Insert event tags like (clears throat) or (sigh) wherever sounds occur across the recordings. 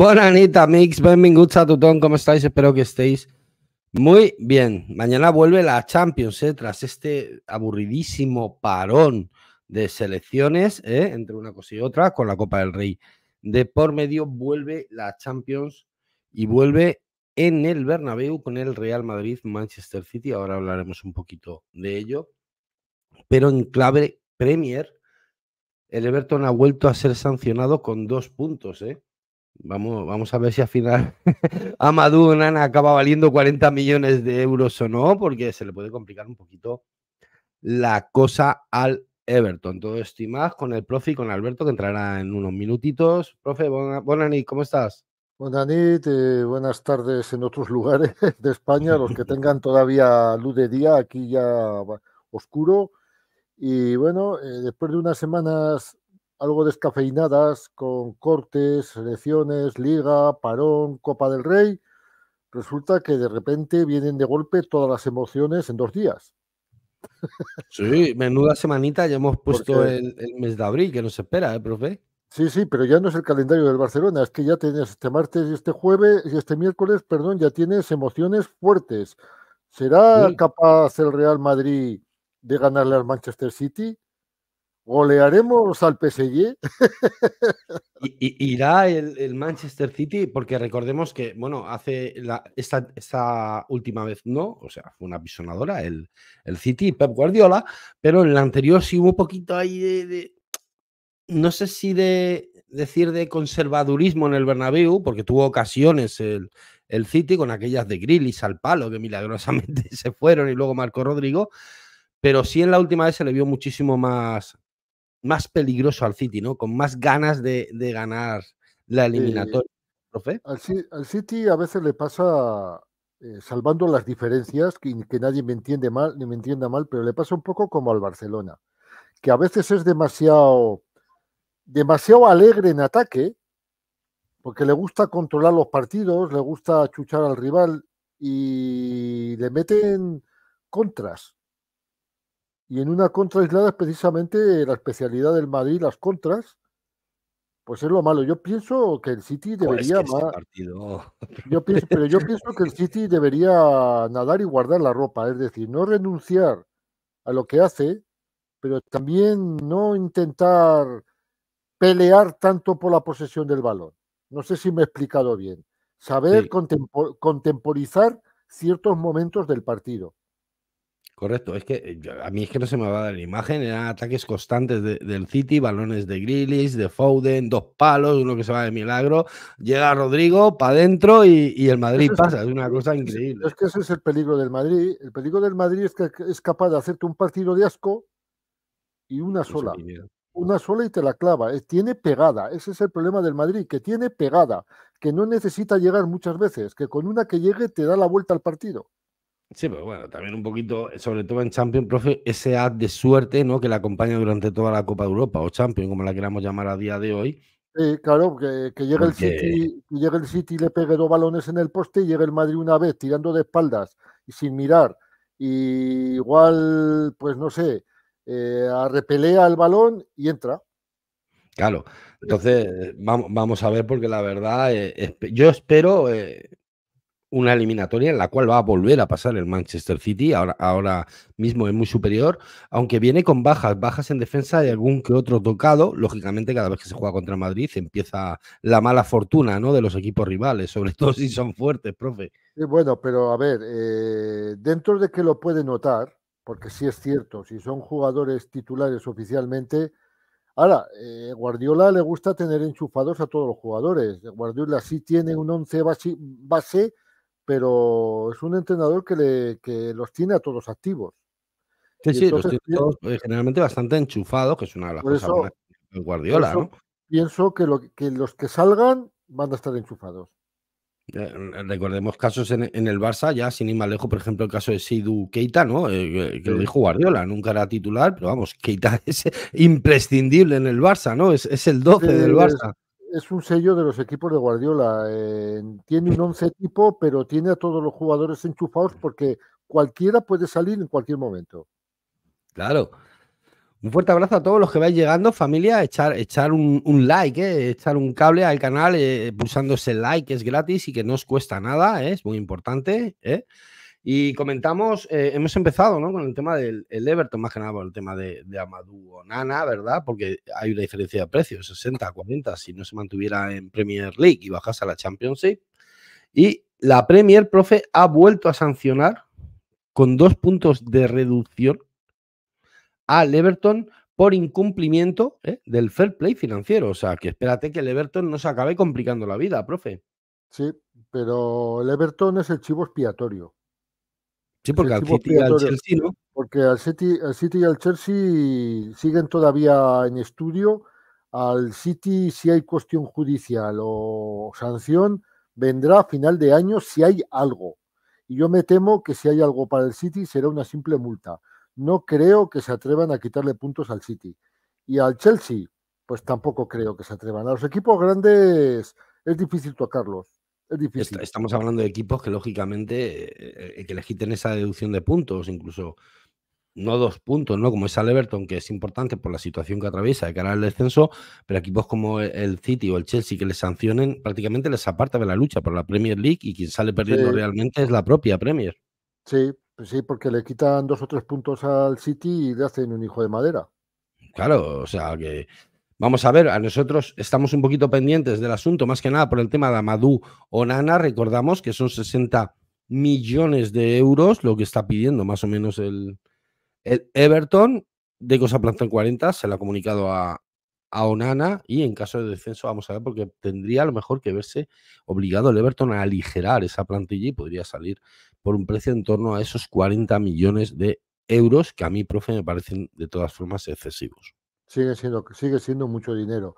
Buenas mix, Mix. Benvinguts a Tutón, ¿Cómo estáis? Espero que estéis muy bien. Mañana vuelve la Champions, eh, tras este aburridísimo parón de selecciones, eh, entre una cosa y otra, con la Copa del Rey de por medio, vuelve la Champions y vuelve en el Bernabéu con el Real Madrid, Manchester City. Ahora hablaremos un poquito de ello. Pero en clave Premier, el Everton ha vuelto a ser sancionado con dos puntos, ¿eh? Vamos, a ver si al final Amadou (laughs) acaba valiendo 40 millones de euros o no, porque se le puede complicar un poquito la cosa al Everton. Todo esto y más con el profe y con Alberto, que entrará en unos minutitos. Profe, Bonani, ¿cómo estás? buenas tardes en otros lugares (laughs) de España, los que tengan todavía luz de día, aquí ya oscuro. Y bueno, eh, después de unas semanas algo descafeinadas, con cortes, selecciones, liga, parón, Copa del Rey, resulta que de repente vienen de golpe todas las emociones en dos días. Sí, menuda semanita ya hemos puesto el, mes de abril que nos espera, ¿eh, profe? Sí, sí, pero ya no es el calendario del Barcelona, es que ya tienes este martes y este jueves y este miércoles, perdón, ya tienes emociones fuertes. ¿Será capaz el Real Madrid de ganarle al Manchester City? ¿Golearemos al PSG? ¿Irá el, Manchester City? Porque recordemos que, bueno, hace esta, última vez no, o sea, fue una pisonadora el, el City, Pep Guardiola, pero en la anterior sí hubo un poquito ahí de, no sé si de decir de conservadurismo en el Bernabéu, porque tuvo ocasiones el, el City con aquellas de Grillis al palo que milagrosamente (laughs) se fueron y luego Marco Rodrigo, pero sí en la última vez se le vio muchísimo más, más peligroso al City, ¿no? Con más ganas de, ganar la eliminatoria. Al, City a veces le pasa, eh, salvando las diferencias, que, que, nadie me entiende mal, ni me entienda mal, pero le pasa un poco como al Barcelona, que a veces es demasiado, demasiado alegre en ataque, porque le gusta controlar los partidos, le gusta chuchar al rival y le meten contras y en una contra aislada es precisamente la especialidad del Madrid, las contras. Pues es lo malo. Yo pienso que el City debería este Yo pienso, pero yo pienso que el City debería nadar y guardar la ropa, es decir, no renunciar a lo que hace, pero también no intentar pelear tanto por la posesión del balón. No sé si me he explicado bien. Saber contemporizar ciertos momentos del partido. Correcto, es que eh, a mí es que no se me va a dar la imagen, eran ataques constantes del City, balones de grillis, de Foden, dos palos, uno que se va de milagro, llega Rodrigo para adentro y, el Madrid pasa, es una cosa increíble. Es que ese es el peligro del Madrid, el peligro del Madrid es que es capaz de hacerte un partido de asco y una sola, una sola y te la clava, eh, tiene pegada, ese es el problema del Madrid, que tiene pegada, que no necesita llegar muchas veces, que con una que llegue te da la vuelta al partido. Sí, pero bueno, también un poquito, sobre todo en Champions, profe, ese ad de suerte ¿no? que la acompaña durante toda la Copa de Europa o Champions, como la queramos llamar a día de hoy. claro, que, llegue, el City, que el City y le pegue dos balones en el poste y llegue el Madrid una vez tirando de espaldas y sin mirar. Y igual, pues no sé, eh, repelea el balón y entra. Claro, entonces vamos, a ver porque la verdad, eh, yo espero eh, una eliminatoria en la cual va a volver a pasar el Manchester City, ahora, ahora mismo es muy superior, aunque viene con bajas, bajas en defensa de algún que otro tocado, lógicamente cada vez que se juega contra Madrid empieza la mala fortuna ¿no? de los equipos rivales, sobre todo si son fuertes, profe. bueno, pero a ver, eh, dentro de que lo puede notar, porque sí es cierto, si son jugadores titulares oficialmente, Ahora, eh, Guardiola le gusta tener enchufados a todos los jugadores. Guardiola sí tiene un 11 base, pero es un entrenador que, le, los tiene a todos activos. Sí, sí, los tiene eh, generalmente bastante enchufados, que es una de las cosas de Guardiola, ¿no? Pienso que, lo, los que salgan van a estar enchufados. Eh, recordemos casos en, el Barça, ya sin ir más lejos, por ejemplo, el caso de Sidu Keita, ¿no? Eh, que lo dijo Guardiola, nunca era titular, pero vamos, Keita (laughs) es imprescindible en el Barça, ¿no? Es, el 12 del Barça es un sello de los equipos de Guardiola. Eh, tiene un 11 tipo, pero tiene a todos los jugadores enchufados porque cualquiera puede salir en cualquier momento. Claro. Un fuerte abrazo a todos los que vais llegando, familia. Echar, echar un, like, eh, echar un cable al canal eh, pulsando ese like, es gratis y que no os cuesta nada, eh, es muy importante. Y comentamos, eh, hemos empezado con el tema del Everton, más que nada con el tema de, de Amadou o Nana, ¿verdad? Porque hay una diferencia de precios, 60 40, si no se mantuviera en Premier League y bajase a la Champions League. Y la Premier, profe, ha vuelto a sancionar con dos puntos de reducción al Everton por incumplimiento ¿eh? del fair play financiero. O sea, que espérate que el Everton no se acabe complicando la vida, profe. Sí, pero el Everton es el chivo expiatorio. Sí, porque al City y al Chelsea, City, y al Chelsea siguen todavía en estudio. Al City, si hay cuestión judicial o sanción, vendrá a final de año si hay algo. Y yo me temo que si hay algo para el City será una simple multa. No creo que se atrevan a quitarle puntos al City. Y al Chelsea, pues tampoco creo que se atrevan. A los equipos grandes es difícil tocarlos. Estamos hablando de equipos que, lógicamente, eh, eh, que les quiten esa deducción de puntos, incluso no dos puntos, ¿no? Como es al Everton, que es importante por la situación que atraviesa de cara al descenso, pero equipos como e, el City o el Chelsea que les sancionen, prácticamente les aparta de la lucha por la Premier League y quien sale perdiendo realmente es la propia Premier. Sí, pues sí, porque le quitan dos o tres puntos al City y le hacen un hijo de madera. Claro, o sea que Vamos a ver, a nosotros estamos un poquito pendientes del asunto, más que nada por el tema de Amadou Onana. Recordamos que son 60 millones de euros lo que está pidiendo más o menos el, Everton. De cosa plantan 40, se lo ha comunicado a, a Onana y en caso de descenso vamos a ver porque tendría a lo mejor que verse obligado el Everton a aligerar esa plantilla y podría salir por un precio en torno a esos 40 millones de euros que a mí, profe, me parecen de todas formas excesivos. Sigue siendo, sigue siendo mucho dinero.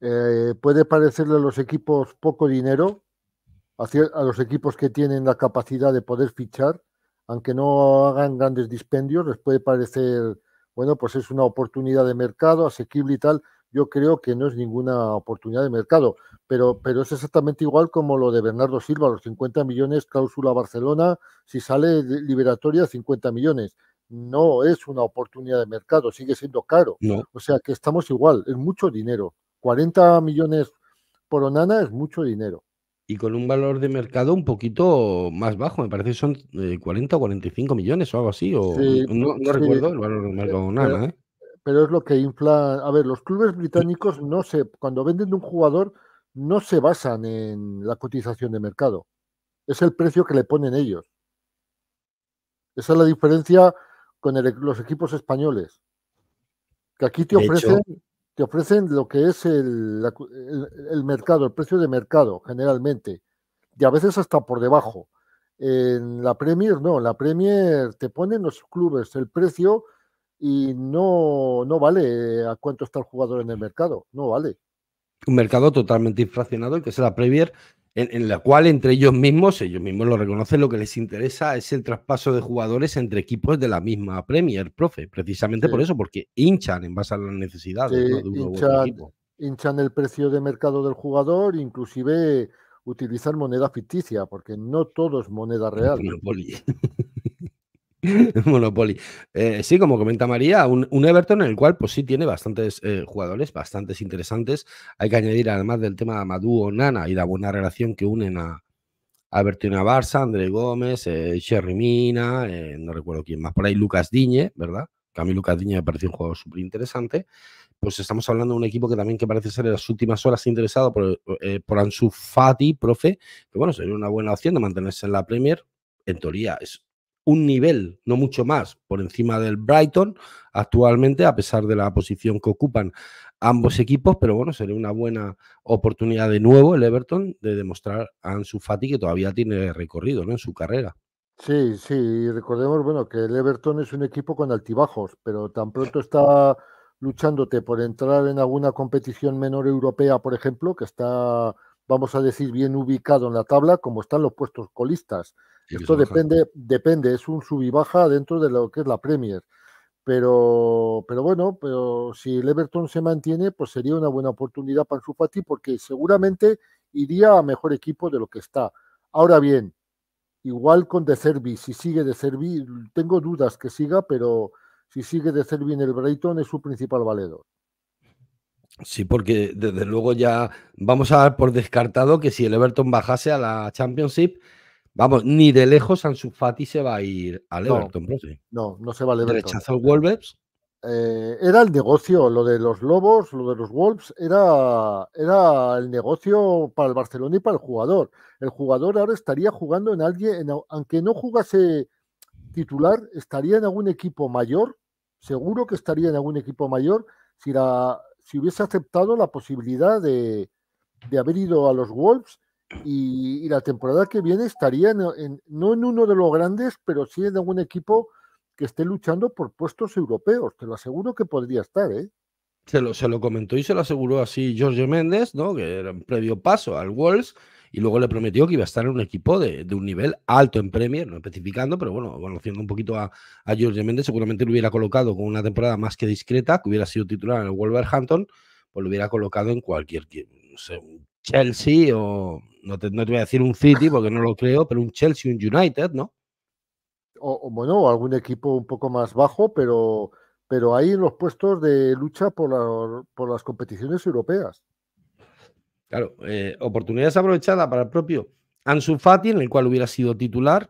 Eh, puede parecerle a los equipos poco dinero, a los equipos que tienen la capacidad de poder fichar, aunque no hagan grandes dispendios, les puede parecer, bueno, pues es una oportunidad de mercado asequible y tal. Yo creo que no es ninguna oportunidad de mercado, pero, pero es exactamente igual como lo de Bernardo Silva, los 50 millones, cláusula Barcelona, si sale liberatoria, 50 millones no es una oportunidad de mercado, sigue siendo caro. O sea que estamos igual, es mucho dinero. 40 millones por Onana es mucho dinero. Y con un valor de mercado un poquito más bajo, me parece que son 40 eh, o 45 millones o algo así, no, recuerdo el valor de mercado de eh, Onana. ¿eh? Pero, es lo que infla. A ver, los clubes británicos no se, cuando venden de un jugador, no se basan en la cotización de mercado. Es el precio que le ponen ellos. Esa es la diferencia con los equipos españoles. Que aquí te ofrecen, te ofrecen lo que es el, el, mercado, el precio de mercado, generalmente. Y a veces hasta por debajo. En la Premier, no, la Premier te ponen los clubes el precio y no, no vale eh, a cuánto está el jugador en el mercado, no vale. Un mercado totalmente infraccionado que es la Premier, en, la cual entre ellos mismos, ellos mismos lo reconocen, lo que les interesa es el traspaso de jugadores entre equipos de la misma Premier, profe, precisamente por eso, porque hinchan en base a las necesidades de hinchan, Hinchan el precio de mercado del jugador, inclusive utilizar moneda ficticia, porque no todos moneda real. (laughs) (laughs) Monopoly. Eh, sí, como comenta María, un, Everton en el cual, pues sí, tiene bastantes eh, jugadores, bastantes interesantes. Hay que añadir, además del tema de Nana y la buena relación que unen a, a Bertina Barça, André Gómez, eh, Mina, eh, no recuerdo quién más por ahí, Lucas Diñe, ¿verdad? Que a mí Lucas Diñe me parece un jugador súper interesante. Pues estamos hablando de un equipo que también que parece ser en las últimas horas interesado por, por Ansu Fati, profe, que bueno, sería una buena opción de mantenerse en la Premier. En teoría, es un nivel, no mucho más, por encima del Brighton actualmente, a pesar de la posición que ocupan ambos equipos, pero bueno, sería una buena oportunidad de nuevo el Everton de demostrar a su Fati que todavía tiene recorrido ¿no? en su carrera. Sí, sí, recordemos, bueno, que el Everton es un equipo con altibajos, pero tan pronto está luchándote por entrar en alguna competición menor europea, por ejemplo, que está, vamos a decir, bien ubicado en la tabla, como están los puestos colistas. Esto depende, depende, es un sub y baja dentro de lo que es la Premier. Pero, pero bueno, pero si el Everton se mantiene, pues sería una buena oportunidad para su Fati porque seguramente iría a mejor equipo de lo que está. Ahora bien, igual con De Servi, si sigue De Servi, tengo dudas que siga, pero si sigue De Servi en el Brighton es su principal valedor. Sí, porque desde luego ya vamos a dar por descartado que si el Everton bajase a la Championship, Vamos, ni de lejos Ansu se va a ir al Everton, ¿no? no, se va a Everton. ¿Rechaza el Wolves? Eh, era el negocio, lo de los Lobos, lo de los Wolves, era, era el negocio para el Barcelona y para el jugador. El jugador ahora estaría jugando en alguien, en, aunque no jugase titular, estaría en algún equipo mayor, seguro que estaría en algún equipo mayor, si, la, si hubiese aceptado la posibilidad de, de haber ido a los Wolves y, la temporada que viene estaría no en uno de los grandes, pero sí en algún equipo que esté luchando por puestos europeos. Te lo aseguro que podría estar, ¿eh? Se lo, se lo comentó y se lo aseguró así Jorge Méndez, ¿no? Que era un previo paso al Wolves y luego le prometió que iba a estar en un equipo de, un nivel alto en Premier, no especificando, pero bueno, conociendo un poquito a, a Jorge Méndez, seguramente lo hubiera colocado con una temporada más que discreta, que hubiera sido titular en el Wolverhampton, pues lo hubiera colocado en cualquier, no sé, Chelsea o no te, voy a decir un City porque no lo creo, pero un Chelsea, un United, ¿no? O, o, bueno, algún equipo un poco más bajo, pero, pero ahí en los puestos de lucha por, las competiciones europeas. Claro, eh, oportunidades aprovechadas para el propio Ansu Fati, en el cual hubiera sido titular,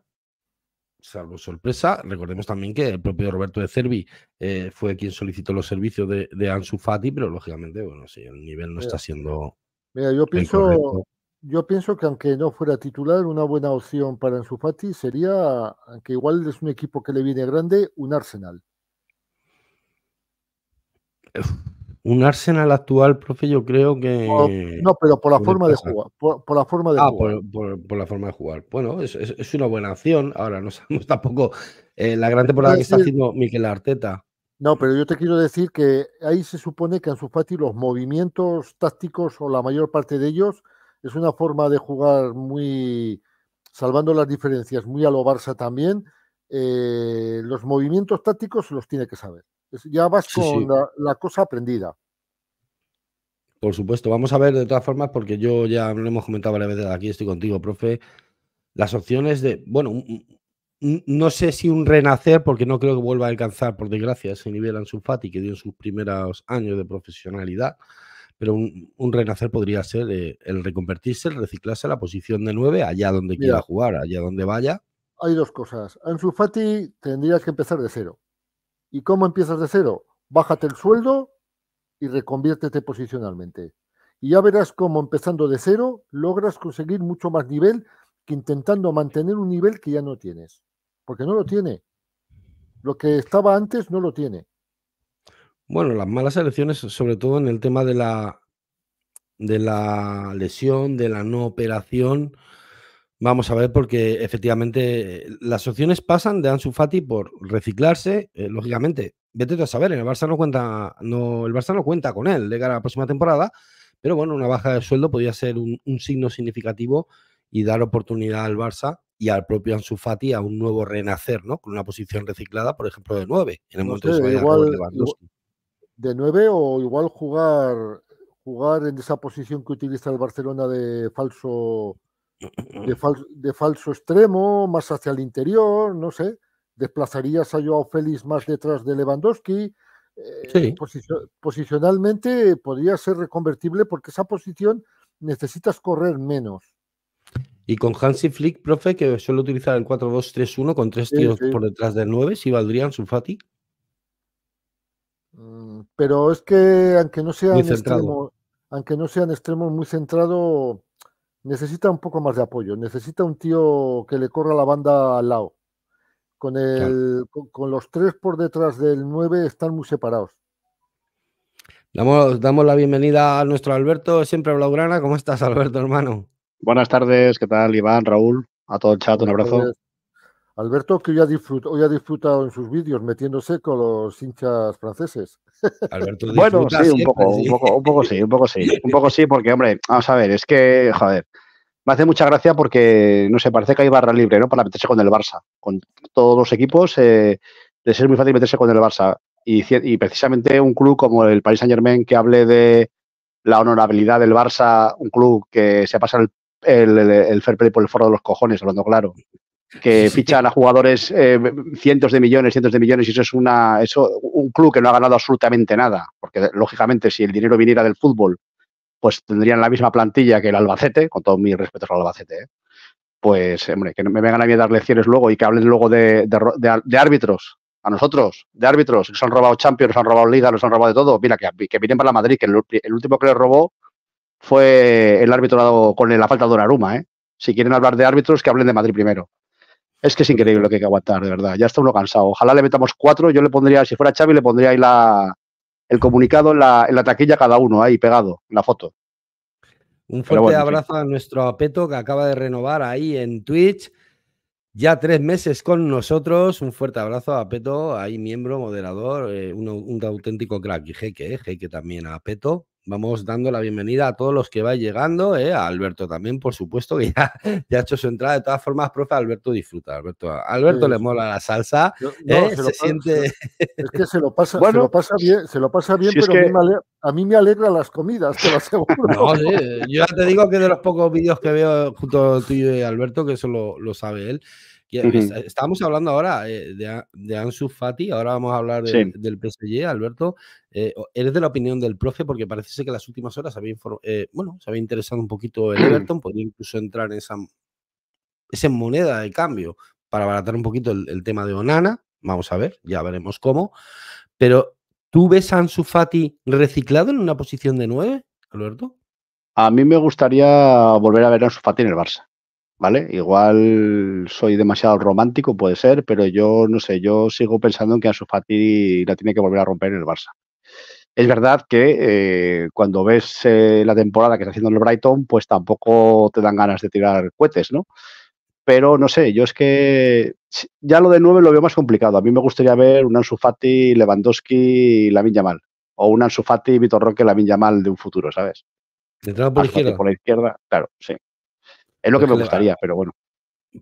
salvo sorpresa. Recordemos también que el propio Roberto de Cervi eh, fue quien solicitó los servicios de, Ansu Fati, pero lógicamente, bueno, si el nivel no está siendo. Mira, yo pienso, yo pienso que aunque no fuera titular, una buena opción para Ansu Fati sería, aunque igual es un equipo que le viene grande, un Arsenal. Eh, un Arsenal actual, profe, yo creo que. no, pero por la forma de jugar. Por, la forma de ah, jugar. Por, por, la forma de jugar. Bueno, es, una buena opción. Ahora no (laughs) sabemos tampoco eh, la gran temporada que está haciendo Miquel Arteta. No, pero yo te quiero decir que ahí se supone que en Fati... los movimientos tácticos o la mayor parte de ellos es una forma de jugar muy, salvando las diferencias, muy a lo Barça también. Eh, los movimientos tácticos los tiene que saber. Ya vas con La, cosa aprendida. Por supuesto, vamos a ver de todas formas, porque yo ya lo hemos comentado varias veces, aquí estoy contigo, profe, las opciones de, bueno, no sé si un renacer, porque no creo que vuelva a alcanzar, por desgracia, ese nivel Ansu que dio en sus primeros años de profesionalidad, pero un, renacer podría ser eh, el reconvertirse, el reciclarse a la posición de 9, allá donde quiera jugar, allá donde vaya. Hay dos cosas. Ansu Fati tendrías que empezar de cero. ¿Y cómo empiezas de cero? Bájate el sueldo y reconviértete posicionalmente. Y ya verás cómo empezando de cero logras conseguir mucho más nivel que intentando mantener un nivel que ya no tienes. Porque no lo tiene. Lo que estaba antes no lo tiene. Bueno, las malas elecciones, sobre todo en el tema de la, de la lesión, de la no operación. Vamos a ver, porque efectivamente eh, las opciones pasan de Ansu Fati por reciclarse, eh, lógicamente. Vete a saber, el Barça no cuenta, no, el Barça no cuenta con él de cara a la próxima temporada, pero bueno, una baja de sueldo podría ser un, signo significativo y dar oportunidad al Barça y al propio Ansu Fati a un nuevo renacer, ¿no? Con una posición reciclada, por ejemplo, de 9, en el no de de nueve o igual jugar jugar en esa posición que utiliza el Barcelona de falso de, falso extremo, más hacia el interior, no sé. Desplazarías a Joao Félix más detrás de Lewandowski. Eh, posicionalmente podría ser reconvertible porque esa posición necesitas correr menos. Y con Hansi Flick, profe, que suele utilizar el 4-2-3-1 con tres tiros por detrás del 9, si valdrían, fati... Mm, pero es que aunque no sea extremos, aunque no muy centrado, necesita un poco más de apoyo, necesita un tío que le corra la banda al lado. Con, con, los tres por detrás del nueve están muy separados. Damos, damos la bienvenida a nuestro Alberto, siempre Blaugrana. ¿Cómo estás, Alberto, hermano? Buenas tardes, ¿qué tal, Iván, Raúl? A todo el chat, un abrazo. Alberto, que hoy ha, disfrutado, disfrutado en sus vídeos metiéndose con los hinchas franceses. Alberto, (laughs) bueno, sí, un poco, un, poco, sí. un poco sí, un poco sí. porque, hombre, vamos a ver, es que, joder, me hace mucha gracia porque, no sé, parece que hay barra libre, ¿no? Para meterse con el Barça. Con todos los equipos eh, de ser muy fácil meterse con el Barça. Y, precisamente un club como el Paris Saint-Germain que hable de la honorabilidad del Barça, un club que se pasa el el, el, fair play por el foro de los cojones, hablando claro, que fichan a jugadores eh, cientos de millones, cientos de millones, y eso es una, eso, un club que no ha ganado absolutamente nada, porque lógicamente si el dinero viniera del fútbol, pues tendrían la misma plantilla que el Albacete, con todos mis respetos al Albacete, ¿eh? pues hombre, que me vengan a mí a dar lecciones luego y que hablen luego de, árbitros, a nosotros, de árbitros, que se han robado Champions, nos han robado Liga, nos han robado de todo, mira, que, vienen para Madrid, que el, último que les robó fue el árbitro con la falta de Donnarumma, ¿eh? Si quieren hablar de árbitros, que hablen de Madrid primero. Es que es increíble lo que hay que aguantar, de verdad. Ya está uno cansado. Ojalá le metamos cuatro. Yo le pondría, si fuera Xavi, le pondría ahí la, el comunicado en la, taquilla cada uno, ahí pegado, en la foto. Un fuerte abrazo a nuestro apeto que acaba de renovar ahí en Twitch. Ya tres meses con nosotros. Un fuerte abrazo a Apeto, ahí miembro, moderador, eh, un, auténtico crack. Y jeque, jeque eh, también a Apeto vamos dando la bienvenida a todos los que van llegando, ¿eh? a Alberto también, por supuesto, que (laughs) ya, ha hecho su entrada. De todas formas, profe, Alberto disfruta. Alberto, Alberto le mola la salsa. ¿eh? se, siente. Es que se lo pasa, se lo pasa bien, se lo pasa bien, pero a, mí me alegra, las comidas, te lo (laughs) aseguro. yo ya te digo que de los pocos vídeos que veo junto a tuyo y Alberto, que eso lo sabe él. E, estábamos hablando ahora eh, de, de, Ansu Fati, ahora vamos a hablar del PSG, Alberto. Eh, eres de la opinión del profe porque parece ser que las últimas horas había eh, bueno, se había interesado un poquito el Everton, podría incluso entrar en esa, moneda de cambio para abaratar un poquito el, tema de Onana. Vamos a ver, ya veremos cómo. Pero, ¿tú ves a Ansu Fati reciclado en una posición de 9, Alberto? A mí me gustaría volver a ver a Ansu Fati en el Barça. ¿vale? Igual soy demasiado romántico, puede ser, pero yo no sé, yo sigo pensando en que Ansu Fati la tiene que volver a romper en el Barça. Es verdad que eh, cuando ves eh, la temporada que está haciendo el Brighton, pues tampoco te dan ganas de tirar cohetes, ¿no? Pero no sé, yo es que ya lo de nueve lo veo más complicado. A mí me gustaría ver un Ansu Fati, Lewandowski y Lamin Mal. O un Ansu Fati, Vitor Roque, Lamin Mal de un futuro, ¿sabes? De por, por la izquierda, claro, sí. Es lo pues que me gustaría, pero bueno.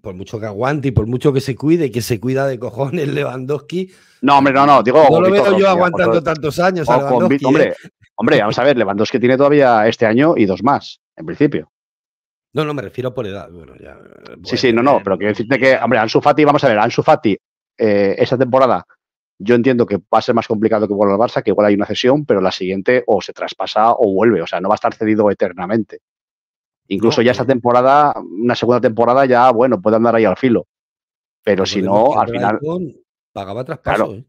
Por mucho que aguante y por mucho que se cuide, que se cuida de cojones (laughs) Lewandowski. No, hombre, no, no, digo. No lo veo yo aguantando tantos años. ¿eh? hombre, hombre, vamos a ver, Lewandowski tiene todavía este año y dos más, en principio. No, no, me refiero por edad. Bueno, ya, sí, sí, no, no, eh, pero quiero decirte que, hombre, Ansu Fati, vamos a ver, Ansu Fati, eh, temporada yo entiendo que va a ser más complicado que vuelva al Barça, que igual hay una cesión, pero la siguiente o se traspasa o vuelve, o sea, no va a estar cedido eternamente. Incluso ya esta temporada, una segunda temporada, ya, bueno, puede andar ahí al filo. Pero pues si no, al final. pagaba traspaso, ¿eh?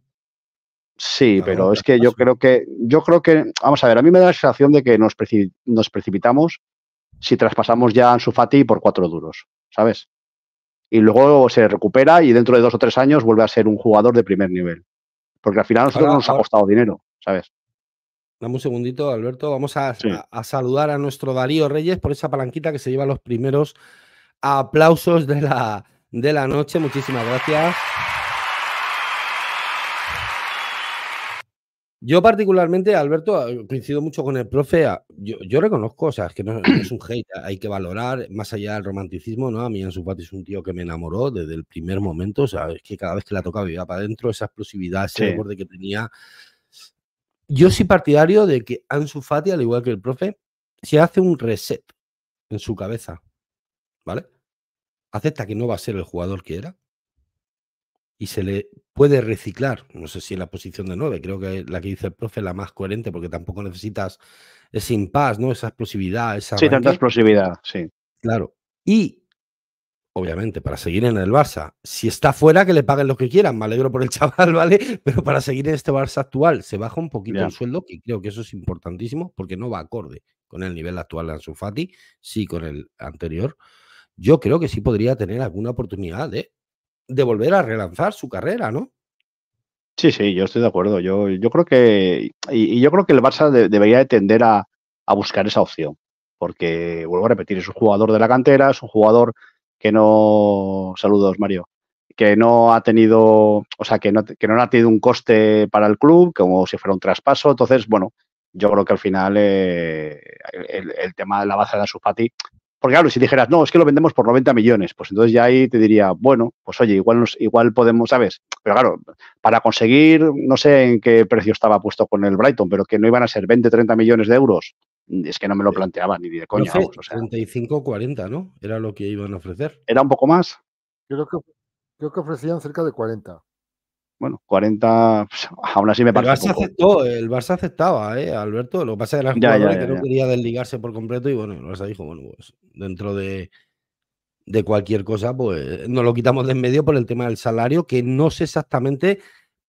Sí, pero es que yo creo que. Yo creo que. Vamos a ver, a mí me da la sensación de que nos, precipitamos si traspasamos ya a Ansu Fati por cuatro duros, ¿sabes? Y luego se recupera y dentro de dos o tres años vuelve a ser un jugador de primer nivel. Porque al final nosotros nos ha costado dinero, ¿sabes? Dame un segundito, Alberto. Vamos a, saludar a nuestro Darío Reyes por esa palanquita que se lleva los primeros aplausos de la, de la noche. Muchísimas gracias. Yo particularmente, Alberto, eh, coincido mucho con el profe. Yo, reconozco, o sea, es que no, es un hate, hay que valorar más allá del romanticismo, ¿no? A mí en su parte es un tío que me enamoró desde el primer momento, o sea, es que cada vez que la tocaba iba para adentro, esa explosividad, ese sí. que tenía, yo soy partidario de que Ansu Fati, al igual que el profe, se hace un reset en su cabeza, ¿vale? Acepta que no va a ser el jugador que era y se le puede reciclar, no sé si en la posición de 9, creo que la que dice el profe es la más coherente porque tampoco necesitas ese impas, ¿no? Esa explosividad, esa... Sí, tanta explosividad, sí. Claro. Y obviamente, para seguir en el Barça. Si está fuera, que le paguen lo que quieran. Me alegro por el (laughs) chaval, ¿vale? Pero para seguir en este Barça actual, se baja un poquito el sueldo, que creo que eso es importantísimo, porque no va acorde con el nivel actual de Ansu Fati, sí con el anterior. Yo creo que sí podría tener alguna oportunidad de, volver a relanzar su carrera, ¿no? Sí, sí, yo estoy de acuerdo. Yo, yo creo que y, yo creo que el Barça debería tender a, a buscar esa opción, porque vuelvo a repetir, es un jugador de la cantera, es un jugador que no, saludos Mario, que no ha tenido, o sea, que no, que no ha tenido un coste para el club, como si fuera un traspaso. Entonces, bueno, yo creo que al final eh, el, tema de la baza de ti porque claro, si dijeras, no, es que lo vendemos por 90 millones, pues entonces ya ahí te diría, bueno, pues oye, igual, nos, igual podemos, ¿sabes? Pero claro, para conseguir, no sé en qué precio estaba puesto con el Brighton, pero que no iban a ser 20, 30 millones de euros es que no me lo eh, planteaba ni de coña. 35-40, ¿no? Era lo que iban a ofrecer. ¿Era un poco más? Creo que, creo que ofrecían cerca de 40. Bueno, 40, pues, aún así me parece. El Barça, Aceptó, el Barça aceptaba, ¿eh, Alberto. Lo que pasa es que no quería desligarse por completo y bueno, el Barça dijo, bueno, pues dentro de, de cualquier cosa, pues nos lo quitamos de en medio por el tema del salario, que no sé exactamente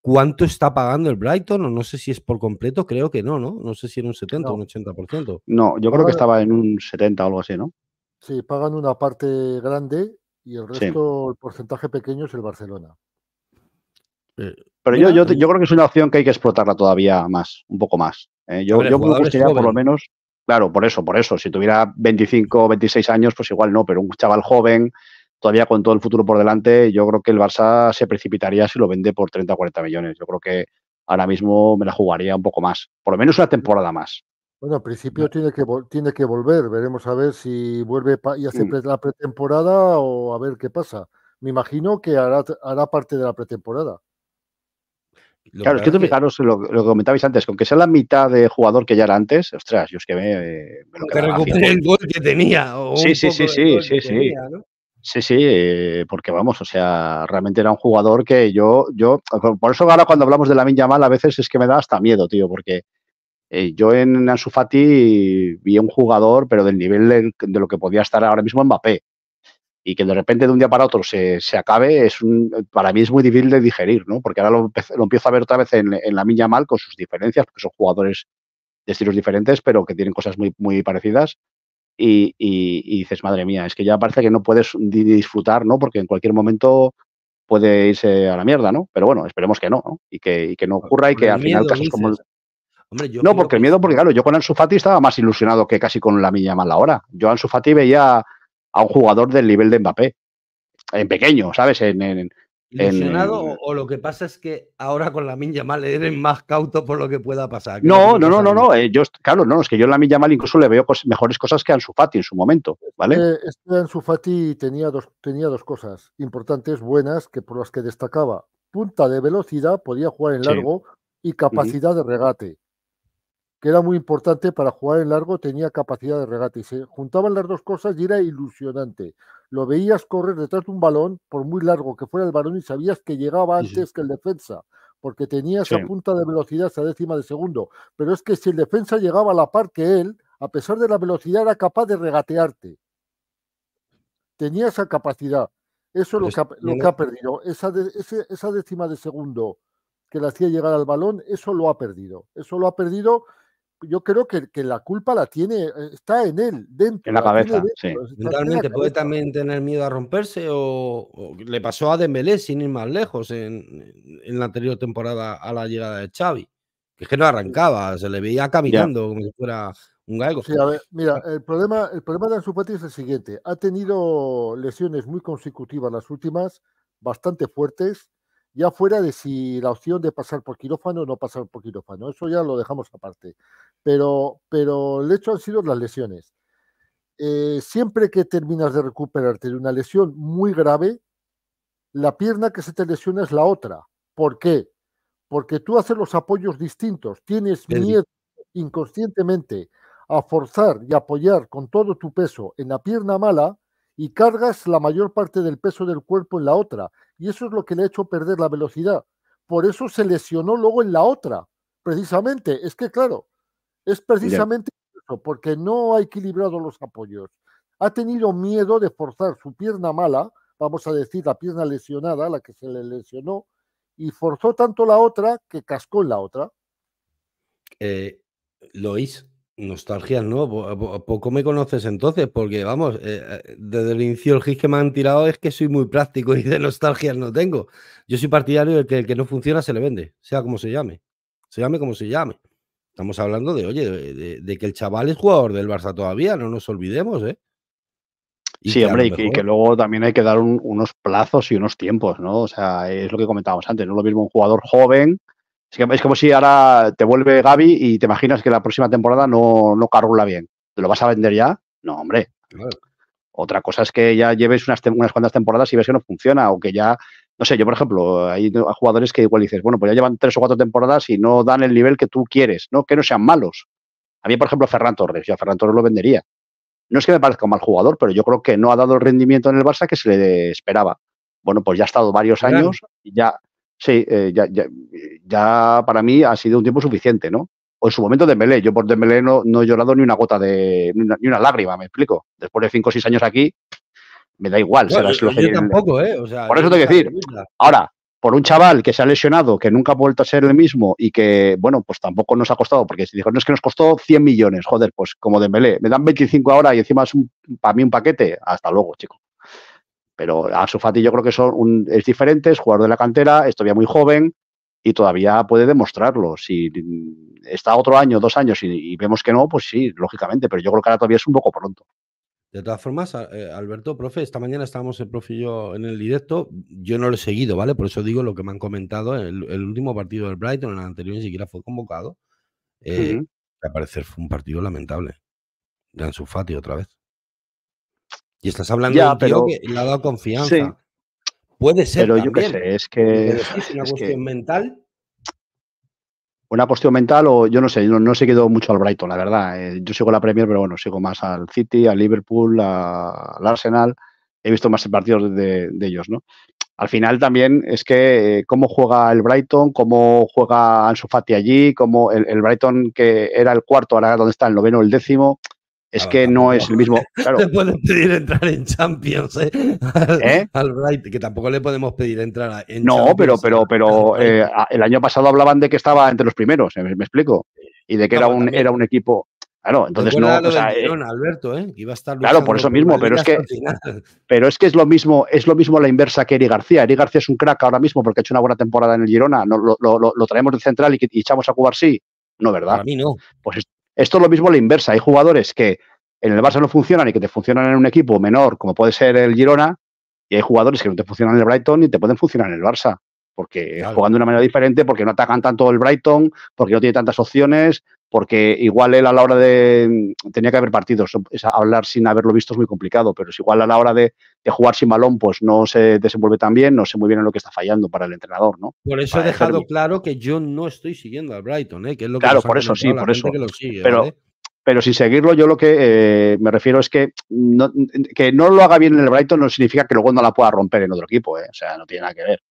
cuánto está pagando el Brighton, no sé si es por completo, creo que no, ¿no? No sé si en un 70 o un 80%. No, yo creo que estaba en un 70 o algo así, ¿no? Sí, pagan una parte grande y el resto, el porcentaje pequeño es el Barcelona. Eh, pero yo, yo, creo que es una opción que hay que explotarla todavía más, un poco más. ¿eh? Yo, me gustaría por lo menos Claro, por eso, por eso. Si tuviera 25 o 26 años, pues igual no, pero un chaval joven todavía con todo el futuro por delante, yo creo que el Barça se precipitaría si lo vende por 30 o 40 millones. Yo creo que ahora mismo me la jugaría un poco más, por lo menos una temporada más. Bueno, al principio tiene que, tiene que volver. Veremos a ver si vuelve y hace mm. la pretemporada o a ver qué pasa. Me imagino que hará, hará parte de la pretemporada. claro, es que tú fijaros lo, que comentabais antes, con que sea la mitad de jugador que ya era antes, ostras, yo es que me, eh, me que recupere el gol que tenía. sí, sí, sí, sí, sí, sí, Sí, sí, eh, porque vamos, o sea, realmente era un jugador que yo, yo, por eso ahora cuando hablamos de la mal a veces es que me da hasta miedo, tío, porque eh, yo en Ansu Fati vi un jugador, pero del nivel de, lo que podía estar ahora mismo Mbappé, y que de repente de un día para otro se, acabe, es un, para mí es muy difícil de digerir, ¿no? Porque ahora lo, empiezo a ver otra vez en, la la mal con sus diferencias, porque son jugadores de estilos diferentes, pero que tienen cosas muy, muy parecidas y, dices, madre mía, es que ya parece que no puedes disfrutar, ¿no? Porque en cualquier momento puede irse a la mierda, ¿no? Pero bueno, esperemos que no, ¿no? Y que, no ocurra y que al final casos como... no, porque el miedo, porque claro, yo con el Fati estaba más ilusionado que casi con la milla mala hora. Yo Ansu Fati veía a un jugador del nivel de Mbappé, en pequeño, ¿sabes? en, ilusionado o, lo que pasa es que ahora con la min Mal eres más cauto por lo que pueda pasar. No, no, no, no, no, eh, yo, claro, no, es que yo en la Minya Mal incluso le veo mejores cosas que a Ansu Fati en su momento, ¿vale? este Ansu Fati tenía dos, tenía dos cosas importantes, buenas, que por las que destacaba. Punta de velocidad, podía jugar en largo y capacidad de regate que era muy importante para jugar en largo, tenía capacidad de regate y se juntaban las dos cosas y era ilusionante lo veías correr detrás de un balón, por muy largo que fuera el balón, y sabías que llegaba antes que el defensa, porque tenía esa punta de velocidad, esa décima de segundo. Pero es que si el defensa llegaba a la par que él, a pesar de la velocidad, era capaz de regatearte. Tenía esa capacidad. Eso es lo pues que ha, perdido. Esa, esa décima de segundo que le hacía llegar al balón, eso lo ha perdido. Eso lo ha perdido yo creo que, la culpa la tiene, eh, está en él, dentro. En la, cabeza, sí. Totalmente, puede también tener miedo a romperse o, le pasó a Dembélé sin ir más lejos en, la anterior temporada a la llegada de Xavi, que es que no arrancaba, se le veía caminando como si fuera un galgo. Sí, a ver, mira, el problema, el problema de Ansu es el siguiente, ha tenido lesiones muy consecutivas las últimas, bastante fuertes, ya fuera de si la opción de pasar por quirófano o no pasar por quirófano, eso ya lo dejamos aparte. Pero, pero el hecho han sido las lesiones. Eh, siempre que terminas de recuperarte de una lesión muy grave, la pierna que se te lesiona es la otra. ¿Por qué? Porque tú haces los apoyos distintos, tienes miedo inconscientemente a forzar y apoyar con todo tu peso en la pierna mala y cargas la mayor parte del peso del cuerpo en la otra y eso es lo que le ha hecho perder la velocidad. Por eso se lesionó luego en la otra, precisamente. Es que, claro, es precisamente eso, porque no ha equilibrado los apoyos. Ha tenido miedo de forzar su pierna mala, vamos a decir la pierna lesionada, la que se le lesionó, y forzó tanto la otra que cascó en la otra. Eh, lo Lois, Nostalgia no, poco me conoces entonces, porque vamos, eh, eh, desde el inicio el gis que me han tirado es que soy muy práctico y de nostalgias no tengo. Yo soy partidario de que el que no funciona se le vende, sea como se llame, se llame como se llame. Estamos hablando de, oye, de, que el chaval es jugador del Barça todavía, no nos olvidemos, ¿eh? sí, hombre, y que, luego también hay que dar unos plazos y unos tiempos, ¿no? O sea, es lo que comentábamos antes, no lo mismo un jugador joven es, como si ahora te vuelve Gaby y te imaginas que la próxima temporada no, no carrula bien. ¿Te lo vas a vender ya? No, hombre. Otra cosa es que ya lleves unas, unas cuantas temporadas y ves que no funciona o que ya no sé, yo por ejemplo, hay jugadores que igual dices, bueno, pues ya llevan tres o cuatro temporadas y no dan el nivel que tú quieres, ¿no? Que no sean malos. A mí, por ejemplo, Ferran Torres, yo a Ferran Torres lo vendería. No es que me parezca un mal jugador, pero yo creo que no ha dado el rendimiento en el Barça que se le esperaba. Bueno, pues ya ha estado varios años y ya, sí, eh, ya, eh, ya, para mí ha sido un tiempo suficiente, ¿no? O en su momento de Dembélé, yo por Dembélé no, no he llorado ni una gota de, ni una, lágrima, me explico. Después de cinco o seis años aquí, me da igual. yo, tampoco, ¿eh? por eso te a decir, ahora, por un chaval que se ha lesionado, que nunca ha vuelto a ser el mismo y que, bueno, pues tampoco nos ha costado, porque si dijo, no es que nos costó 100 millones, joder, pues como de Dembélé, me dan 25 ahora y encima es para mí un paquete, hasta luego, chico. Pero Ansu Fati yo creo que son es diferente, es jugador de la cantera, es todavía muy joven y todavía puede demostrarlo. Si está otro año, dos años y, vemos que no, pues sí, lógicamente, pero yo creo que ahora todavía es un poco pronto. De todas formas, eh, Alberto, profe, esta mañana estábamos el profe y yo en el directo. Yo no lo he seguido, ¿vale? Por eso digo lo que me han comentado. El, último partido del Brighton, el anterior ni siquiera fue convocado. Eh, Al parecer fue un partido lamentable. De otra vez. Y estás hablando de un que le ha dado confianza. Puede ser. Pero yo qué sé, es que. Es una cuestión mental. Una cuestión mental, o yo no sé, no, no he quedó mucho al Brighton, la verdad. Eh, yo sigo la Premier, pero bueno, sigo más al City, al Liverpool, al Arsenal. He visto más partidos de, ellos, ¿no? al final también es que eh, cómo juega el Brighton, cómo juega Ansu Fati allí, cómo el, Brighton que era el cuarto, ahora donde está el noveno, el décimo, es que no es el mismo. (laughs) Claro. Te pueden pedir entrar en Champions, ¿eh? ¿Eh? que tampoco le podemos pedir entrar en no, Champions. pero, pero, pero eh, el año pasado hablaban de que estaba entre los primeros, ¿eh? ¿me, explico? Y de que era, un, era un equipo. Claro, entonces no. Alberto, claro, por eso mismo, pero es que, (laughs) pero es que es lo mismo, es lo mismo la inversa que Eri García. Eri García es un crack ahora mismo porque ha hecho una buena temporada en el Girona. lo, traemos de central y, echamos a sí. No, ¿verdad? Para mí no. Pues, esto es lo mismo a la inversa. Hay jugadores que en el Barça no funcionan y que te funcionan en un equipo menor, como puede ser el Girona, y hay jugadores que no te funcionan en el Brighton y te pueden funcionar en el Barça porque jugando de una manera diferente, porque no atacan tanto el Brighton, porque no tiene tantas opciones, porque igual él a la hora de... Mm, tenía que haber partidos, hablar sin haberlo visto es muy complicado, pero es igual a la hora de, jugar sin balón, pues no se desenvuelve tan bien, no sé muy bien en lo que está fallando para el entrenador, ¿no? Por eso he dejado claro que yo no estoy siguiendo al Brighton, ¿eh? que es lo que Claro, por eso sí, por eso. pero... sin seguirlo, yo lo que eh, me refiero es que no, que no lo haga bien en el Brighton no significa que luego no la pueda romper en otro equipo, ¿eh? o sea, no tiene nada que ver.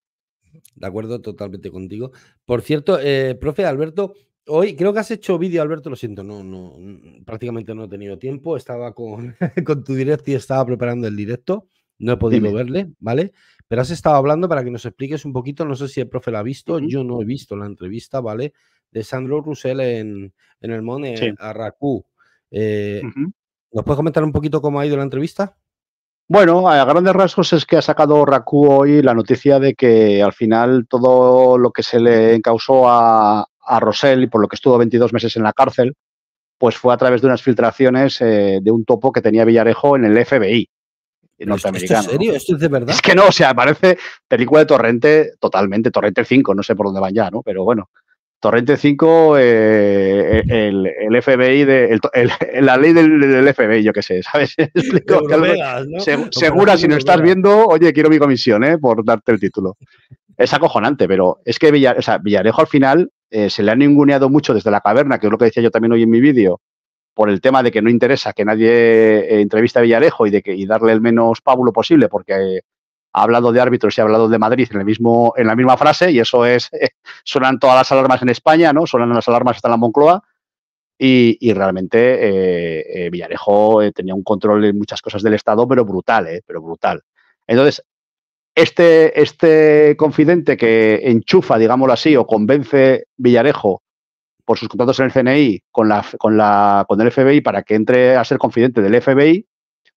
De acuerdo, totalmente contigo. Por cierto, eh, profe Alberto, hoy creo que has hecho vídeo, Alberto, lo siento, no, no, mm, prácticamente no he tenido tiempo. Estaba (laughs) con, tu directo y estaba preparando el directo. No he podido verle, ¿vale? Pero has estado hablando para que nos expliques un poquito. No sé si el profe la ha visto, yo no he visto la entrevista, ¿vale? De Sandro Roussel en, en el Mone, a eh, ¿Nos puedes comentar un poquito cómo ha ido la entrevista? Bueno, a grandes rasgos es que ha sacado Raku hoy la noticia de que al final todo lo que se le encausó a, a Rosell y por lo que estuvo 22 meses en la cárcel, pues fue a través de unas filtraciones eh, de un topo que tenía Villarejo en el FBI norteamericano. ¿Esto es serio? ¿Esto es de verdad? Es que no, o sea, parece película de Torrente totalmente, Torrente 5, no sé por dónde van ya, ¿no? Pero bueno. Torrente 5, eh, eh, el, FBI, de, (laughs) la ley del, FBI, yo qué sé, ¿sabes? (laughs) segura, si no estás viendo, oye, quiero mi comisión, ¿eh? Por darte el título. Es acojonante, pero es que Villar, o Villarejo al final eh, se le ha ninguneado mucho desde la caverna, que es lo que decía yo también hoy en mi vídeo, por el tema de que no interesa que nadie entrevista a Villarejo y de que y darle el menos pábulo posible, porque ha hablado de árbitros y ha hablado de Madrid en, la misma frase y eso es, (laughs) suenan todas las alarmas en España, ¿no? Suenan las alarmas hasta la Moncloa y, realmente eh, eh, Villarejo eh, tenía un control en muchas cosas del Estado, pero brutal, ¿eh? Pero brutal. Entonces, este, este confidente que enchufa, digámoslo así, o convence Villarejo por sus contratos en el CNI con, la, con, la, con el FBI para que entre a ser confidente del FBI,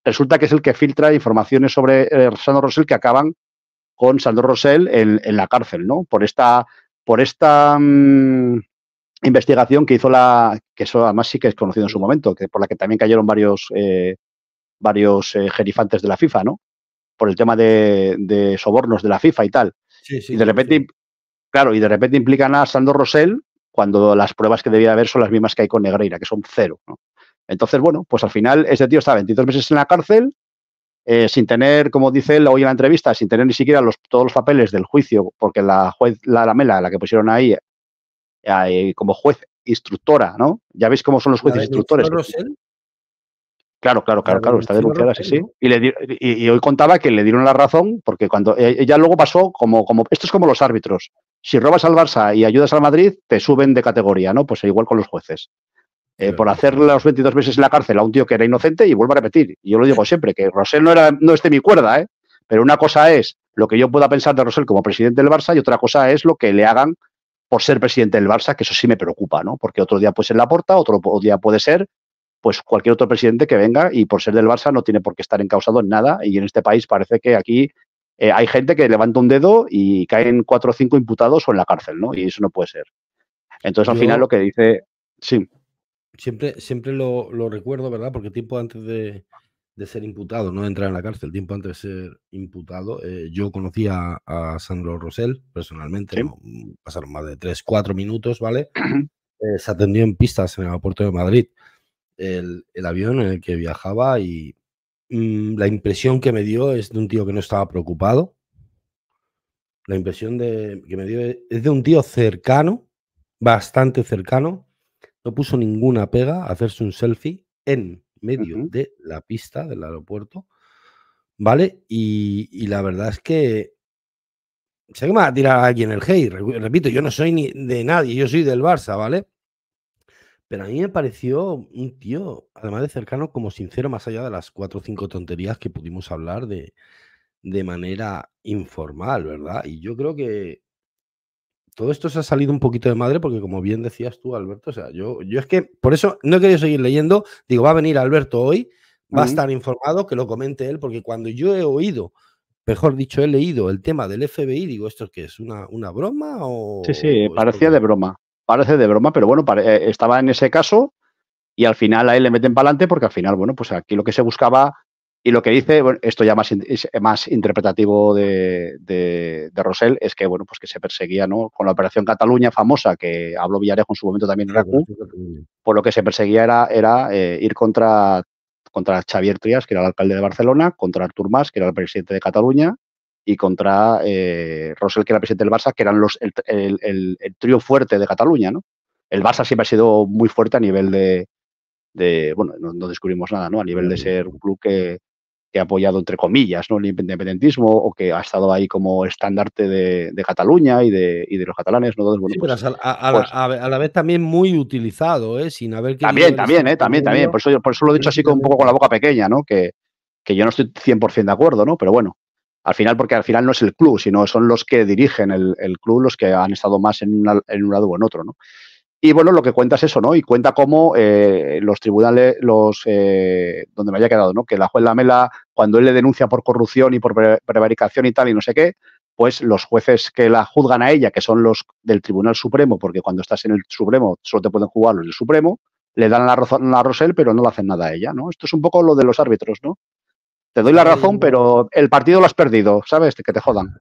resulta que es el que filtra informaciones sobre eh, Sandro Rosell que acaban con Sandro Rosell en, la cárcel, ¿no? Por esta, por esta mm, investigación que hizo la, que eso además sí que es conocido en su momento, que por la que también cayeron varios, eh, varios jerifantes eh, de la FIFA, ¿no? Por el tema de, sobornos de la FIFA y tal. y de repente, claro, y de repente implican a Sandro Rosell cuando las pruebas que debía haber son las mismas que hay con Negreira, que son cero, ¿no? Entonces, bueno, pues al final ese tío está 22 meses en la cárcel, eh, sin tener, como dice él hoy en la entrevista, sin tener ni siquiera todos los papeles del juicio, porque la juez la lamela, la que pusieron ahí, como juez instructora, ¿no? Ya veis cómo son los jueces instructores. Claro, claro, claro, claro, está denunciada, sí, sí. Y, hoy contaba que le dieron la razón, porque cuando eh, ella luego pasó, como, como esto es como los árbitros, si robas al Barça y ayudas al Madrid, te suben de categoría, ¿no? Pues igual con los jueces. Eh, por hacer los 22 meses en la cárcel a un tío que era inocente y vuelvo a repetir, y yo lo digo siempre, que Rosell no, era, no esté mi cuerda, ¿eh? pero una cosa es lo que yo pueda pensar de Rosell como presidente del Barça y otra cosa es lo que le hagan por ser presidente del Barça, que eso sí me preocupa, ¿no? porque otro día puede ser puerta, otro día puede ser pues cualquier otro presidente que venga y por ser del Barça no tiene por qué estar encausado en nada y en este país parece que aquí eh, hay gente que levanta un dedo y caen cuatro o cinco imputados o en la cárcel, ¿no? Y eso no puede ser. Entonces, al final, lo que dice. Sí siempre, lo, recuerdo, ¿verdad? Porque tiempo antes de, ser imputado, no de entrar en la cárcel, tiempo antes de ser imputado, eh, yo conocí a, Sandro Rosell personalmente, mm, pasaron más de 3, 4 minutos, ¿vale? (clears throat) Eh, se atendió en pistas en el aeropuerto de Madrid el, avión en el que viajaba y mm, la impresión que me dio es de un tío que no estaba preocupado. La impresión de, que me dio es de un tío cercano, bastante cercano, no puso ninguna pega a hacerse un selfie en medio de la pista del aeropuerto, ¿vale? Y, la verdad es que sé que me va a tirar alguien el hey, repito, yo no soy ni de nadie, yo soy del Barça, ¿vale? Pero a mí me pareció un tío, además de cercano, como sincero, más allá de las cuatro o cinco tonterías que pudimos hablar de manera informal, ¿verdad? Y yo creo que todo esto se ha salido un poquito de madre porque, como bien decías tú, Alberto, o sea, yo, yo es que por eso no he querido seguir leyendo. Digo, va a venir Alberto hoy, va a estar informado, que lo comente él, porque cuando yo he oído, mejor dicho, he leído el tema del FBI, digo, ¿esto qué es? ¿Una, una broma? O, sí, sí, parecía de broma. Parece de broma, pero bueno, eh, estaba en ese caso y al final a él le meten para adelante porque al final, bueno, pues aquí lo que se buscaba y lo que dice, esto ya más, más interpretativo de, de, es que bueno, pues que se perseguía ¿no? con la Operación Cataluña famosa, que habló Villarejo en su momento también en por lo que se perseguía era, eh, ir contra, contra Xavier Trias, que era el alcalde de Barcelona, contra Artur Mas, que era el presidente de Cataluña, y contra eh, Rosel, que era el presidente del Barça, que eran los, el, el, el, trío fuerte de Cataluña. ¿no? El Barça siempre ha sido muy fuerte a nivel de, bueno, no, descubrimos nada, ¿no? A nivel de ser un club que, que ha apoyado, entre comillas, ¿no? el independentismo o que ha estado ahí como estandarte de, Cataluña y de, y de, los catalanes. ¿no? a, la, vez también muy utilizado, ¿eh? sin haber que... También, también, eh, también, también. Por eso, por eso lo he dicho así con, un poco con la boca pequeña, ¿no? que, que yo no estoy 100% de acuerdo, ¿no? pero bueno. Al final, porque al final no es el club, sino son los que dirigen el, el club los que han estado más en, en un lado o en otro, ¿no? Y bueno, lo que cuenta es eso, ¿no? Y cuenta cómo eh, los tribunales, los eh, donde me haya quedado, ¿no? Que la juez Lamela, cuando él le denuncia por corrupción y por prevaricación y tal y no sé qué, pues los jueces que la juzgan a ella, que son los del Tribunal Supremo, porque cuando estás en el Supremo solo te pueden jugar los del Supremo, le dan la razón a Rosel pero no le hacen nada a ella, ¿no? Esto es un poco lo de los árbitros, ¿no? Te doy la razón, pero el partido lo has perdido, ¿sabes? Que te jodan.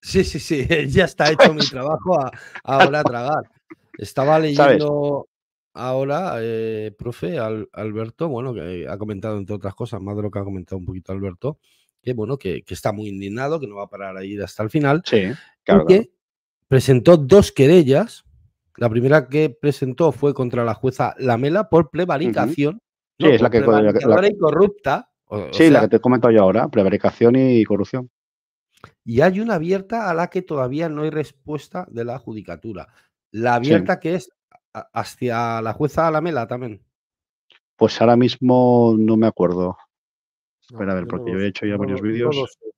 Sí, sí, sí, (laughs) ya está hecho mi trabajo, a, (laughs) ahora a tragar. Estaba leyendo ahora, eh, profe, al, Alberto, bueno, que ha comentado entre otras cosas, más de lo que ha comentado un poquito Alberto, que bueno, que, está muy indignado, que no va a parar a ir hasta el final. Sí, claro. presentó dos querellas. La primera que presentó fue contra la jueza Lamela por prevaricación. Sí, es la que. corrupta. la que te he comentado yo ahora, prevaricación y corrupción. Y hay una abierta a la que todavía no hay respuesta de la judicatura. La abierta que es hacia la jueza mela también. Pues ahora mismo no me acuerdo. Espera a ver, porque yo he hecho ya varios vídeos.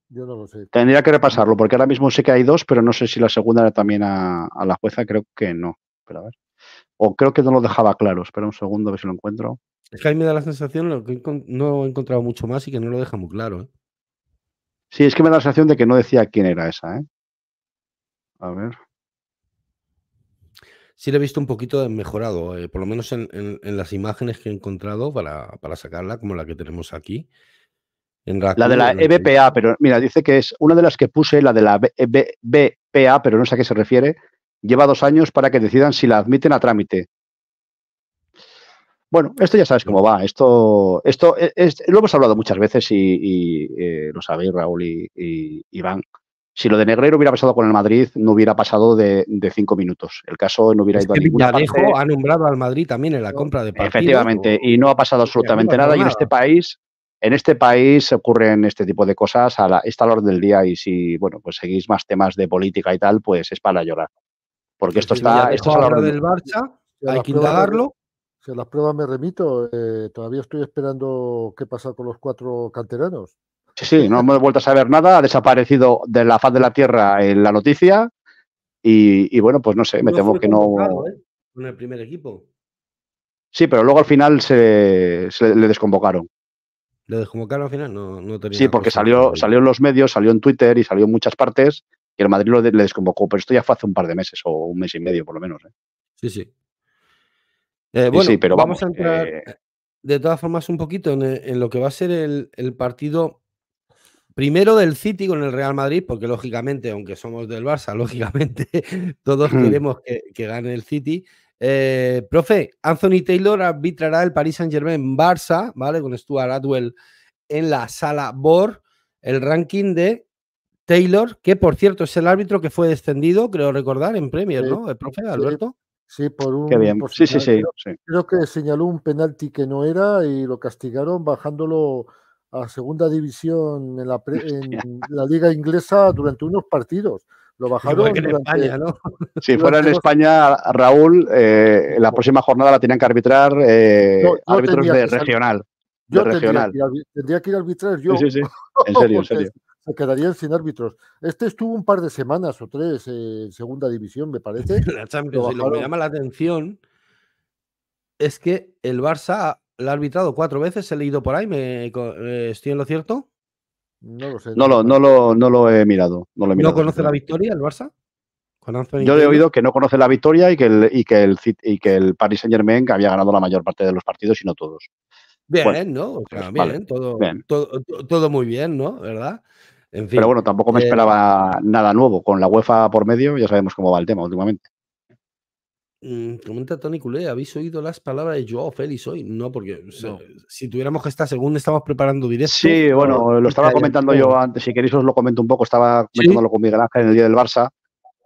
Yo no lo sé. Tendría que repasarlo, porque ahora mismo sé que hay dos, pero no sé si la segunda era también a, la jueza, creo que no. Espera a ver. O creo que no lo dejaba claro. Espera un segundo a ver si lo encuentro. Es que a mí me da la sensación que no he encontrado mucho más y que no lo deja muy claro. ¿eh? Sí, es que me da la sensación de que no decía quién era esa. ¿eh? A ver sí le he visto un poquito mejorado, eh, por lo menos en, las imágenes que he encontrado para, sacarla, como la que tenemos aquí. la de la EBPA, e pero mira, dice que es una de las que puse, la de la BPA, pero no sé a qué se refiere. Lleva dos años para que decidan si la admiten a trámite. Bueno, esto ya sabes cómo va. Esto, esto lo hemos hablado muchas veces y, eh, lo sabéis, Raúl y Iván. Si lo de Negreiro hubiera pasado con el Madrid, no hubiera pasado de, cinco minutos. El caso no hubiera ido a ninguna parte. ha nombrado al Madrid también en la compra de Efectivamente, y no ha pasado absolutamente nada. Y en este país, en este país ocurren este tipo de cosas a la, está del día. Y si bueno, pues seguís más temas de política y tal, pues es para llorar. Porque esto está. Esto es a la del Barça, hay que indagarlo. Si a las pruebas me remito, eh, todavía estoy esperando qué pasa con los cuatro canteranos. Sí, sí, no hemos vuelto a saber nada, ha desaparecido de la faz de la Tierra en eh, la noticia y, bueno, pues no sé, me temo que no... ¿eh? Con el primer equipo. Sí, pero luego al final se, le desconvocaron. ¿Le desconvocaron al final? No, Sí, porque salió, salió en los medios, salió en Twitter y salió en muchas partes y el Madrid lo le desconvocó, pero esto ya fue hace un par de meses o un mes y medio por lo menos. ¿eh? Eh, sí, sí. bueno, vamos, a entrar de todas formas un poquito en, lo que va a ser el partido Primero del City con el Real Madrid, porque lógicamente, aunque somos del Barça, (laughs) lógicamente todos queremos que, gane el City. Eh, profe, Anthony Taylor arbitrará el Paris Saint Germain Barça, ¿vale? Con Stuart Atwell en la sala BOR. El ranking de Taylor, que por cierto es el árbitro que fue descendido, creo recordar, en Premier, ¿no? El eh, profe Alberto. Sí, por un. Qué bien. sí, sí, sí, Creo que señaló un penalti que no era y lo castigaron bajándolo a segunda división (laughs) en la, liga inglesa durante unos partidos. Lo bajaron ¿no? Si fuera en España, Raúl, eh, la próxima jornada la tenían que arbitrar eh, árbitros de regional. Yo regional. Tendría, que, ir a arbitrar yo. Sí, sí, En serio, en (laughs) serio. Se quedarían sin árbitros. Este estuvo un par de semanas o tres eh, en segunda división, me parece. (laughs) lo que me llama la atención es que el Barça la ha arbitrado cuatro veces, he leído por ahí, me, eh, ¿estoy en lo cierto? No lo sé. No lo, no lo, he mirado. ¿No, conoce la victoria el Barça? Yo le he oído que no conoce la victoria y que el, y que el, y Paris Saint Germain había ganado la mayor parte de los partidos y no todos. Bien, ¿no? Pues, todo, muy bien, ¿no? ¿Verdad? Pero bueno, tampoco me eh, esperaba nada nuevo. Con la UEFA por medio ya sabemos cómo va el tema últimamente. Mm, comenta Tony Culé, ¿habéis oído las palabras de Joao Félix hoy? No, porque si tuviéramos que estar, según estamos preparando directo. Sí, bueno, lo estaba comentando yo antes, si queréis os lo comento un poco, estaba comentándolo con Miguel Ángel en el día del Barça.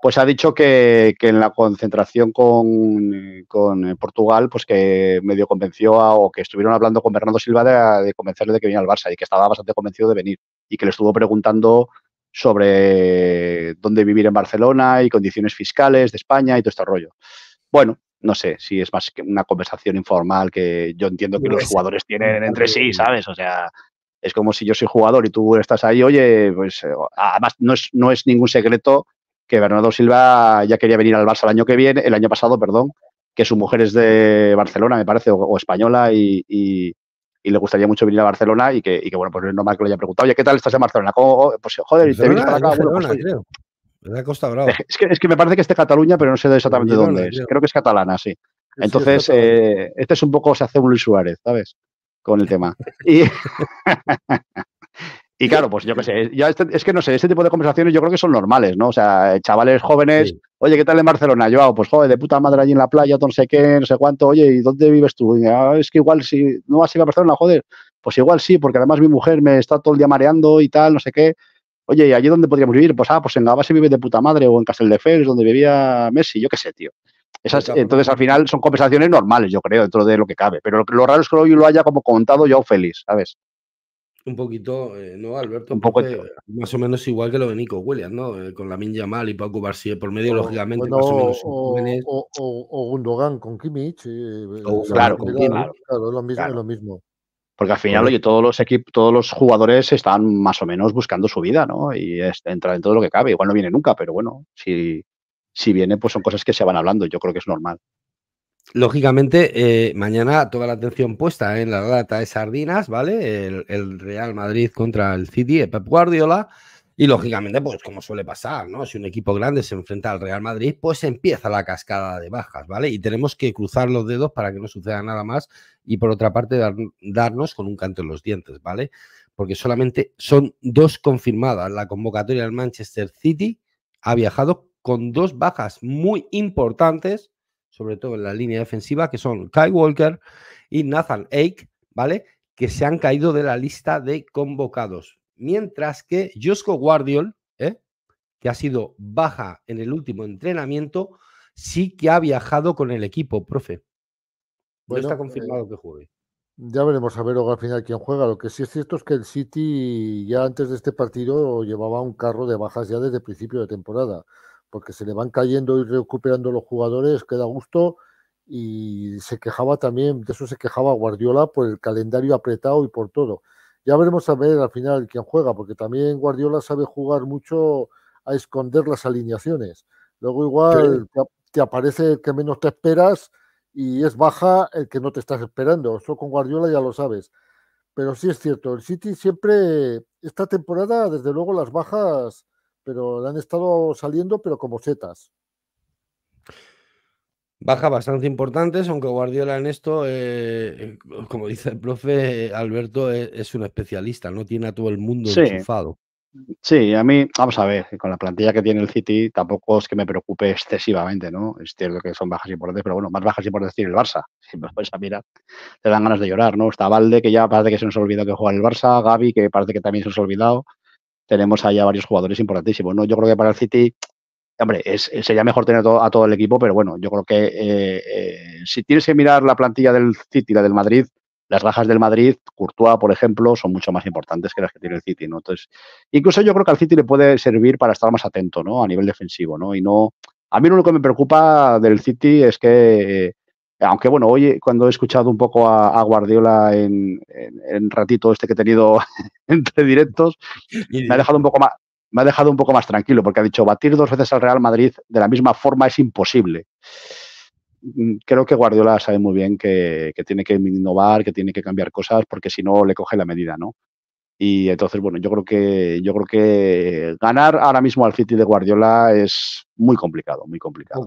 Pues ha dicho que, en la concentración con, eh, Portugal, pues que medio convenció a, o que estuvieron hablando con Bernardo Silva de, de convencerle de que viniera al Barça y que estaba bastante convencido de venir y que le estuvo preguntando sobre dónde vivir en Barcelona y condiciones fiscales de España y todo este rollo. Bueno, no sé si es más que una conversación informal que yo entiendo que los pues, jugadores tienen mm, entre sí, ¿sabes? O sea, es como si yo soy jugador y tú estás ahí, oye, pues eh, además no es, no es ningún secreto que Bernardo Silva ya quería venir al Barça el año que viene, el año pasado, perdón, que su mujer es de Barcelona, me parece, o, española, y, le gustaría mucho venir a Barcelona y que, bueno, pues no normal que lo haya preguntado, oye, ¿qué tal estás en Barcelona? pues joder, y te vienes para acá. Pues, es que, me parece que esté de Cataluña, pero no sé exactamente dónde es. Creo que es catalana, sí. Entonces, eh, este es un poco, se hace un Luis Suárez, ¿sabes? Con el tema. (laughs) (laughs) Y, claro, pues yo qué sé, ya este, es que no sé, este tipo de conversaciones yo creo que son normales, ¿no? O sea, chavales jóvenes, oye, ¿qué tal en Barcelona? Yo hago, pues joder, de puta madre allí en la playa, no sé qué, no sé cuánto, oye, ¿y dónde vives tú? Ah, es que igual si no vas a ir a Barcelona, joder, pues igual sí, porque además mi mujer me está todo el día mareando y tal, no sé qué. Oye, ¿y allí dónde podríamos vivir? Pues, ah, pues en la se vive de puta madre o en de Castelldefels, donde vivía Messi, yo qué sé, tío. entonces, al final, son conversaciones normales, yo creo, dentro de lo que cabe. Pero lo, raro es que hoy lo haya como contado yo feliz, ¿sabes? Un poquito, eh, ¿no, Alberto? Un poco más o menos igual que lo de Nico Williams, ¿no? Eh, con la Minya Mal y Paco Barcier por medio, lógicamente, más o menos. O, Gundogan con Kimmich. Eh, claro, con Kimmich. Claro. Es lo mismo. Porque al final, oye, todos los equipos, todos los jugadores están más o menos buscando su vida, ¿no? Y es, entra en todo lo que cabe. Igual no viene nunca, pero bueno, si, si viene, pues son cosas que se van hablando. Yo creo que es normal. Lógicamente, eh, mañana toda la atención puesta en la data de sardinas, ¿vale? El, Real Madrid contra el City, el Pep Guardiola. Y lógicamente, pues como suele pasar, ¿no? Si un equipo grande se enfrenta al Real Madrid, pues empieza la cascada de bajas, ¿vale? Y tenemos que cruzar los dedos para que no suceda nada más y por otra parte darnos con un canto en los dientes, ¿vale? Porque solamente son dos confirmadas. La convocatoria del Manchester City ha viajado con dos bajas muy importantes, sobre todo en la línea defensiva, que son Kai Walker y Nathan Ake, ¿vale? Que se han caído de la lista de convocados mientras que Josco Guardiol, ¿eh? que ha sido baja en el último entrenamiento, sí que ha viajado con el equipo, profe. está eh, confirmado que juegue. Ya veremos a ver luego al final quién juega. Lo que sí es cierto es que el City ya antes de este partido llevaba un carro de bajas ya desde principio de temporada, porque se le van cayendo y recuperando los jugadores, queda gusto y se quejaba también, de eso se quejaba Guardiola por el calendario apretado y por todo. Ya veremos a ver al final quién juega, porque también Guardiola sabe jugar mucho a esconder las alineaciones. Luego igual te, aparece el que menos te esperas y es baja el que no te estás esperando. Eso con Guardiola ya lo sabes. Pero sí es cierto, el City siempre, esta temporada, desde luego las bajas, pero le han estado saliendo, pero como setas baja bastante importantes, aunque Guardiola en esto, eh, eh, como dice el profe Alberto, e, es, un especialista, no tiene a todo el mundo sí. Sí, a mí, vamos a ver, con la plantilla que tiene el City tampoco es que me preocupe excesivamente, ¿no? Es cierto que son bajas importantes, pero bueno, más bajas importantes tiene el Barça. (laughs) Si me a mirar, te dan ganas de llorar, ¿no? Está Valde, que ya parece que se nos ha olvidado que juega el Barça, Gaby, que parece que también se nos ha olvidado. Tenemos allá varios jugadores importantísimos, ¿no? Yo creo que para el City hombre, sería mejor tener a todo el equipo, pero bueno, yo creo que eh, eh, si tienes que mirar la plantilla del City, y la del Madrid, las bajas del Madrid, Courtois, por ejemplo, son mucho más importantes que las que tiene el City, ¿no? Entonces, incluso yo creo que al City le puede servir para estar más atento, ¿no? A nivel defensivo, ¿no? Y no... A mí lo único que me preocupa del City es que, eh, aunque bueno, hoy cuando he escuchado un poco a, Guardiola en, el ratito este que he tenido (laughs) entre directos, me ha dejado un poco más, me ha dejado un poco más tranquilo porque ha dicho batir dos veces al Real Madrid de la misma forma es imposible. Mm, creo que Guardiola sabe muy bien que, tiene que innovar, que tiene que cambiar cosas porque si no le coge la medida, ¿no? Y entonces, bueno, yo creo que yo creo que ganar ahora mismo al City de Guardiola es muy complicado, muy complicado.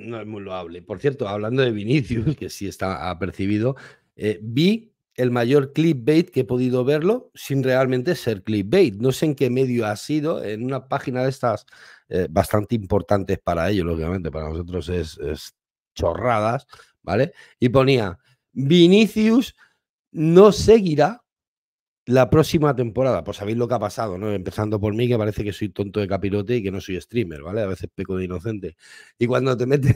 no es muy loable. Por cierto, hablando de Vinicius, (laughs) que sí está apercibido, eh, vi el mayor clickbait que he podido verlo sin realmente ser clickbait. No sé en qué medio ha sido, en una página de estas eh, bastante importantes para ellos, obviamente, para nosotros es, es chorradas, ¿vale? Y ponía, Vinicius no seguirá la próxima temporada, pues sabéis lo que ha pasado, ¿no? Empezando por mí, que parece que soy tonto de capirote y que no soy streamer, ¿vale? A veces peco de inocente. Y cuando te metes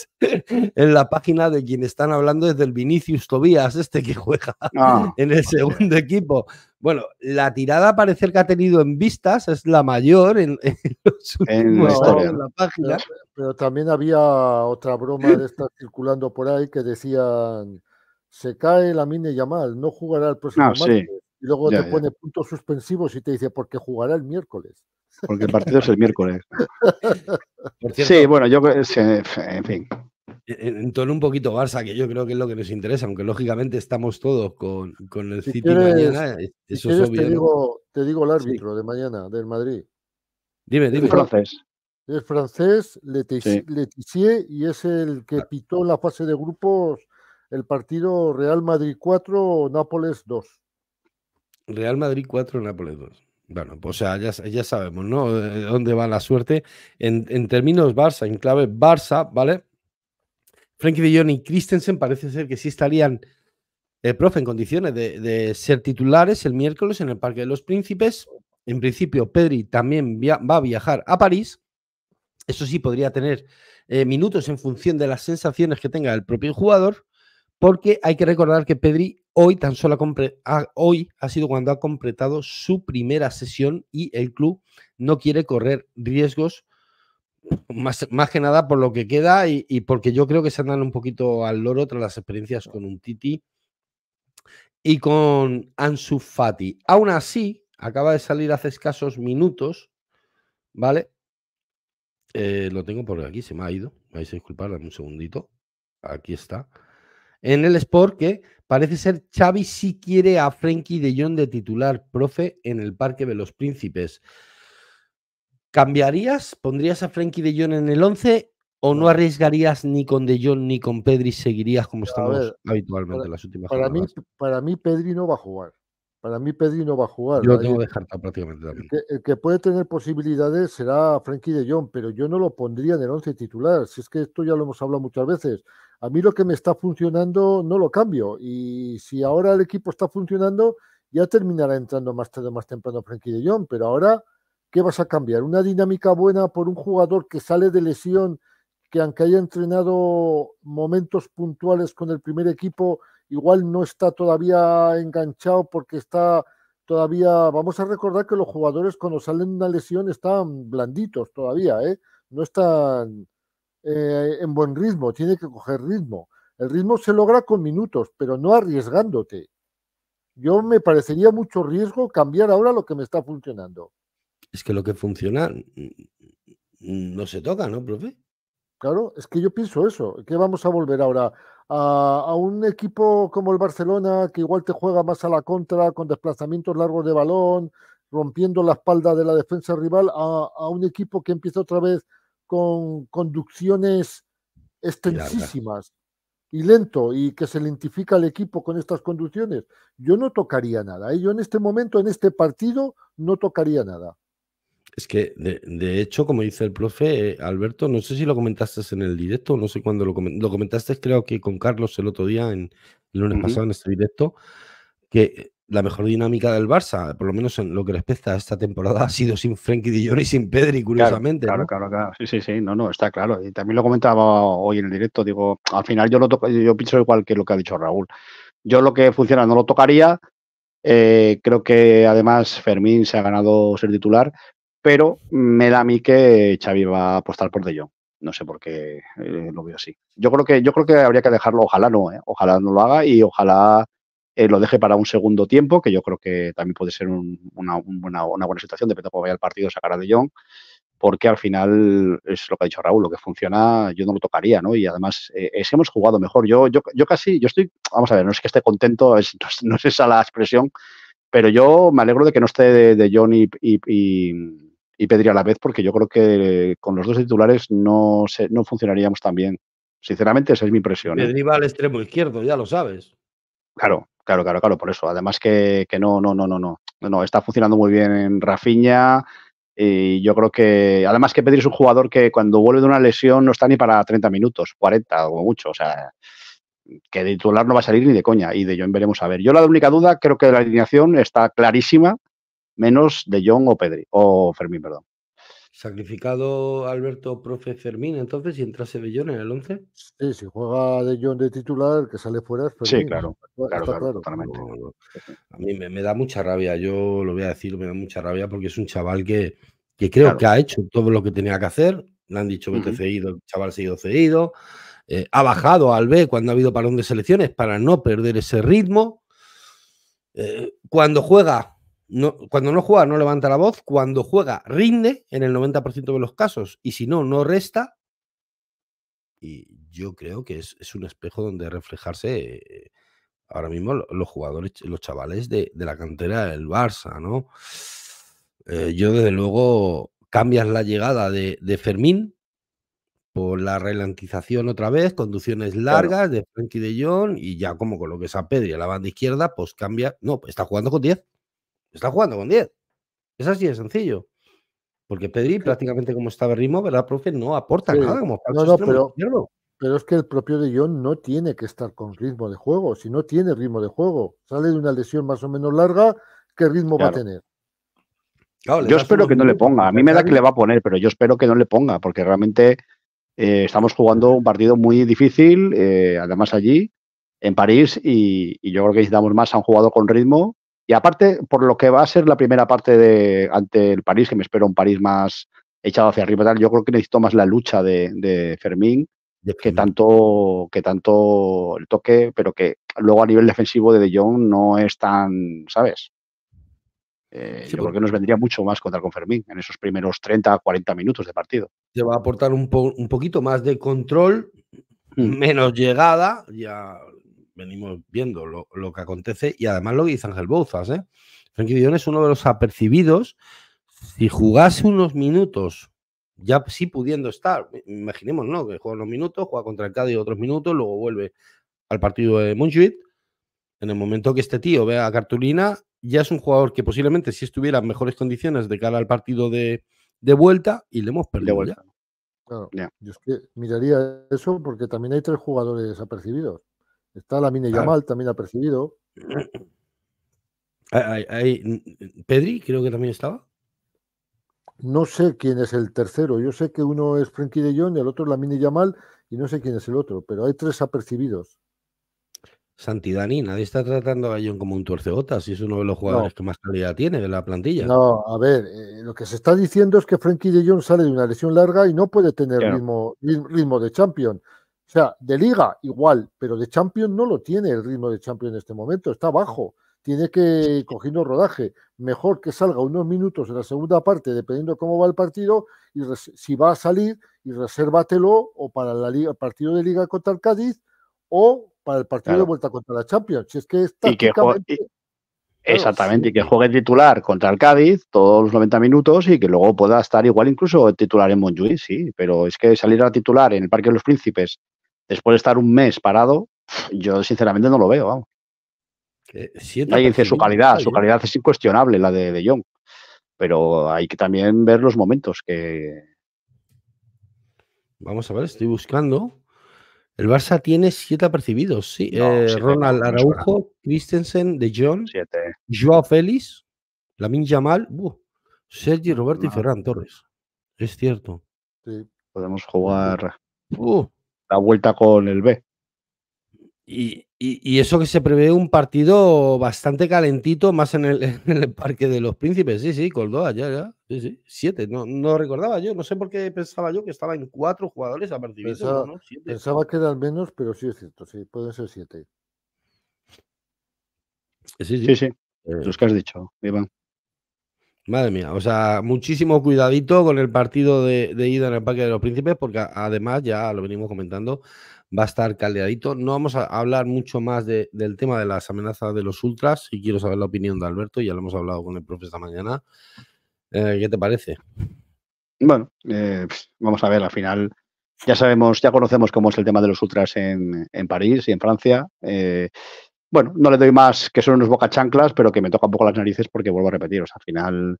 (laughs) en la página de quien están hablando es del Vinicius Tobías, este que juega ah. en el segundo equipo. Bueno, la tirada parecer que ha tenido en vistas es la mayor en, los la, en la, página. Pero, también había otra broma de estar circulando por ahí que decían se cae la mina Yamal, no jugará el próximo ah, y luego te pone puntos suspensivos y te dice, ¿por qué jugará el miércoles. Porque el partido es el miércoles. (laughs) sí, bueno, yo en fin. E, e, en tono un poquito Barça, que yo creo que es lo que nos interesa, aunque lógicamente estamos todos con, el City mañana. Eso es te, digo, te, digo, el árbitro de mañana, del Madrid. Dime, dime. Es francés. Es francés, Letizier, y es el que ah. pitó la fase de grupos el partido Real Madrid 4, Nápoles 2. Real Madrid 4, Nápoles 2. Bueno, pues ya, sabemos, ¿no? dónde va la suerte. En, términos Barça, en clave Barça, ¿vale? Frankie de Jong y Christensen parece ser que sí estarían, eh, profe, en condiciones de, ser titulares el miércoles en el Parque de los Príncipes. En principio, Pedri también va a viajar a París. Eso sí, podría tener eh, minutos en función de las sensaciones que tenga el propio jugador, porque hay que recordar que Pedri Hoy tan solo ha, hoy ha sido cuando ha completado su primera sesión y el club no quiere correr riesgos, más, más que nada por lo que queda y, porque yo creo que se andan un poquito al loro tras las experiencias con un Titi y con Ansu Fati. Aún así, acaba de salir hace escasos minutos, ¿vale? Eh, lo tengo por aquí, se me ha ido. Me vais a disculpar, un segundito. Aquí está en el Sport que parece ser Xavi si quiere a Frenkie de Jong de titular, profe, en el Parque de los Príncipes. ¿Cambiarías? ¿Pondrías a Frenkie de Jong en el 11 o no arriesgarías ni con De Jong ni con Pedri? ¿Seguirías como estamos habitualmente las últimas para para mí, Pedri no va a jugar. Para mí Pedri no va a jugar. Yo tengo dejar prácticamente El que, puede tener posibilidades será Frankie de Jong, pero yo no lo pondría en el once titular. Si es que esto ya lo hemos hablado muchas veces. A mí lo que me está funcionando no lo cambio. Y si ahora el equipo está funcionando, ya terminará entrando más tarde o más temprano Frankie de Jong. Pero ahora, ¿qué vas a cambiar? ¿Una dinámica buena por un jugador que sale de lesión, que aunque haya entrenado momentos puntuales con el primer equipo igual no está todavía enganchado porque está todavía, vamos a recordar que los jugadores cuando salen de una lesión están blanditos todavía, ¿eh? no están eh, en buen ritmo, tiene que coger ritmo. El ritmo se logra con minutos, pero no arriesgándote. Yo me parecería mucho riesgo cambiar ahora lo que me está funcionando. Es que lo que funciona no se toca, ¿no, profe? Claro, es que yo pienso eso, ¿Qué vamos a volver ahora a, un equipo como el Barcelona, que igual te juega más a la contra, con desplazamientos largos de balón, rompiendo la espalda de la defensa rival, a, un equipo que empieza otra vez con conducciones extensísimas y lento y que se identifica el equipo con estas conducciones, yo no tocaría nada. ¿eh? Yo en este momento, en este partido, no tocaría nada. Es que, de, hecho, como dice el profe eh, Alberto, no sé si lo comentaste en el directo, no sé cuándo lo, lo comentaste, creo que con Carlos el otro día, en, el lunes pasado, en este directo, que la mejor dinámica del Barça, por lo menos en lo que respecta a esta temporada, (laughs) ha sido sin Frenkie de Jong y sin Pedri, curiosamente. Claro, claro, claro, Sí, sí, sí, no, no, está claro. Y también lo comentaba hoy en el directo, digo, al final yo lo toco, yo pienso igual que lo que ha dicho Raúl. Yo lo que funciona no lo tocaría. Eh, creo que además Fermín se ha ganado ser titular, pero me da a mí que Xavi va a apostar por De Jong. No sé por qué eh, lo veo así. Yo creo que yo creo que habría que dejarlo, ojalá no, ¿eh? ojalá no lo haga y ojalá eh, lo deje para un segundo tiempo, que yo creo que también puede ser una, buena situación, depende de cómo vaya el partido, sacar a De Jong, porque al final es lo que ha dicho Raúl, lo que funciona yo no lo tocaría, ¿no? Y además es hemos jugado mejor. Yo, yo, yo casi, yo estoy, vamos a ver, no es que esté contento, no, es esa la expresión, pero yo me alegro de que no esté De, Jong y y Pedri a la vez, porque yo creo que con los dos titulares no, no funcionaríamos tan bien. Sinceramente, esa es mi impresión. ¿eh? Pedri va al extremo izquierdo, ya lo sabes. Claro, claro, claro, claro, por eso. Además que, que no, no, no, no, no. No, está funcionando muy bien Rafiña. Y yo creo que, además que Pedri es un jugador que cuando vuelve de una lesión no está ni para 30 minutos, 40 o mucho. O sea, que de titular no va a salir ni de coña. Y de John veremos a ver. Yo la única duda, creo que la alineación está clarísima menos de John o, Pedri, o Fermín. Perdón. Sacrificado Alberto, profe Fermín, entonces, si entrase de John en el 11. Sí, si juega de John de titular, que sale fuera es Fermín. Sí, claro, claro, claro, A mí me, da mucha rabia, yo lo voy a decir, me da mucha rabia porque es un chaval que, creo que ha hecho todo lo que tenía que hacer. Le han dicho que ha cedido, el chaval se ha ido cedido. Eh, ha bajado al B cuando ha habido parón de selecciones para no perder ese ritmo. Eh, cuando juega, cuando no juega no levanta la voz, cuando juega rinde en el 90% de los casos y si no, no resta. Y yo creo que es, un espejo donde reflejarse eh, ahora mismo los jugadores, los chavales de, la cantera del Barça, ¿no? Eh, yo desde luego cambias la llegada de, Fermín por la ralentización otra vez, conducciones largas de Frankie de Jong y ya como es a Pedri a la banda izquierda, pues cambia, no, pues está jugando con 10. Está jugando con 10. Es así de sencillo. Porque Pedri, prácticamente como estaba ritmo, ¿verdad, profe? No aporta nada como pero, pero, es que el propio De Jong no tiene que estar con ritmo de juego. Si no tiene ritmo de juego, sale de una lesión más o menos larga, ¿qué ritmo va a tener? yo espero que no le ponga. A mí me da que le va a poner, pero yo espero que no le ponga, porque realmente eh, estamos jugando un partido muy difícil, eh, además allí, en París, y, y, yo creo que necesitamos más a un jugador con ritmo aparte, por lo que va a ser la primera parte de ante el París, que me espero un París más echado hacia arriba, tal, yo creo que necesito más la lucha de, Fermín que tanto que tanto el toque, pero que luego a nivel defensivo de De Jong no es tan, ¿sabes? Eh, yo creo que nos vendría mucho más contar con Fermín en esos primeros 30, 40 minutos de partido. Se va a aportar un, poquito más de control, hmm. menos llegada, ya venimos viendo lo, que acontece y además lo que dice Ángel Bouzas. ¿eh? Frankie es uno de los apercibidos. Si jugase unos minutos, ya sí pudiendo estar, imaginemos, ¿no? Que juega unos minutos, juega contra el Cádiz otros minutos, luego vuelve al partido de Montjuic. En el momento que este tío vea a Cartulina, ya es un jugador que posiblemente si estuviera en mejores condiciones de cara al partido de, vuelta y le hemos perdido. Ya. Claro. Yo es que miraría eso porque también hay tres jugadores apercibidos. Está la Mine ah. Yamal, también apercibido. (clears throat) Mm, mm, Pedri, creo que también estaba. No sé quién es el tercero. Yo sé que uno es Frenkie de Jong, el otro es la Mine Yamal y no sé quién es el otro, pero hay tres apercibidos. Santidani, nadie está tratando a Jong como un torceota. si es uno de los jugadores que más calidad tiene de la plantilla. No, a ver, eh, lo que se está diciendo es que Frenkie de Jong sale de una lesión larga y no puede tener ritmo, ritmo de champion. O sea, de liga igual, pero de Champions no lo tiene el ritmo de Champions en este momento, está bajo. Tiene que cogiendo rodaje. Mejor que salga unos minutos en la segunda parte, dependiendo cómo va el partido, y si va a salir, y resérvatelo o para la liga, el partido de liga contra el Cádiz o para el partido de vuelta contra la Champions. Si es que está Exactamente, y que juegue titular contra el Cádiz todos los 90 minutos y que luego pueda estar igual incluso titular en Montjuïc sí, pero es que salir a titular en el Parque de los Príncipes después de estar un mes parado, yo sinceramente no lo veo, vamos. dice su calidad, su calidad es incuestionable, la de, John. Pero hay que también ver los momentos que. Vamos a ver, estoy buscando. El Barça tiene siete apercibidos, sí. Eh, Ronald Araujo, Christensen, De John, siete. Joao Félix, Lamin Jamal, uh, Sergi Roberto y Ferran Torres. Es cierto. Podemos jugar. Uh vuelta con el B. Y, eso que se prevé un partido bastante calentito, más en el, (laughs) Parque de los Príncipes. Sí, sí, Coldoa, ya, ya. Sí, sí. Siete, no, recordaba yo. No sé por qué pensaba yo que estaba en cuatro jugadores a partir pensaba, ¿no? Siete. pensaba que eran menos, pero sí es cierto, sí, puede ser siete. Sí, sí. Eh. los que has dicho, Iván. Madre mía, o sea, muchísimo cuidadito con el partido de, ida en el Parque de los Príncipes, porque además, ya lo venimos comentando, va a estar caldeadito. No vamos a hablar mucho más del tema de las amenazas de los ultras y quiero saber la opinión de Alberto, ya lo hemos hablado con el profe esta mañana. Eh, ¿Qué te parece? Bueno, eh, vamos a ver, al final ya sabemos, ya conocemos cómo es el tema de los ultras en, París y en Francia. Eh, bueno, no le doy más que son unos bocachanclas, pero que me toca un poco las narices porque vuelvo a repetir, al final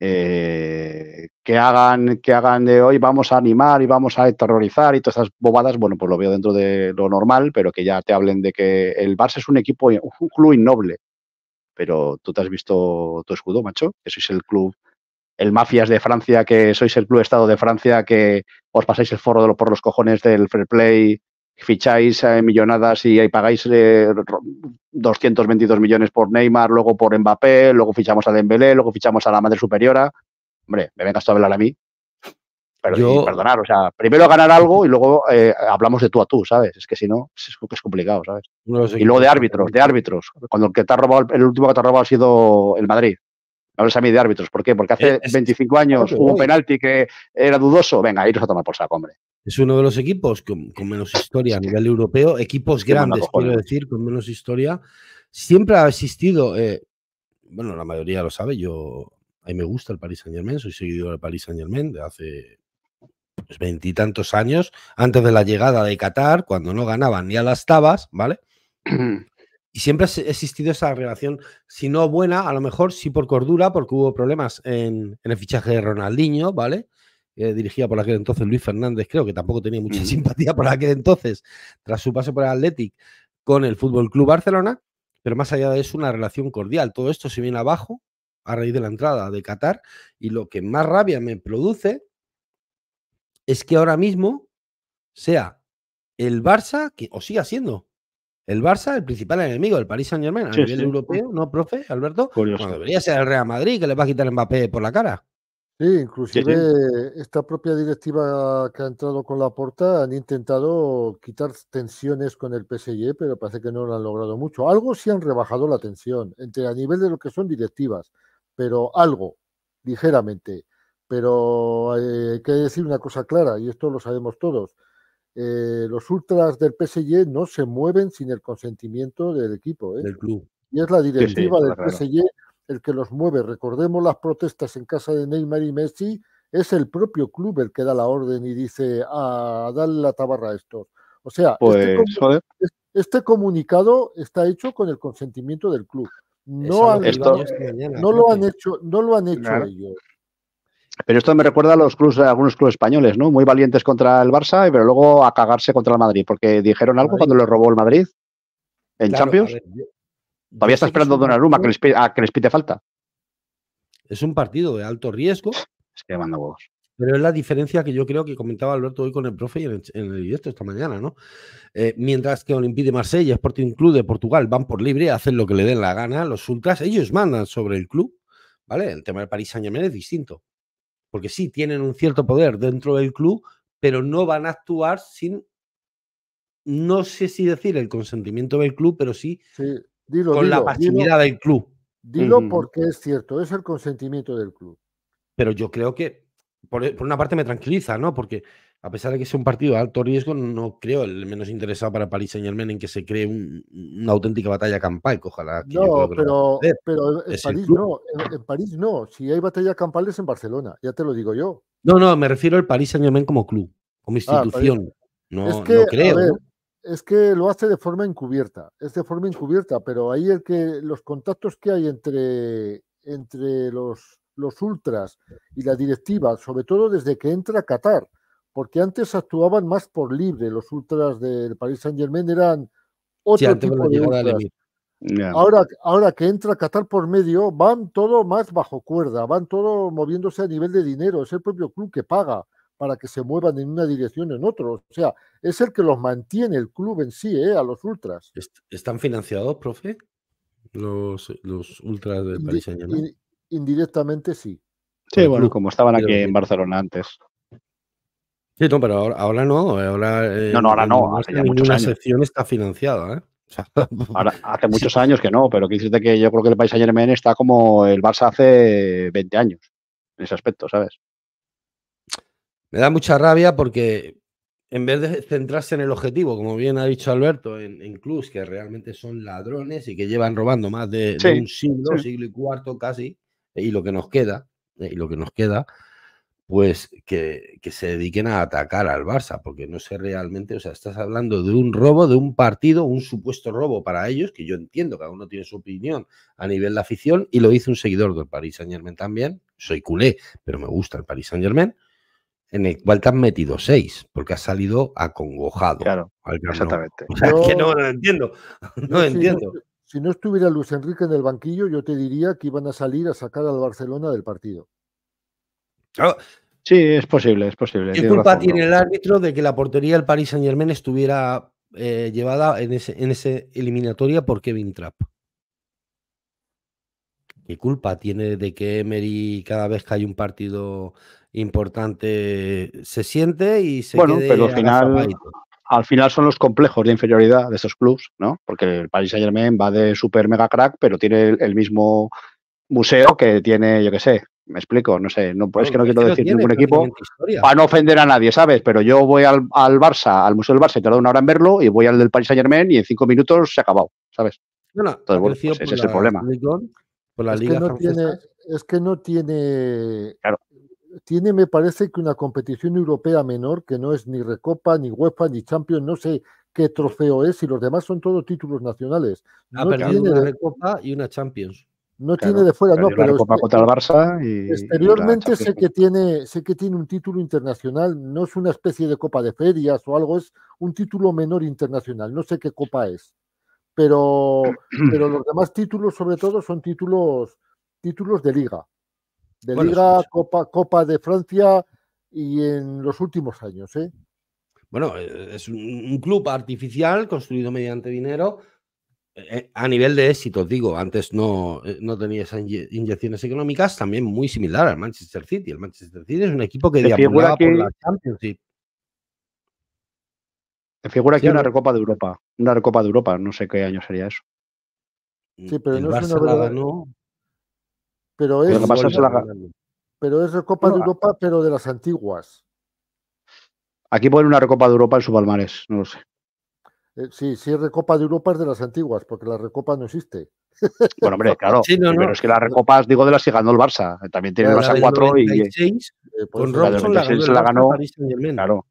eh, que hagan que hagan de hoy vamos a animar y vamos a terrorizar y todas esas bobadas, bueno, pues lo veo dentro de lo normal, pero que ya te hablen de que el Barça es un equipo, un club innoble. Pero tú te has visto tu escudo, macho, que sois el club, el mafias de Francia, que sois el club estado de Francia, que os pasáis el forro por los cojones del fair play ficháis a eh, millonadas y ahí pagáis 222 eh, millones por Neymar, luego por Mbappé, luego fichamos a Dembélé, luego fichamos a la madre superiora. Hombre, me vengas tú a hablar a mí. Pero Yo... perdonar, o sea, primero ganar algo y luego eh, hablamos de tú a tú, ¿sabes? Es que si no, es, complicado, ¿sabes? y luego de árbitros, de árbitros. Cuando el que te ha robado, el último que te ha robado ha sido el Madrid hables a mí de árbitros. ¿Por qué? Porque hace 25 eh, años hubo un penalti que era dudoso. Venga, iros a tomar por saco, hombre. Es uno de los equipos con, menos historia a nivel europeo, equipos grandes, quiero decir, con menos historia. Siempre ha existido, eh, bueno, la mayoría lo sabe, yo, a mí me gusta el Paris Saint Germain, soy seguidor del Paris Saint Germain de hace pues, veintitantos años, antes de la llegada de Qatar, cuando no ganaban ni a las tabas, ¿vale? (clears throat) Y siempre ha existido esa relación, si no buena, a lo mejor sí por cordura, porque hubo problemas en, el fichaje de Ronaldinho, ¿vale? Eh, dirigía por aquel entonces Luis Fernández, creo que tampoco tenía mucha simpatía por aquel entonces, tras su paso por el Athletic con el Fútbol Club Barcelona, pero más allá de eso, una relación cordial. Todo esto se viene abajo a raíz de la entrada de Qatar y lo que más rabia me produce es que ahora mismo sea el Barça, que, o siga siendo el Barça, el principal enemigo el Paris Saint Germain a nivel europeo, ¿no, profe, Alberto? Curioso. debería ser el Real Madrid que le va a quitar Mbappé por la cara. Sí, inclusive esta propia directiva que ha entrado con la puerta han intentado quitar tensiones con el PSG, pero parece que no lo han logrado mucho. Algo sí han rebajado la tensión, entre a nivel de lo que son directivas, pero algo, ligeramente. Pero eh, hay que decir una cosa clara, y esto lo sabemos todos eh, los ultras del PSG no se mueven sin el consentimiento del equipo. ¿eh? Del club. Y es la directiva del PSG el que los mueve. Recordemos las protestas en casa de Neymar y Messi. Es el propio club el que da la orden y dice a ah, darle la tabarra a estos. O sea, este, pues, este, comunicado está hecho con el consentimiento del club. No, lo han hecho, no lo han hecho ellos. Pero esto me recuerda a los clubs, de algunos clubes españoles, ¿no? Muy valientes contra el Barça, pero luego a cagarse contra el Madrid, porque dijeron algo cuando le robó el Madrid en Champions. Todavía está esperando es Donnarumma que les, a que les pite falta. Es un partido de alto riesgo. Es que manda huevos. Pero es la diferencia que yo creo que comentaba Alberto hoy con el profe y en el, directo este esta mañana, ¿no? Eh, mientras que Olympique de Marsella, Sporting Club de Portugal van por libre, hacen lo que le den la gana, los ultras, ellos mandan sobre el club, ¿vale? El tema del París Saint-Germain es distinto porque sí tienen un cierto poder dentro del club, pero no van a actuar sin, no sé si decir el consentimiento del club, pero sí, con la pasividad del club. Dilo porque es cierto, es el consentimiento del club. Pero yo creo que, por una parte me tranquiliza, ¿no? Porque a pesar de que sea un partido de alto riesgo, no creo el menos interesado para París Saint Germain en que se cree una auténtica batalla campal. ojalá. no, pero, en, París no, Si hay batalla campal es en Barcelona, ya te lo digo yo. No, no, me refiero al París Saint Germain como club, como ah, institución. no, es que, creo. Es que lo hace de forma encubierta, es de forma encubierta, pero ahí el que los contactos que hay entre, entre los, los ultras y la directiva, sobre todo desde que entra Qatar, porque antes actuaban más por libre, los ultras del Paris Saint Germain eran otro tipo de ultras. Ahora, ahora que entra Qatar por medio, van todo más bajo cuerda, van todo moviéndose a nivel de dinero, es el propio club que paga para que se muevan en una dirección o en otra. O sea, es el que los mantiene el club en sí, eh, a los ultras. ¿Están financiados, profe? Los, los ultras del Paris Saint Germain. Indirectamente sí. Sí, bueno, como estaban aquí en Barcelona antes. Sí, pero ahora, no. Eh, ahora, eh, no, no, ahora no. Una sección está financiada, ¿eh? (laughs) ahora, hace muchos años que no, pero que que yo creo que el país a Germain está como el Barça hace 20 años, en ese aspecto, ¿sabes? Me da mucha rabia porque en vez de centrarse en el objetivo, como bien ha dicho Alberto, en, en clubs que realmente son ladrones y que llevan robando más de, un siglo, siglo y cuarto casi, y lo que nos queda, y lo que nos queda, pues que, se dediquen a atacar al Barça, porque no sé realmente, o sea, estás hablando de un robo, de un partido, un supuesto robo para ellos, que yo entiendo, cada uno tiene su opinión a nivel de afición, y lo dice un seguidor del Paris Saint Germain también, soy culé, pero me gusta el Paris Saint Germain, en el cual te han metido seis, porque ha salido acongojado. Claro, exactamente. O sea, que no, lo entiendo, (laughs) no entiendo. si no estuviera Luis Enrique en el banquillo, yo te diría que iban a salir a sacar al Barcelona del partido. Sí, es posible, es posible. ¿Qué culpa tiene el árbitro de que la portería del Paris Saint Germain estuviera eh, llevada en ese, en ese eliminatoria por Kevin Trapp? ¿Qué culpa tiene de que Emery cada vez que hay un partido importante se siente y se bueno, pero al final al final son los complejos de inferioridad de esos clubes, ¿no? Porque el Paris Saint Germain va de super mega crack, pero tiene el mismo museo que tiene, yo qué sé, me explico, no sé, no, es que no quiero decir ningún equipo para no ofender a nadie, ¿sabes? Pero yo voy al, Barça, al Museo del Barça, tardo una hora en verlo y voy al del Paris Saint Germain y en cinco minutos se ha acabado, ¿sabes? No, Entonces, pues ese es el problema. es, que no tiene, es que no tiene. Tiene, me parece que una competición europea menor que no es ni Recopa, ni UEFA, ni Champions, no sé qué trofeo es, y los demás son todos títulos nacionales. Ha perdido una Recopa y una Champions. No tiene de fuera, no, pero. exteriormente sé que tiene, sé que tiene un título internacional, no es una especie de copa de ferias o algo, es un título menor internacional, no sé qué copa es. Pero, (clears throat) pero los demás títulos, sobre todo, son títulos, títulos de liga. De liga, copa, copa de Francia y en los últimos años, ¿eh? Bueno, eh, es un club artificial construido mediante dinero eh, a nivel de éxito digo, antes no, eh, no tenía esas inyecciones económicas, también muy similar al Manchester City. El Manchester City es un equipo que figura que... por la Championship. figura aquí una recopa de Europa. Una recopa de Europa, no sé qué año sería eso. Sí, pero no es una verdad. No... Pero es, pero, recopa de Europa, pero de las antiguas. Aquí ponen una recopa de Europa en Subalmares, palmarés, no lo sé. Sí, eh, sí, sí, Recopa de Europa es de las antiguas, porque la Recopa no existe. Bueno, hombre, (laughs) claro. Pero es que la recopa, digo, de las que ganó el Barça. Eh, también tiene el Barça 4 y. Eh, con la, ganó. claro.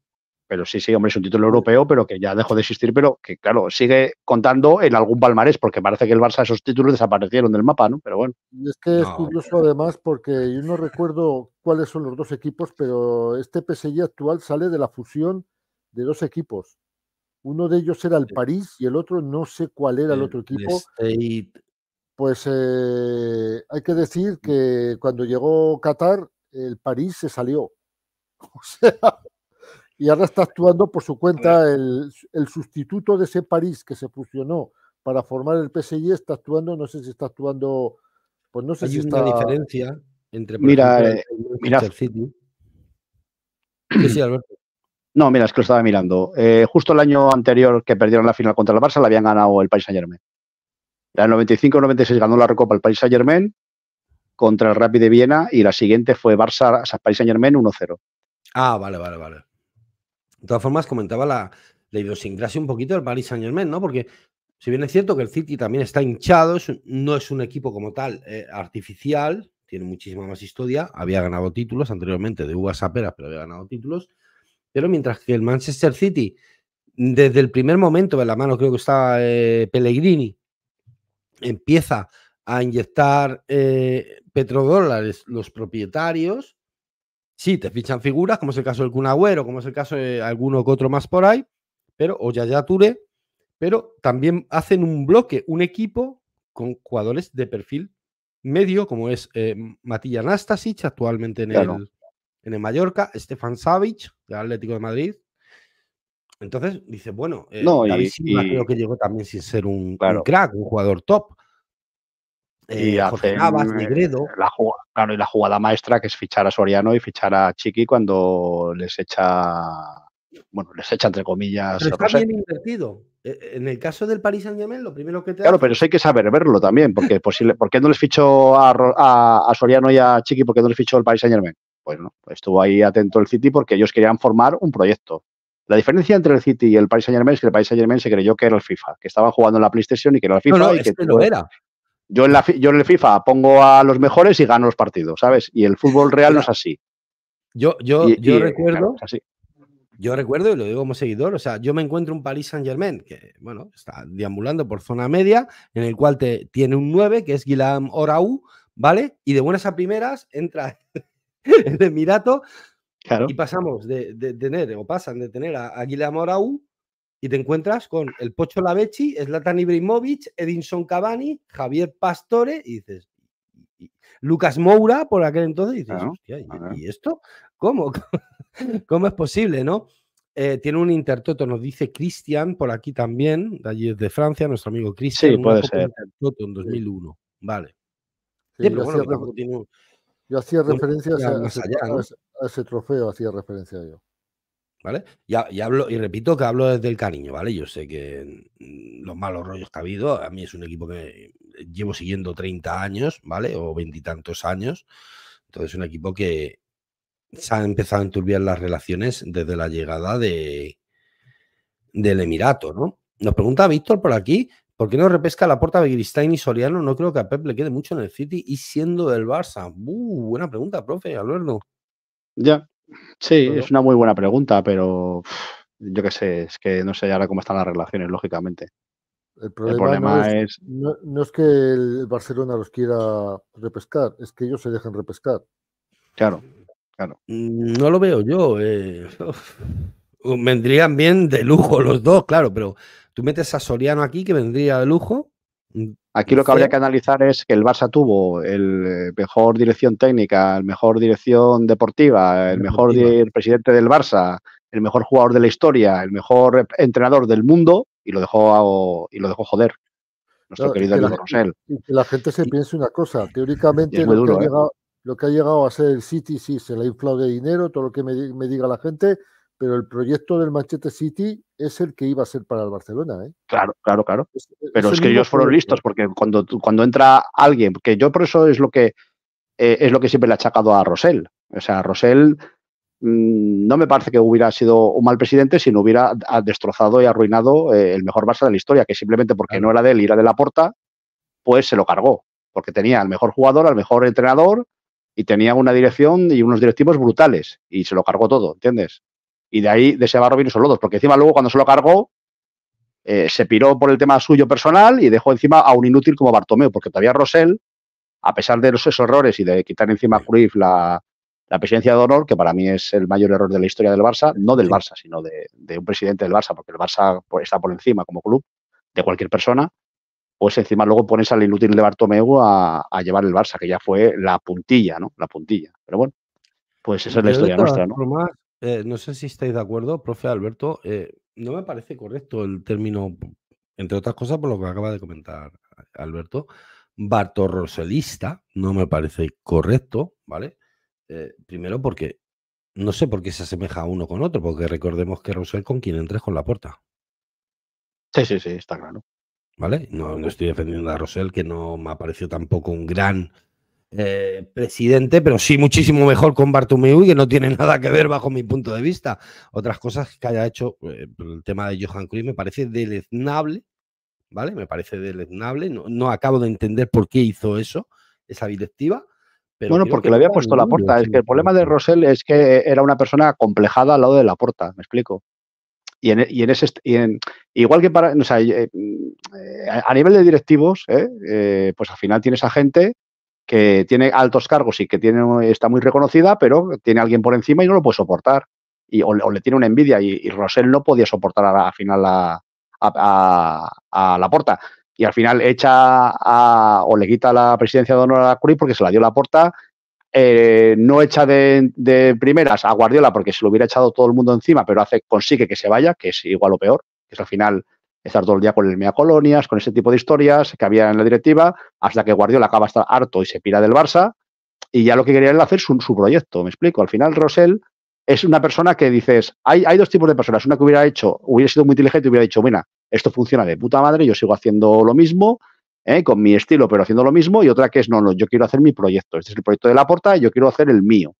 Pero sí, sí, hombre, es un título europeo, pero que ya dejó de existir, pero que, claro, sigue contando en algún palmarés, porque parece que el Barça esos títulos desaparecieron del mapa, ¿no? Pero bueno. es que es curioso, además, porque yo no recuerdo cuáles son los dos equipos, pero este PSG actual sale de la fusión de dos equipos. Uno de ellos era el París y el otro no sé cuál era el, otro equipo. Pues eh, hay que decir que cuando llegó Qatar, el París se salió. (laughs) O sea, y ahora está actuando por su cuenta el, sustituto de ese París que se fusionó para formar el PSI está actuando, no sé si está actuando, pues no sé si una diferencia entre mira, el eh, City. Sí, sí, Alberto. No, mira, es que lo estaba mirando. Eh, justo el año anterior que perdieron la final contra el Barça, la habían ganado el Paris Saint Germain. La 95-96 ganó la Recopa el Paris Saint Germain contra el Rapid de Viena y la siguiente fue Barça Paris Saint Germain 1-0. Ah, vale, vale, vale. De todas formas, comentaba la, la idiosincrasia un poquito del Paris Saint Germain, ¿no? Porque si bien es cierto que el City también está hinchado, no es un equipo como tal eh, artificial, tiene muchísima más historia, había ganado títulos anteriormente de uvas pero había ganado títulos mientras que el Manchester City, desde el primer momento, en la mano creo que está eh, Pellegrini, empieza a inyectar eh, petrodólares los propietarios. Sí, te fichan figuras, como es el caso del Cunagüero, como es el caso de alguno que otro más por ahí, pero o Yaya Ture, pero también hacen un bloque, un equipo con jugadores de perfil medio, como es eh, Matilla Nastasic, actualmente en el en Mallorca, Stefan Savic, del Atlético de Madrid. Entonces, dice, bueno, eh, no, creo que llegó también sin ser un, crack, un jugador top. y eh, hace eh, La, claro, y la jugada maestra que es fichar a Soriano y fichar a Chiqui cuando les echa, bueno, les echa entre comillas. Pero está bien invertido. E, en el caso del Paris Saint Germain, lo primero que te. Claro, pero eso hay que saber verlo también, porque (laughs) posible, ¿por qué no les fichó a, Soriano y a Chiqui? ¿Por qué no les fichó el Paris Saint Germain? Bueno, pues, pues, estuvo ahí atento el City porque ellos querían formar un proyecto. La diferencia entre el City y el Paris Saint-Germain es que el Paris Saint-Germain se creyó que era el FIFA, que estaba jugando en la PlayStation y que era el FIFA. No, no, pues, era. Yo en, la, yo en el FIFA pongo a los mejores y gano los partidos, ¿sabes? Y el fútbol real no es así. Yo, yo, yo recuerdo. Yo recuerdo, y lo digo como seguidor, o sea, yo me encuentro un Paris Saint-Germain que, bueno, está deambulando por zona media, en el cual te, tiene un 9, que es Guillaume Oraú, ¿vale? Y de buenas a primeras entra (laughs) de (laughs) Emirato. Y pasamos de, tener, o pasan de tener a, Aguila Morau y te encuentras con el Pocho Lavechi, Zlatan Ibrahimovic, Edinson Cavani, Javier Pastore y dices, Lucas Moura por aquel entonces, y dices, ¿y esto? ¿Cómo? (laughs) ¿Cómo es posible, no? Eh, tiene un intertoto, nos dice Cristian por aquí también, de allí de Francia, nuestro amigo Cristian. Sí, puede ser. Intertoto en 2001, vale. bueno, yo hacía referencia a, ese, trofeo, hacía referencia a yo. ¿Vale? Y, hablo, y repito que hablo desde el cariño, ¿vale? Yo sé que mm, los malos rollos que ha habido, a mí es un equipo que eh, llevo siguiendo 30 años, ¿vale? O veintitantos años. Entonces un equipo que se han empezado a enturbiar las relaciones desde la llegada de, del Emirato, ¿no? Nos pregunta Víctor por aquí ¿Por qué no repesca la de Begristain y Soriano? No creo que a Pep le quede mucho en el City y siendo del Barça. Uh, buena pregunta, profe, Alberto. Ya, sí, pues es una muy buena pregunta, pero yo qué sé, es que no sé ahora cómo están las relaciones, lógicamente. El problema, es, No, es que el Barcelona los quiera repescar, es que ellos se dejan repescar. Claro, claro. No lo veo yo. Eh. (laughs) Vendrían bien de lujo los dos, claro, pero Tú metes a Soriano aquí, que vendría de lujo. Aquí lo que habría que analizar es que el Barça tuvo el eh, mejor dirección técnica, el mejor dirección deportiva, el mejor presidente del Barça, el mejor jugador de la historia, el mejor entrenador del mundo y lo dejó y lo dejó joder. Nuestro querido Que la gente se piense una cosa, teóricamente lo, que ¿eh? llegado, ha llegado, a ser el City sí se le ha de dinero, todo lo que me, me diga la gente, pero el proyecto del Manchester City es el que iba a ser para el Barcelona. ¿eh? Claro, claro, claro. pero es, que ellos fueron listos, porque cuando, cuando entra alguien, que yo por eso es lo que eh, es lo que siempre le ha achacado a Rosell. O sea, Rosell mm, no me parece que hubiera sido un mal presidente si no hubiera destrozado y arruinado eh, el mejor Barça de la historia, que simplemente porque no era de él y era de la porta, pues se lo cargó. Porque tenía al mejor jugador, al mejor entrenador, y tenía una dirección y unos directivos brutales y se lo cargó todo, ¿entiendes? Y de ahí de ese son los dos, porque encima luego cuando se lo cargó, eh, se piró por el tema suyo personal y dejó encima a un inútil como Bartomeu, porque todavía Rosell, a pesar de esos errores y de quitar encima a Cruyff la, la presidencia de honor, que para mí es el mayor error de la historia del Barça, no del Barça, sino de, un presidente del Barça, porque el Barça está por encima como club de cualquier persona, pues encima luego pones al inútil de Bartomeu a, llevar el Barça, que ya fue la puntilla, ¿no? La puntilla. Pero bueno, pues esa es la historia nuestra, ¿no? Eh, no sé si estáis de acuerdo, profe Alberto, eh, no me parece correcto el término, entre otras cosas por lo que acaba de comentar Alberto, bartorroselista, no me parece correcto, ¿vale? Eh, primero porque no sé por qué se asemeja uno con otro, porque recordemos que Rosel con quien entres con la puerta. Sí, sí, sí, está claro. ¿Vale? No, estoy defendiendo a Rosell, que no me ha parecido tampoco un gran eh, presidente, pero sí muchísimo mejor con Bartomeu, que no tiene (laughs) nada que ver bajo mi punto de vista. Otras cosas que haya hecho, eh, el tema de Johan Cruyff me parece deleznable, ¿vale? Me parece deleznable. No, acabo de entender por qué hizo eso, esa directiva. Pero bueno, porque le había puesto la puerta. Es que el problema de Rosell es que eh, era una persona complejada al lado de la puerta, me explico. Y en, e, ese igual que para a nivel de directivos pues al final tienes a gente que tiene altos cargos y que tiene, está muy reconocida, pero tiene a alguien por encima y no lo puede soportar. Y, o, le tiene una envidia y, Rosell no podía soportar al final a, la porta. Y al final echa o le quita la presidencia de honor a Cruz porque se la dio la porta. Eh, no echa de, primeras a Guardiola porque se lo hubiera echado todo el mundo encima, pero hace, consigue que se vaya, que es igual o peor, que es al final estar todo el día con el Mea Colonias, con ese tipo de historias que había en la directiva, hasta que Guardiola acaba estar harto y se pira del Barça, y ya lo que quería era hacer su, su proyecto. Me explico. Al final, Rosell es una persona que dices, hay, hay dos tipos de personas. Una que hubiera hecho, hubiera sido muy inteligente y hubiera dicho, bueno, esto funciona de puta madre, yo sigo haciendo lo mismo, ¿eh? con mi estilo, pero haciendo lo mismo. Y otra que es, no, no, yo quiero hacer mi proyecto. Este es el proyecto de la porta y yo quiero hacer el mío.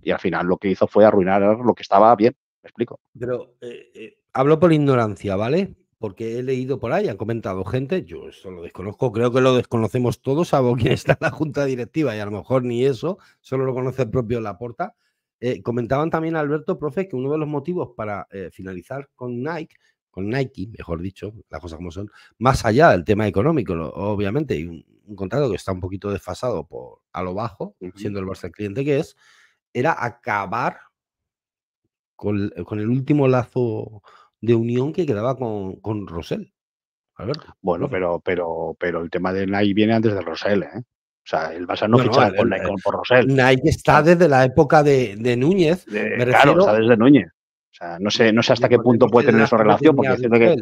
Y al final lo que hizo fue arruinar lo que estaba bien. Me explico. Pero eh, eh, hablo por ignorancia, ¿vale? porque he leído por ahí, han comentado gente, yo eso lo desconozco, creo que lo desconocemos todos, salvo (laughs) quien está en la junta directiva y a lo mejor ni eso, solo lo conoce el propio Laporta. Eh, comentaban también Alberto, profe, que uno de los motivos para eh, finalizar con Nike, con Nike, mejor dicho, las cosas como son, más allá del tema económico, obviamente, y un, contrato que está un poquito desfasado por, a lo bajo, siendo el Barça cliente que es, era acabar con, con el último lazo de unión que quedaba con, con Rosell. Bueno, pero, pero, pero el tema de Nike viene antes de Rosell, ¿eh? O sea, el Barça no, no fichaba no, Nike eh, por Rosell. Nike está desde la época de, Núñez. claro, está desde Núñez. O sea, no sé, no sé hasta qué punto puede tener su relación, porque siento que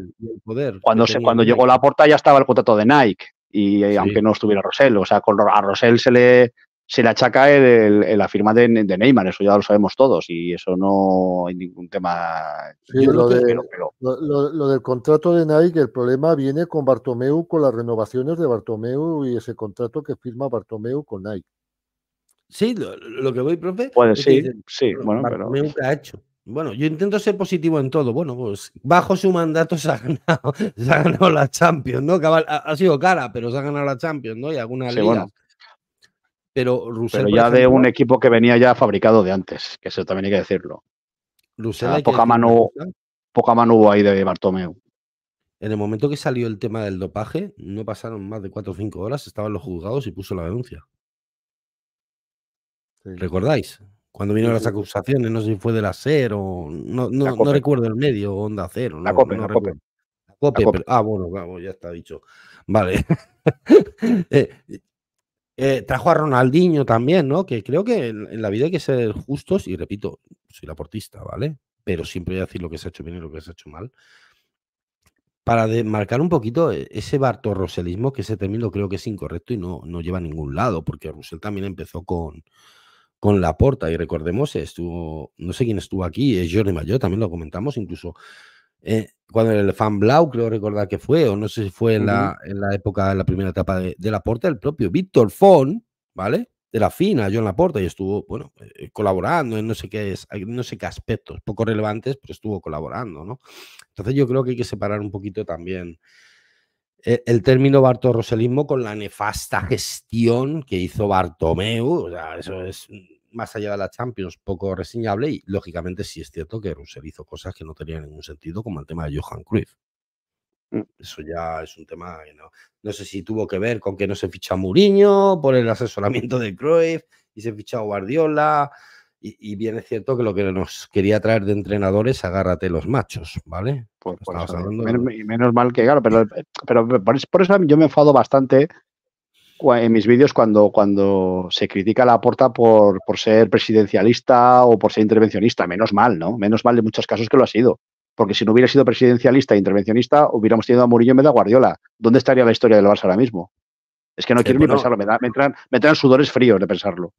cuando, cuando llegó la puerta ya estaba el contrato de Nike, y aunque no estuviera Rosell. O sea, a Rosell se le, se le achaca el, la firma de, Neymar, eso ya lo sabemos todos y eso no hay ningún tema. lo, del contrato de Nike, el problema viene con Bartomeu, con las renovaciones de Bartomeu y ese contrato que firma Bartomeu con Nike. Sí, lo, que voy, profe. Puede, sí, sí, bueno, Bartomeu pero... ha hecho. Bueno, yo intento ser positivo en todo. Bueno, pues bajo su mandato (laughs) se ha ganado, se ha ganado la Champions, ¿no? ha, sido cara, pero se ha ganado la Champions, ¿no? Y alguna liga pero Pero ya de un equipo que venía ya fabricado de antes, que eso también hay que decirlo. poca, mano, poca mano hubo ahí de Bartomeu. En el momento que salió el tema del dopaje, no pasaron más de 4 o 5 horas, estaban los juzgados y puso la denuncia. ¿Recordáis? Cuando vino las acusaciones, no sé si fue de la SER o. No, recuerdo el medio, Onda Cero. La no, ah, bueno, ya está dicho. Vale. (laughs) Eh, eh, trajo a Ronaldinho también, ¿no? Que creo que en, la vida hay que ser justos, y repito, soy laportista, ¿vale? Pero siempre voy a decir lo que se ha hecho bien y lo que se ha hecho mal. Para marcar un poquito eh, ese bartorroselismo, que ese término creo que es incorrecto y no, no lleva a ningún lado, porque Russell también empezó con, con la porta, y recordemos, estuvo, no sé quién estuvo aquí, es Jordi Mayor, también lo comentamos, incluso eh, cuando el fan Blau, creo recordar que fue, o no sé si fue en, la, en la época, en la primera etapa de, de Laporta, el propio Víctor Fon, ¿vale? De la FINA, John Laporta, y estuvo, bueno, eh, eh, colaborando en no sé qué, es, no sé qué aspectos, poco relevantes, pero estuvo colaborando, ¿no? Entonces yo creo que hay que separar un poquito también eh, el término bartorroselismo con la nefasta gestión que hizo Bartomeu, o sea, eso es más allá de la Champions, poco reseñable. Y lógicamente, sí es cierto que Russell hizo cosas que no tenían ningún sentido, como el tema de Johan Cruyff. Mm. Eso ya es un tema que no, no sé si tuvo que ver con que no se ficha Muriño por el asesoramiento de Cruyff y se ficha Guardiola. Y, bien es cierto que lo que nos quería traer de entrenadores, agárrate los machos, ¿vale? menos, mal que, claro, pero, pero por, eso, por, eso yo me enfado bastante en mis vídeos cuando, cuando se critica la porta por, por ser presidencialista o por ser intervencionista. Menos mal, ¿no? Menos mal de muchos casos que lo ha sido. Porque si no hubiera sido presidencialista e intervencionista, hubiéramos tenido a Murillo en vez de Guardiola. ¿Dónde estaría la historia del Barça ahora mismo? Es que no quiero ni pensarlo, me, traen sudores fríos de pensarlo.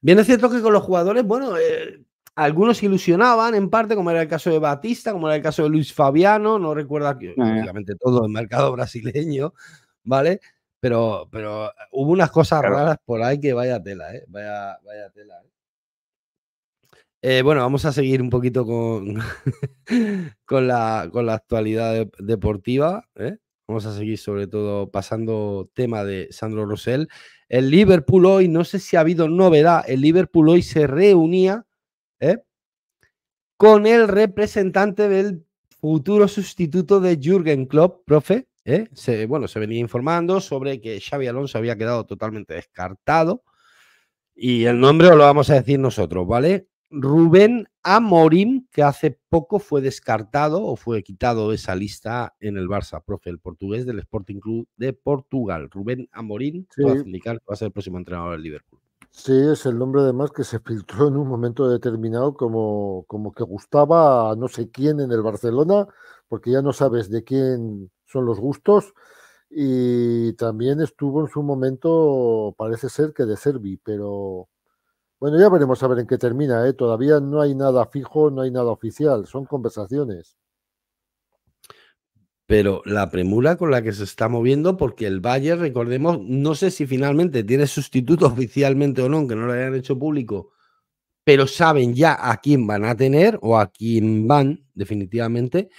Bien es cierto que con los jugadores, bueno, eh, algunos ilusionaban en parte, como era el caso de Batista, como era el caso de Luis Fabiano, no recuerda que, eh. todo el mercado brasileño, ¿vale? Pero, eh, hubo unas cosas raras por ahí que vaya tela, ¿eh? Vaya, tela, ¿eh? Eh, bueno, vamos a seguir un poquito con, (laughs) con, la, con la, actualidad deportiva. Vamos a seguir sobre todo pasando tema de Sandro Rosell. El Liverpool hoy, no sé si ha habido novedad, el Liverpool hoy se reunía con el representante del futuro sustituto de Jürgen Klopp, profe, ¿eh? Se, bueno, se venía informando sobre que Xavi Alonso había quedado totalmente descartado. Y el nombre lo vamos a decir nosotros, ¿vale? Rubén Amorim, que hace poco fue descartado o fue quitado de esa lista en el Barça, profe, el portugués del Sporting Club de Portugal. Rubén Amorim, a que va a ser el próximo entrenador del Liverpool. Sí, es el nombre además que se filtró en un momento determinado como, como que gustaba a no sé quién en el Barcelona, porque ya no sabes de quién son los gustos. Y también estuvo en su momento, parece ser que de Servi, pero bueno, ya veremos a ver en qué termina. ¿eh? Todavía no hay nada fijo, no hay nada oficial, son conversaciones pero la premura con la que se está moviendo, porque el Bayern, recordemos, no sé si finalmente tiene sustituto (laughs) oficialmente o no, aunque no lo hayan hecho público, pero saben ya a quién van a tener o a quién van definitivamente.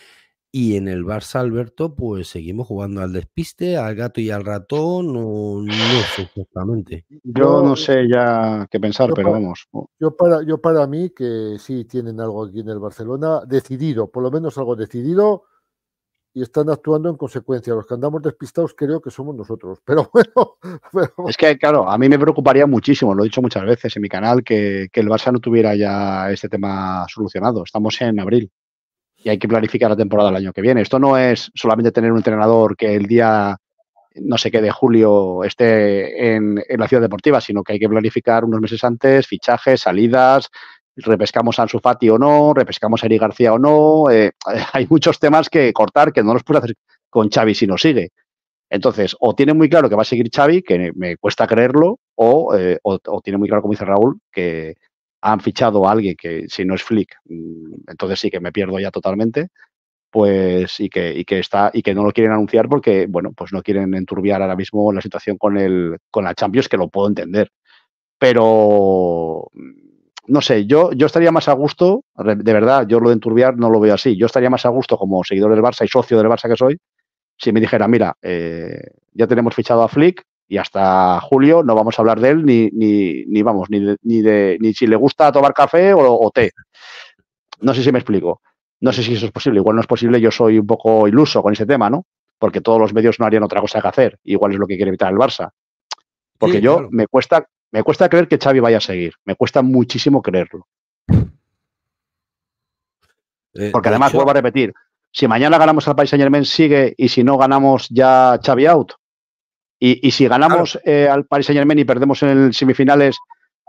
Y en el Barça Alberto, pues seguimos jugando al despiste, al gato y al ratón, o no sé exactamente. Yo no sé ya qué pensar, pero vamos. Oh. Yo para, yo para mí, que sí tienen algo aquí en el Barcelona, decidido, por lo menos algo decidido, y están actuando en consecuencia. Los que andamos despistados creo que somos nosotros. (laughs) Pero bueno, es que claro, a mí me preocuparía muchísimo, lo he dicho muchas veces en mi canal, que, el Barça no tuviera ya este tema solucionado. Estamos en abril y hay que planificar la temporada del año que viene. Esto no es solamente tener un entrenador que el día no sé qué de julio esté en la ciudad deportiva, sino que hay que planificar unos meses antes fichajes, salidas, repescamos a Ansu Fati o no, repescamos a Eric García o no, eh, (laughs) hay muchos temas que cortar que no los puede hacer con Xavi si no sigue. Entonces, o tiene muy claro que va a seguir Xavi, que me cuesta creerlo, o, eh, tiene muy claro, como dice Raúl, que han fichado a alguien que si no es Flick, mm, entonces sí que me pierdo ya totalmente, pues y que, y que está y que no lo quieren anunciar porque bueno, pues no quieren enturbiar ahora mismo la situación con el con la Champions que lo puedo entender. Pero mm, no sé, yo, yo estaría más a gusto, de verdad, yo lo de enturbiar no lo veo así, yo estaría más a gusto como seguidor del Barça y socio del Barça que soy, si me dijera, mira, eh, ya tenemos fichado a Flick y hasta julio no vamos a hablar de él ni, ni vamos, ni, de, ni, si le gusta tomar café o, té. No sé si me explico. No sé si eso es posible. Igual no es posible, yo soy un poco iluso con ese tema, ¿no? Porque todos los medios no harían otra cosa que hacer. Igual es lo que quiere evitar el Barça. Porque yo me cuesta, me cuesta creer que Xavi vaya a seguir. Me cuesta muchísimo creerlo. Eh, Porque además, vuelvo a repetir, si mañana ganamos al Paris Saint Germain, sigue, y si no ganamos ya Xavi out. Y, si ganamos eh, al Paris Saint Germain y perdemos en el semifinales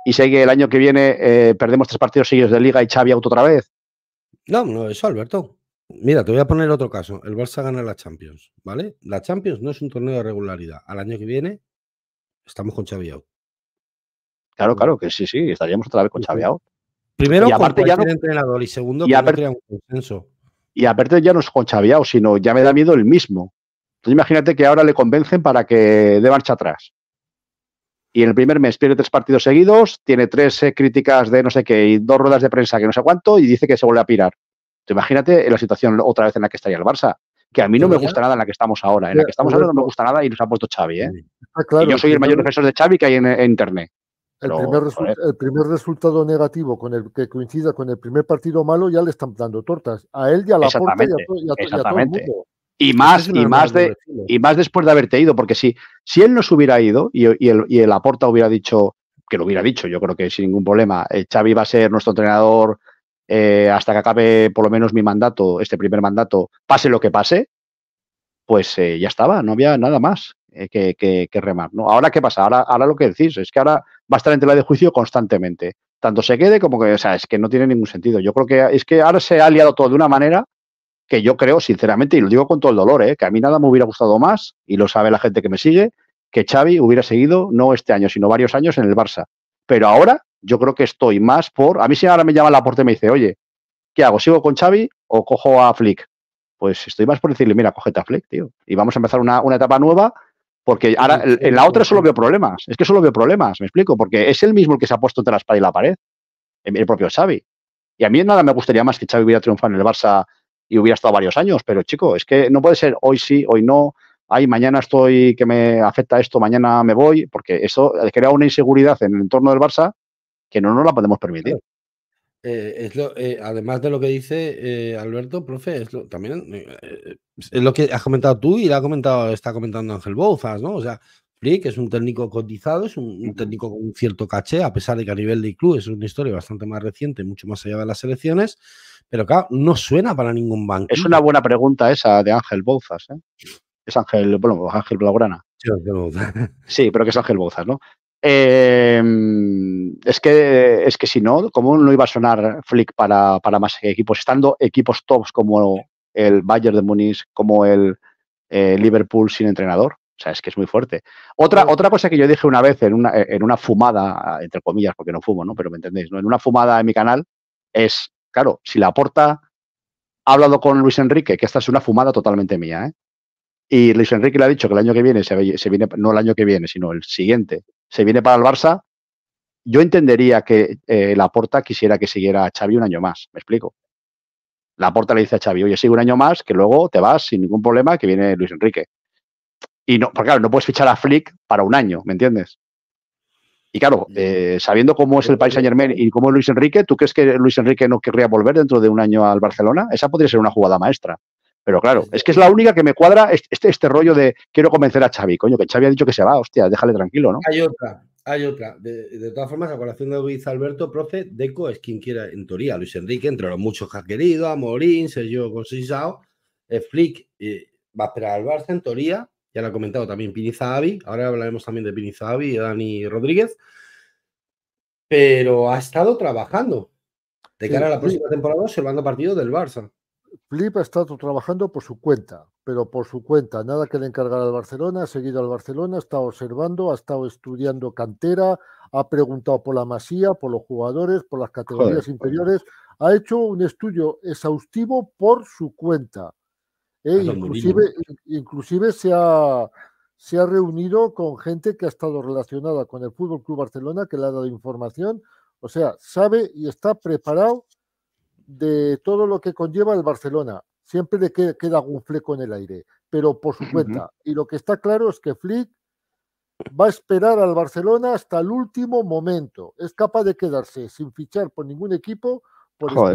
y sigue el año que viene, eh, perdemos tres partidos seguidos de liga y Xavi out otra vez. No, no, eso, Alberto. Mira, te voy a poner otro caso. El Barça gana la Champions, ¿vale? La Champions no es un torneo de regularidad. Al año que viene estamos con Xavi out. Claro, claro, que sí, sí, estaríamos otra vez con Xavi Primero, aparte ya no, entrenador y segundo, y un consenso. Y aparte ya no es con Xavi sino ya me da miedo el mismo. Entonces imagínate que ahora le convencen para que dé marcha atrás. Y en el primer mes pierde tres partidos seguidos, tiene tres eh, críticas de no sé qué y dos ruedas de prensa que no sé cuánto y dice que se vuelve a pirar. Entonces, imagínate la situación otra vez en la que estaría el Barça que a mí no me gusta nada en la que estamos ahora. En la que estamos ahora no me gusta nada y nos ha puesto Xavi. ¿eh? y yo soy el mayor defensor de Xavi que hay en Internet. E-, el, primer resultado negativo con el que coincida con el primer partido malo ya le están dando tortas. A él ya la y a, y, más, y, más de, y más después de haberte ido, porque si, si él nos hubiera ido y, el, Aporta hubiera dicho, que lo hubiera dicho, yo creo que sin ningún problema, eh, Xavi va a ser nuestro entrenador eh, hasta que acabe por lo menos mi mandato, este primer mandato, pase lo que pase, pues eh, ya estaba, no había nada más. Eh, que, remar. ¿no? Ahora, ¿qué pasa? Ahora, ahora lo que decís es que ahora va a estar en tela de juicio constantemente. Tanto se quede como que, o sea, es que no tiene ningún sentido. Yo creo que es que ahora se ha liado todo de una manera que yo creo, sinceramente, y lo digo con todo el dolor, ¿eh? que a mí nada me hubiera gustado más, y lo sabe la gente que me sigue, que Xavi hubiera seguido, no este año, sino varios años en el Barça. Pero ahora yo creo que estoy más por... A mí si ahora me llama la puerta y me dice, oye, ¿qué hago? ¿Sigo con Xavi o cojo a Flick? Pues estoy más por decirle, mira, cógete a Flick, tío. Y vamos a empezar una, una etapa nueva porque ahora en la otra solo veo problemas. Es que solo veo problemas, me explico, porque es el mismo el que se ha puesto entre la espada y la pared, el propio Xavi. Y a mí nada me gustaría más que Xavi hubiera triunfado en el Barça y hubiera estado varios años, pero chico, es que no puede ser hoy sí, hoy no, ay, mañana estoy que me afecta esto, mañana me voy, porque eso crea una inseguridad en el entorno del Barça que no nos la podemos permitir. Eh, eh, además de lo que dice eh, Alberto, profe, también es lo que has comentado tú y lo ha comentado, está comentando Ángel Bouzas, ¿no? O sea, Flick es un técnico cotizado, es un, técnico con un cierto caché, a pesar de que a nivel de club es una historia bastante más reciente, mucho más allá de las elecciones, pero claro, no suena para ningún banco. Es una buena pregunta esa de Ángel Bouzas, ¿eh? Es Ángel, bueno, Ángel Blaugrana. Sí, (laughs) pero que es Ángel Bouzas, ¿no? Em, es, que, es que si no, ¿cómo no iba a sonar Flick para, para más equipos? Estando equipos tops como, el Bayern de Múnich como el eh, Liverpool sin entrenador. O sea, es que es muy fuerte. Otra, otra cosa que yo dije una vez en una, en una fumada, entre comillas, porque no fumo, ¿no? Pero me entendéis, ¿no? En una fumada en mi canal es, claro, si la porta ha hablado con Luis Enrique, que esta es una fumada totalmente mía, ¿eh? Y Luis Enrique le ha dicho que el año que viene, se, viene, no el año que viene, sino el siguiente, se viene para el Barça. Yo entendería que eh, la Laporta quisiera que siguiera a Xavi un año más, me explico. La porta le dice a Xavi, oye, sigue un año más, que luego te vas sin ningún problema, que viene Luis Enrique. Y no, porque claro, no puedes fichar a Flick para un año, ¿me entiendes? Y claro, eh, sabiendo cómo es el país Saint y cómo es Luis Enrique, ¿tú crees que Luis Enrique no querría volver dentro de un año al Barcelona? Esa podría ser una jugada maestra. Pero claro, es que es la única que me cuadra este, este rollo de quiero convencer a Xavi. Coño, que Xavi ha dicho que se va, hostia, déjale tranquilo, ¿no? Hay otra, hay otra. De, todas formas, la colación de Luis Alberto, profe, Deco es quien quiera, en teoría, Luis Enrique, entre los muchos que ha querido, a Sergio Consisao, Flick va a esperar al Barça, en Toría. ya lo ha comentado también Pinizabi. ahora hablaremos también de Pinizabi y Dani Rodríguez, pero ha estado trabajando de cara a la próxima temporada observando partidos del Barça. Flip ha estado trabajando por su cuenta, pero por su cuenta, nada que le encargará al Barcelona, ha seguido al Barcelona, ha estado observando, ha estado estudiando cantera, ha preguntado por la masía, por los jugadores, por las categorías inferiores, ha hecho un estudio exhaustivo por su cuenta. ¿eh? inclusive, inclusive se, ha, se ha reunido con gente que ha estado relacionada con el Fútbol Club Barcelona, que le ha dado información. O sea, sabe y está preparado de todo lo que conlleva el Barcelona siempre le queda, queda, algún fleco en el aire, pero por su cuenta. Y lo que está claro es que Flick va a esperar al Barcelona hasta el último momento. Es capaz de quedarse sin fichar por ningún equipo por pues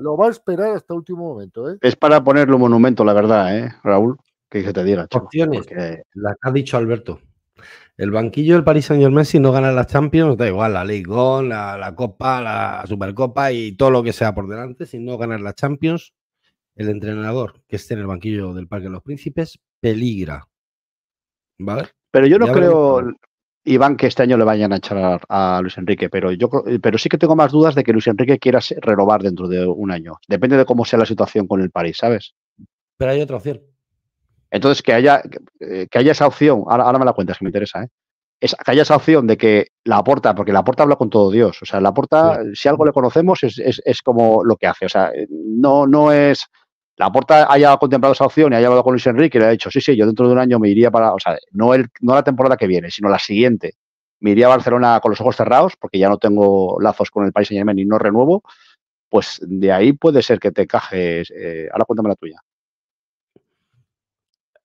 Lo va a esperar hasta el último momento. ¿eh? Es para ponerle un monumento, la verdad, ¿eh, Raúl. Que se te diga. Opciones. las ha dicho Alberto. El banquillo del Paris Saint Germain, si no gana las Champions, da igual, la League la, Copa, la Supercopa y todo lo que sea por delante, si no ganar la Champions, el entrenador que esté en el banquillo del Parque de los Príncipes peligra. ¿Vale? Pero yo no creo, Iván, que este año le vayan a echar a Luis Enrique, pero yo pero sí que tengo más dudas de que Luis Enrique quiera renovar dentro de un año. Depende de cómo sea la situación con el París, ¿sabes? Pero hay otra opción. Entonces, que haya, que eh, haya esa opción, ahora, me la cuentas, que me interesa, ¿eh? Es, que haya esa opción de que la aporta, porque la aporta habla con todo Dios. O sea, la aporta, si algo le conocemos, es, como lo que hace. O sea, no, no es la Porta haya contemplado esa opción y haya hablado con Luis Enrique y le ha dicho, sí, sí, yo dentro de un año me iría para, o sea, no, el, no la temporada que viene, sino la siguiente. Me iría a Barcelona con los ojos cerrados, porque ya no tengo lazos con el país Saint Germain y no renuevo. Pues de ahí puede ser que te cajes. Eh, ahora cuéntame la tuya.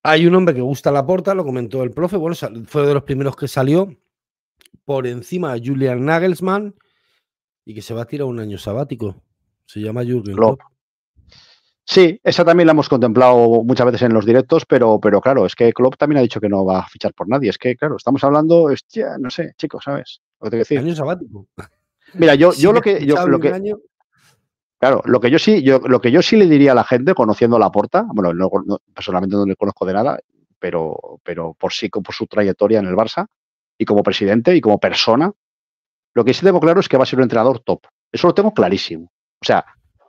Hay un hombre que gusta la porta, lo comentó el profe. Bueno, fue de los primeros que salió por encima de Julian Nagelsmann y que se va a tirar un año sabático. Se llama Jürgen Sí, esa también la hemos contemplado muchas veces en los directos, pero, pero claro, es que Klopp también ha dicho que no va a fichar por nadie. Es que, claro, estamos hablando, no sé, chicos, ¿sabes? Lo que te decir. Año sabático. Mira, yo, (laughs) lo que. Yo, Claro, lo que yo sí, yo, lo que yo sí le diría a la gente, conociendo la porta, bueno, personalmente no le conozco de nada, pero, pero por sí, por su trayectoria en el Barça, y como presidente, y como persona, lo que sí tengo claro es que va a ser un entrenador top. Eso lo tengo clarísimo. O sea,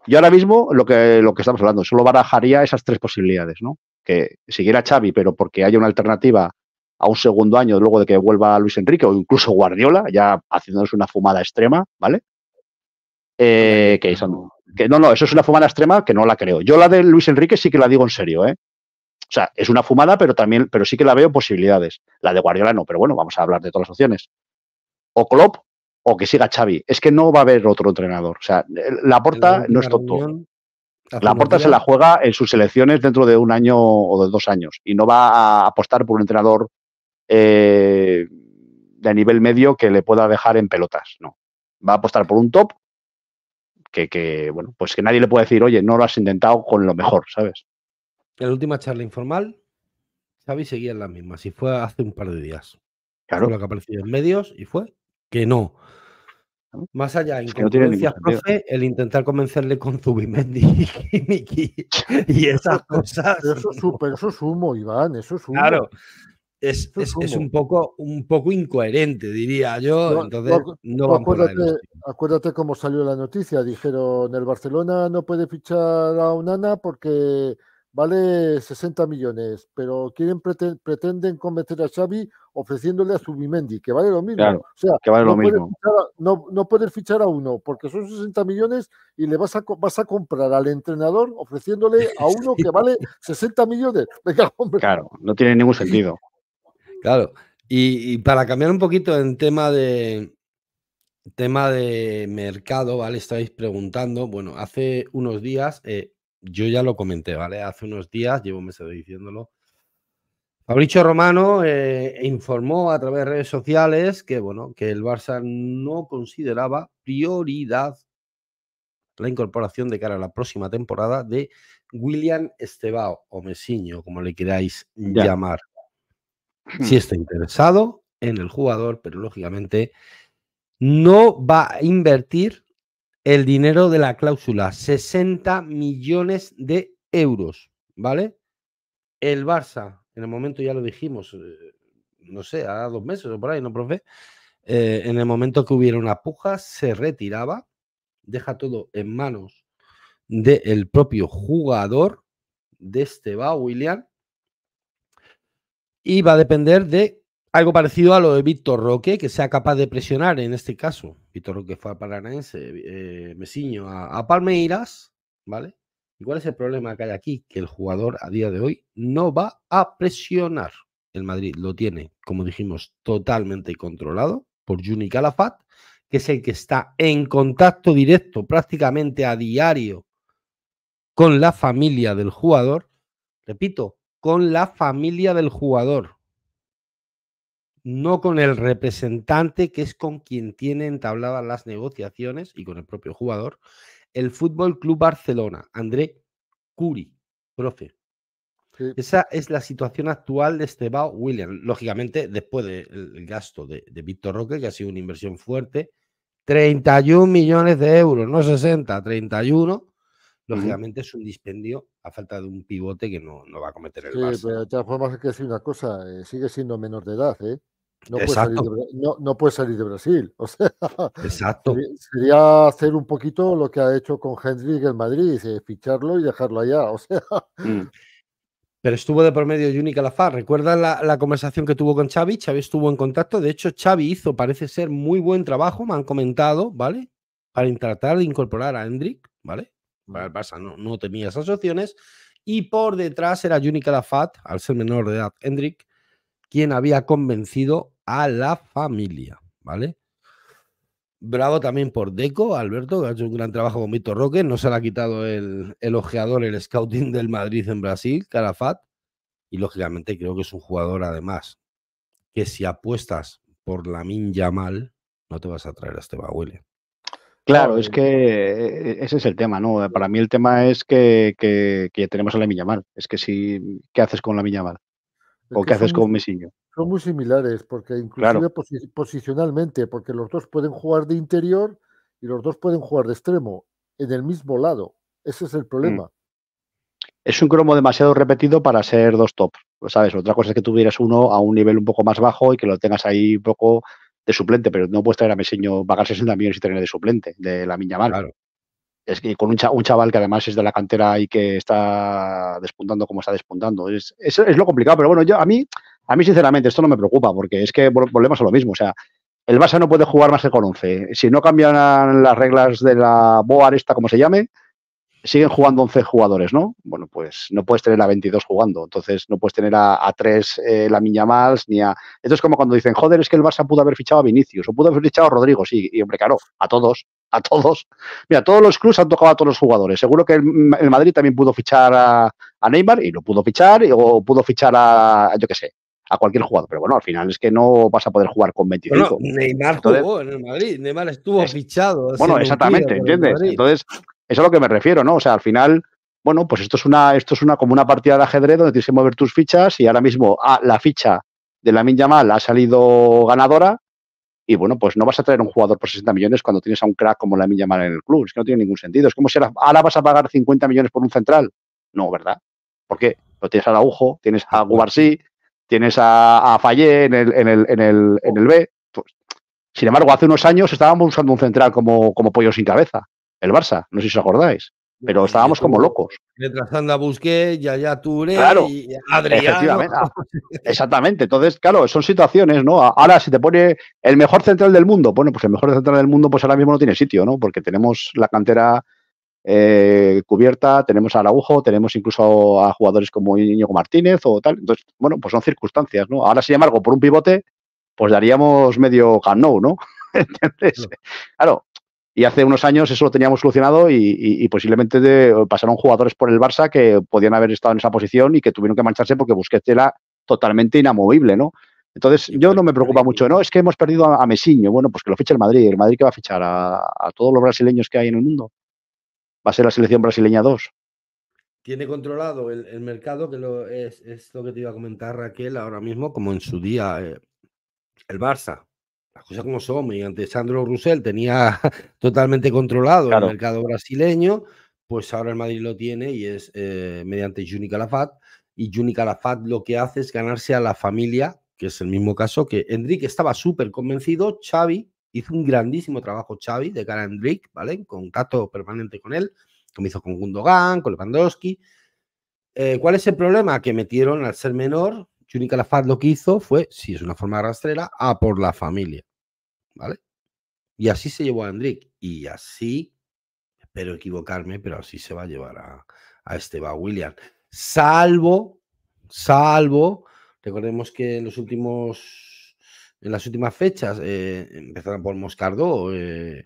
yo ahora mismo lo que, lo que estamos hablando, solo barajaría esas tres posibilidades, ¿no? Que siguiera Xavi, pero porque haya una alternativa a un segundo año luego de que vuelva Luis Enrique o incluso Guardiola, ya haciéndonos una fumada extrema, ¿vale? Eh, que, eso, que, no, no, eso es una fumada extrema que no la creo. Yo la de Luis Enrique sí que la digo en serio, ¿eh? O sea, es una fumada, pero también, pero sí que la veo posibilidades. La de Guardiola no, pero bueno, vamos a hablar de todas las opciones. O Klopp o que siga Xavi. Es que no va a haber otro entrenador. O sea, la Porta no es La puerta se la juega en sus selecciones dentro de un año o de dos años y no va a apostar por un entrenador eh, de nivel medio que le pueda dejar en pelotas. No. Va a apostar por un top que, bueno, pues que nadie le puede decir, oye, no lo has intentado con lo mejor, ¿sabes? En la última charla informal, Xavi seguía en la misma, si fue hace un par de días. Claro. lo que apareció en medios y fue que no. Más allá, en el intentar convencerle con Zubimendi y, (laughs) y esas cosas. eso, es eso es humo, Iván, eso es Claro, es, un, poco, un poco incoherente, diría yo. entonces, no, acuérdate, acuérdate cómo salió la noticia. Dijeron, el Barcelona no puede fichar a Unana porque vale 60 millones, pero quieren pretenden convencer a Xavi ofreciéndole a Zubimendi... que vale lo mismo. sea, que vale no lo mismo. no, no puedes fichar a uno porque son 60 millones y le vas a, vas a comprar al entrenador ofreciéndole a (laughs) uno que vale 60 millones. (laughs) Claro, no tiene ningún sentido. Claro. Y, para cambiar un poquito en tema de, tema de mercado, ¿vale? Estáis preguntando. Bueno, hace unos días eh, yo ya lo comenté, ¿vale? Hace unos días, llevo meses diciéndolo. Fabricio Romano eh, informó a través de redes sociales que, bueno, que el Barça no consideraba prioridad la incorporación de cara a la próxima temporada de William Estebao o Mesiño, como le queráis llamar. Hmm. Si está interesado en el jugador, pero lógicamente no va a invertir el dinero de la cláusula, 60 millones de euros, ¿vale? El Barça, en el momento ya lo dijimos, eh, no sé, a dos meses o por ahí, ¿no, profe? Eh, en el momento que hubiera una puja, se retiraba, deja todo en manos del propio jugador, de este va William, y va a depender de algo parecido a lo de Víctor Roque, que sea capaz de presionar en este caso. Víctor Roque fue a Paranaense, eh, Mesiño a, a Palmeiras, ¿vale? ¿Y cuál es el problema que hay aquí? Que el jugador a día de hoy no va a presionar. El Madrid lo tiene, como dijimos, totalmente controlado por Juni Calafat, que es el que está en contacto directo prácticamente a diario con la familia del jugador. Repito, con la familia del jugador no con el representante, que es con quien tiene entabladas las negociaciones y con el propio jugador, el Fútbol Club Barcelona, André Curi, profe. Esa es la situación actual de Estebao William. Lógicamente, después del gasto de, de Víctor Roque, que ha sido una inversión fuerte, 31 millones de euros, no 60, 31. Lógicamente es un dispendio a falta de un pivote que no, no va a cometer el sí, Pero de todas formas que decir una cosa, eh, sigue siendo menor de edad, ¿eh? No puede, salir de, Brasil. (laughs) O sea, Exacto. Sería hacer un poquito lo que ha hecho con Hendrik en Madrid, eh, ficharlo y dejarlo allá. O sea. Mm. (laughs) Pero estuvo de promedio Juni Calafar. recuerda la, la, conversación que tuvo con Xavi? Xavi estuvo en contacto. De hecho, Xavi hizo, parece ser, muy buen trabajo, me han comentado, ¿vale? Para tratar de incorporar a Hendrik, ¿vale? Mm. no, no tenía esas opciones. Y por detrás era Juni Calafat, al ser menor de edad Hendrik, quien había convencido a la familia, ¿vale? Bravo también por Deco, Alberto, que ha hecho un gran trabajo con Víctor Roque. No se le ha quitado el, elogiador, el scouting del Madrid en Brasil, Carafat. Y lógicamente creo que es un jugador, además, que si apuestas por la Minya Mal, no te vas a traer a Esteba Claro, es que eh, ese es el tema, ¿no? Para mí el tema es que, tenemos a la Mal. Es que si, ¿qué haces con la mal? ¿O qué haces con Mesiño. Son muy similares, porque inclusive posicionalmente, porque los dos pueden jugar de interior y los dos pueden jugar de extremo, en el mismo lado. Ese es el mm. problema. Es un cromo demasiado repetido para ser dos top, ¿sabes? Otra cosa es que tuvieras uno a un nivel un poco más bajo y que lo tengas ahí un poco de suplente, pero no puedes traer a Meseño, pagar 60 millones y tener de suplente, de la miña mano. Claro es que con un, chaval que además es de la cantera y que está despuntando como está despuntando. Es, es, lo complicado, pero bueno, yo a mí, a mí sinceramente esto no me preocupa porque es que volvemos a lo mismo. O sea, el Barça no puede jugar más que con 11. Si no cambian las reglas de la BOAR, esta como se llame, siguen jugando 11 jugadores, ¿no? Bueno, pues no puedes tener a 22 jugando, entonces no puedes tener a, tres 3 eh, la Miña más, ni a... Esto es como cuando dicen, joder, es que el Barça pudo haber fichado a Vinicius, o pudo haber fichado a Rodrigo, sí, y hombre, claro, a todos, a todos. Mira, todos los clubs han tocado a todos los jugadores. Seguro que el, Madrid también pudo fichar a, Neymar y lo pudo fichar, o pudo fichar a, yo qué sé, a cualquier jugador. Pero bueno, al final es que no vas a poder jugar con 25. Bueno, Neymar jugó en el Madrid, Neymar estuvo eh, fichado. Bueno, exactamente, ¿entiendes? Entonces, eso es a lo que me refiero, ¿no? O sea, al final bueno, pues esto es una, esto es una como una partida de ajedrez donde tienes que mover tus fichas y ahora mismo ah, la ficha de la Yamal ha salido ganadora, y bueno, pues no vas a traer un jugador por 60 millones cuando tienes a un crack como la mala en el club. Es que no tiene ningún sentido. Es como si ahora vas a pagar 50 millones por un central. No, ¿verdad? ¿Por qué? Lo tienes a Araujo, tienes a Gubarsí, tienes a, a en el, en el, en el, en el B. Pues, sin embargo, hace unos años estábamos usando un central como, como pollo sin cabeza, el Barça, no sé si os acordáis pero estábamos como locos. Detrás a Busquets, Yaya Touré claro, y ah, (laughs) Exactamente. Entonces, claro, son situaciones, ¿no? Ahora, si te pone el mejor central del mundo, bueno, pues el mejor central del mundo, pues ahora mismo no tiene sitio, ¿no? Porque tenemos la cantera eh, cubierta, tenemos a Araujo, tenemos incluso a jugadores como Íñigo Martínez o tal. Entonces, bueno, pues son circunstancias, ¿no? Ahora, sin embargo, por un pivote, pues daríamos medio hand ¿no? (laughs) Entonces, claro, y hace unos años eso lo teníamos solucionado y, posiblemente pasaron jugadores por el Barça que podían haber estado en esa posición y que tuvieron que marcharse porque Busquets era totalmente inamovible, ¿no? Entonces, yo no me preocupa mucho, ¿no? Es que hemos perdido a, Messiño. Bueno, pues que lo fiche el Madrid. ¿El Madrid que va a fichar? A, todos los brasileños que hay en el mundo? Va a ser la selección brasileña 2. Tiene controlado el, mercado, que lo, es, esto lo que te iba a comentar Raquel ahora mismo, como en su día eh, el Barça las cosas como son, mediante Sandro Roussel tenía (laughs) totalmente controlado el mercado brasileño, pues ahora el Madrid lo tiene y es eh, mediante Juni Calafat. Y Juni Calafat lo que hace es ganarse a la familia, que es el mismo caso que Enrique estaba súper convencido, Xavi hizo un grandísimo trabajo Xavi de cara a Enrique, ¿vale? En contacto permanente con él, como hizo con Gundogan, con Lewandowski. Eh, ¿Cuál es el problema? Que metieron al ser menor única Calafat lo que hizo fue, si es una forma rastrera, a por la familia. ¿Vale? Y así se llevó a Hendrik. Y así, espero equivocarme, pero así se va a llevar a, a Esteban Williams. Salvo, salvo, recordemos que en los últimos, en las últimas fechas, eh, empezaron por Moscardo, eh,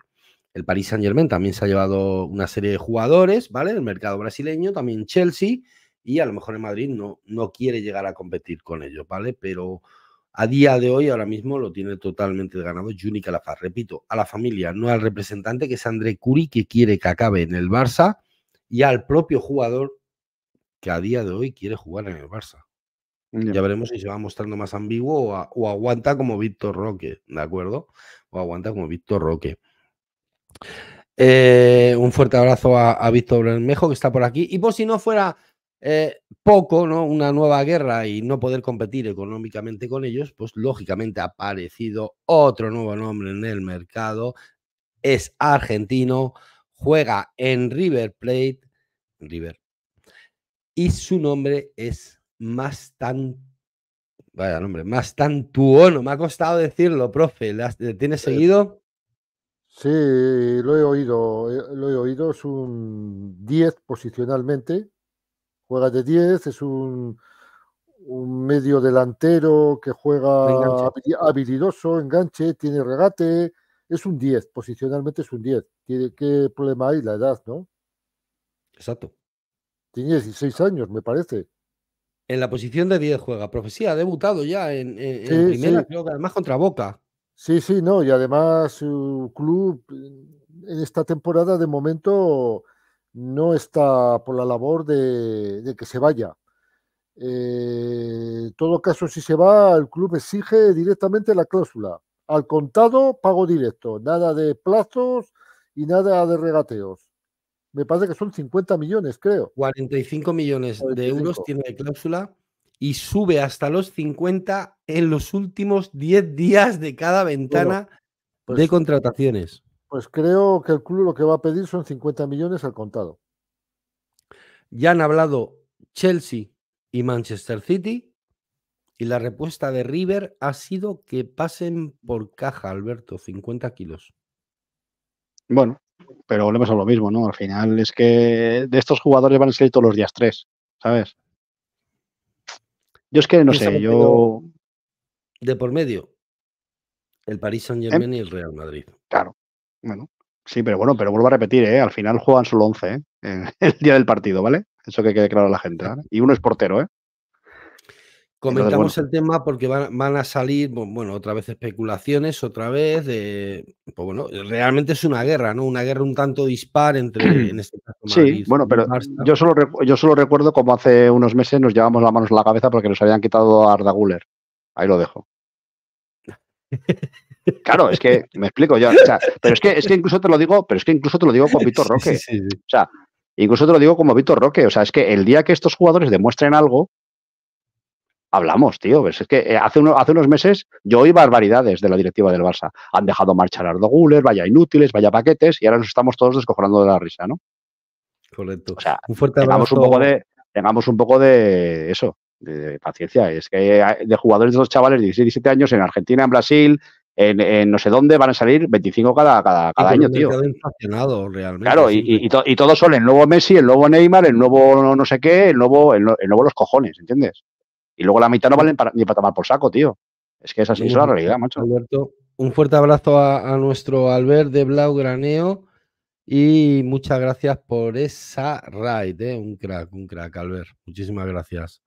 el Paris Saint Germain también se ha llevado una serie de jugadores, ¿vale? El mercado brasileño, también Chelsea y a lo mejor en Madrid no, no quiere llegar a competir con ellos, ¿vale? Pero a día de hoy, ahora mismo, lo tiene totalmente ganado Juni Calafaz. Repito, a la familia, no al representante, que es André Curi, que quiere que acabe en el Barça, y al propio jugador que a día de hoy quiere jugar en el Barça. Ya veremos si se va mostrando más ambiguo o, aguanta como Víctor Roque, ¿de acuerdo? O aguanta como Víctor Roque. Eh, un fuerte abrazo a, a Víctor Bermejo, que está por aquí. Y por si no fuera eh, poco, ¿no? Una nueva guerra y no poder competir económicamente con ellos, pues lógicamente ha aparecido otro nuevo nombre en el mercado. Es argentino, juega en River Plate, River, y su nombre es más tan Vaya nombre, más tuono Me ha costado decirlo, profe. ¿Le tienes eh, seguido? Sí, lo he oído. Eh, lo he oído. Es un 10 posicionalmente juega de 10, es un, medio delantero que juega habilidoso, enganche, tiene regate, es un 10, posicionalmente es un 10. ¿Qué problema hay? La edad, ¿no? Exacto. Tiene 16 años, me parece. En la posición de 10 juega. Profecía, ha debutado ya en, en, primera, creo además contra Boca. Sí, sí, no, y además su club en esta temporada de momento no está por la labor de, que se vaya. Eh, en todo caso, si se va, el club exige directamente la cláusula. Al contado, pago directo. Nada de plazos y nada de regateos. Me parece que son 50 millones, creo. 45 millones de euros tiene la cláusula y sube hasta los 50 en los últimos 10 días de cada ventana pues de contrataciones. Pues creo que el club lo que va a pedir son 50 millones al contado. Ya han hablado Chelsea y Manchester City y la respuesta de River ha sido que pasen por caja, Alberto, 50 kilos. Bueno, pero volvemos a lo mismo, ¿no? Al final es que de estos jugadores van a salir todos los días tres, ¿sabes? Yo es que no sé, yo... De por medio, el París Saint Germain em y el Real Madrid. Claro, bueno, sí, pero bueno, pero vuelvo a repetir, ¿eh? al final juegan solo 11 ¿eh? (laughs) el día del partido, ¿vale? Eso que quede claro a la gente. Y uno es portero, ¿eh? Comentamos el tema porque van, a salir, bueno, otra vez especulaciones, otra vez, de, pues bueno, realmente es una guerra, ¿no? Una guerra un tanto dispar entre, (clears throat) este Sí, bueno, pero yo solo, yo solo recuerdo como hace unos meses nos llevamos las manos a la cabeza porque nos habían quitado a Arda Ahí lo dejo. (laughs) Claro, es que me explico yo. O sea, pero es que, es que incluso te lo digo, pero es que incluso te lo digo con Víctor Roque. O sea, incluso te lo digo como Víctor Roque. O sea, es que el día que estos jugadores demuestren algo, hablamos, tío. Pues es que eh, hace, hace unos meses yo oí barbaridades de la directiva del Barça. Han dejado marchar a Guller, vaya inútiles, vaya paquetes, y ahora nos estamos todos descojonando de la risa, ¿no? Correcto. O sea, un fuerte tengamos un poco de, tengamos un poco de eso, de, paciencia. Es que de jugadores de los chavales de 16, 17 años en Argentina, en Brasil, en, no sé dónde van a salir 25 cada, cada, año, tío. claro, y, y, y, todos son el nuevo Messi, el nuevo Neymar, el nuevo no sé qué, el nuevo, el, los cojones, ¿entiendes? Y luego la mitad no valen para, ni para tomar por saco, tío. Es que esa es la realidad, macho. Alberto, un fuerte abrazo a, nuestro Albert de Blaugraneo y muchas gracias por esa raid, ¿eh? un crack, un crack, Albert. Muchísimas gracias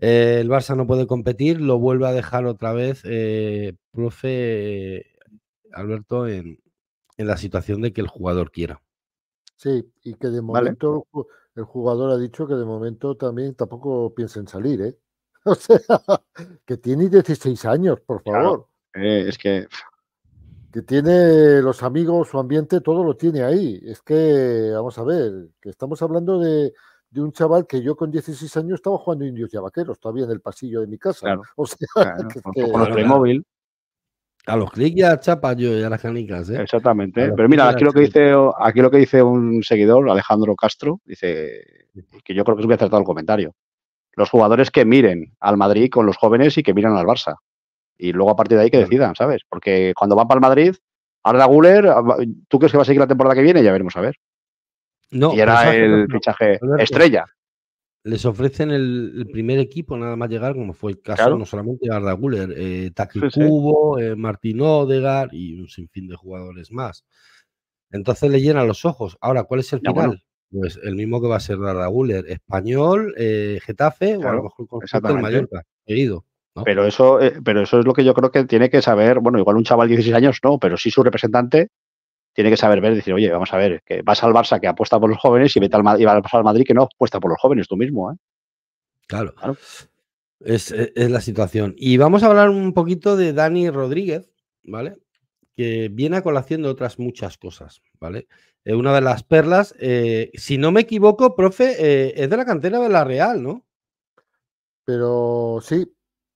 el Barça no puede competir, lo vuelve a dejar otra vez, eh, profe Alberto, en, la situación de que el jugador quiera. Sí, y que de momento el jugador ha dicho que de momento también tampoco piensa en salir, ¿eh? (laughs) O sea, que tiene 16 años, por favor. Eh, es que. Que tiene los amigos, su ambiente, todo lo tiene ahí. Es que, vamos a ver, que estamos hablando de, de un chaval que yo con 16 años estaba jugando indios y vaqueros, todavía en el pasillo de mi casa. (laughs) o sea, con, este, A los clics ya a yo y a las canicas, ¿eh? Exactamente. Pero mira, aquí lo que dice, aquí lo que dice un seguidor, Alejandro Castro, dice que yo creo que es a acertado el comentario. Los jugadores que miren al Madrid con los jóvenes y que miran al Barça. Y luego a partir de ahí que decidan, ¿sabes? Porque cuando van para el Madrid, ahora Guller, ah, ¿tú crees que va a seguir la temporada que viene? Ya veremos a ver. No, y era el fichaje estrella. Les ofrecen el, primer equipo, nada más llegar, como fue el caso, no solamente Arda Guller, eh, Cubo, eh, Martín Odegar y un sinfín de jugadores más. Entonces le llenan los ojos. Ahora, ¿cuál es el final? Pues el mismo que va a ser Arda Guller, español, eh, Getafe o a lo mejor con Mallorca, querido. Pero, eso, pero eso es lo que yo creo que tiene que saber, bueno, igual un chaval de 16 años no, pero sí su representante tiene que saber ver, decir, oye, vamos a ver, que vas al Barça que apuesta por los jóvenes y, vete al, y pasar al Madrid que no apuesta por los jóvenes tú mismo. ¿eh? Claro. E, es, la situación. Y vamos a hablar un poquito de Dani Rodríguez, ¿vale? Que viene a colación de otras muchas cosas, ¿vale? Eh, una de las perlas, eh, si no me equivoco, profe, eh, es de la cantera de la Real, ¿no? Pero sí,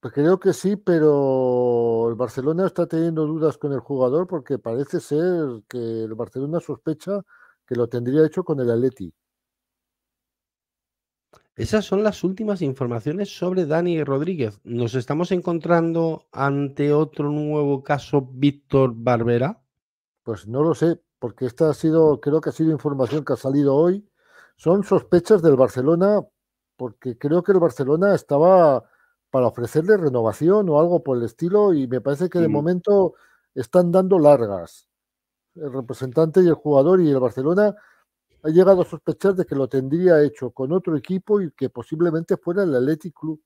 pues creo que sí, pero el Barcelona está teniendo dudas con el jugador porque parece ser que el Barcelona sospecha que lo tendría hecho con el Atleti. Esas son las últimas informaciones sobre Dani Rodríguez. ¿Nos estamos encontrando ante otro nuevo caso Víctor Barbera? Pues no lo sé, porque esta ha sido, creo que ha sido información que ha salido hoy. Son sospechas del Barcelona, porque creo que el Barcelona estaba para ofrecerle renovación o algo por el estilo y me parece que de momento están dando largas. El representante y el jugador y el Barcelona ha llegado a sospechar de que lo tendría hecho con otro equipo y que posiblemente fuera el Athletic Club.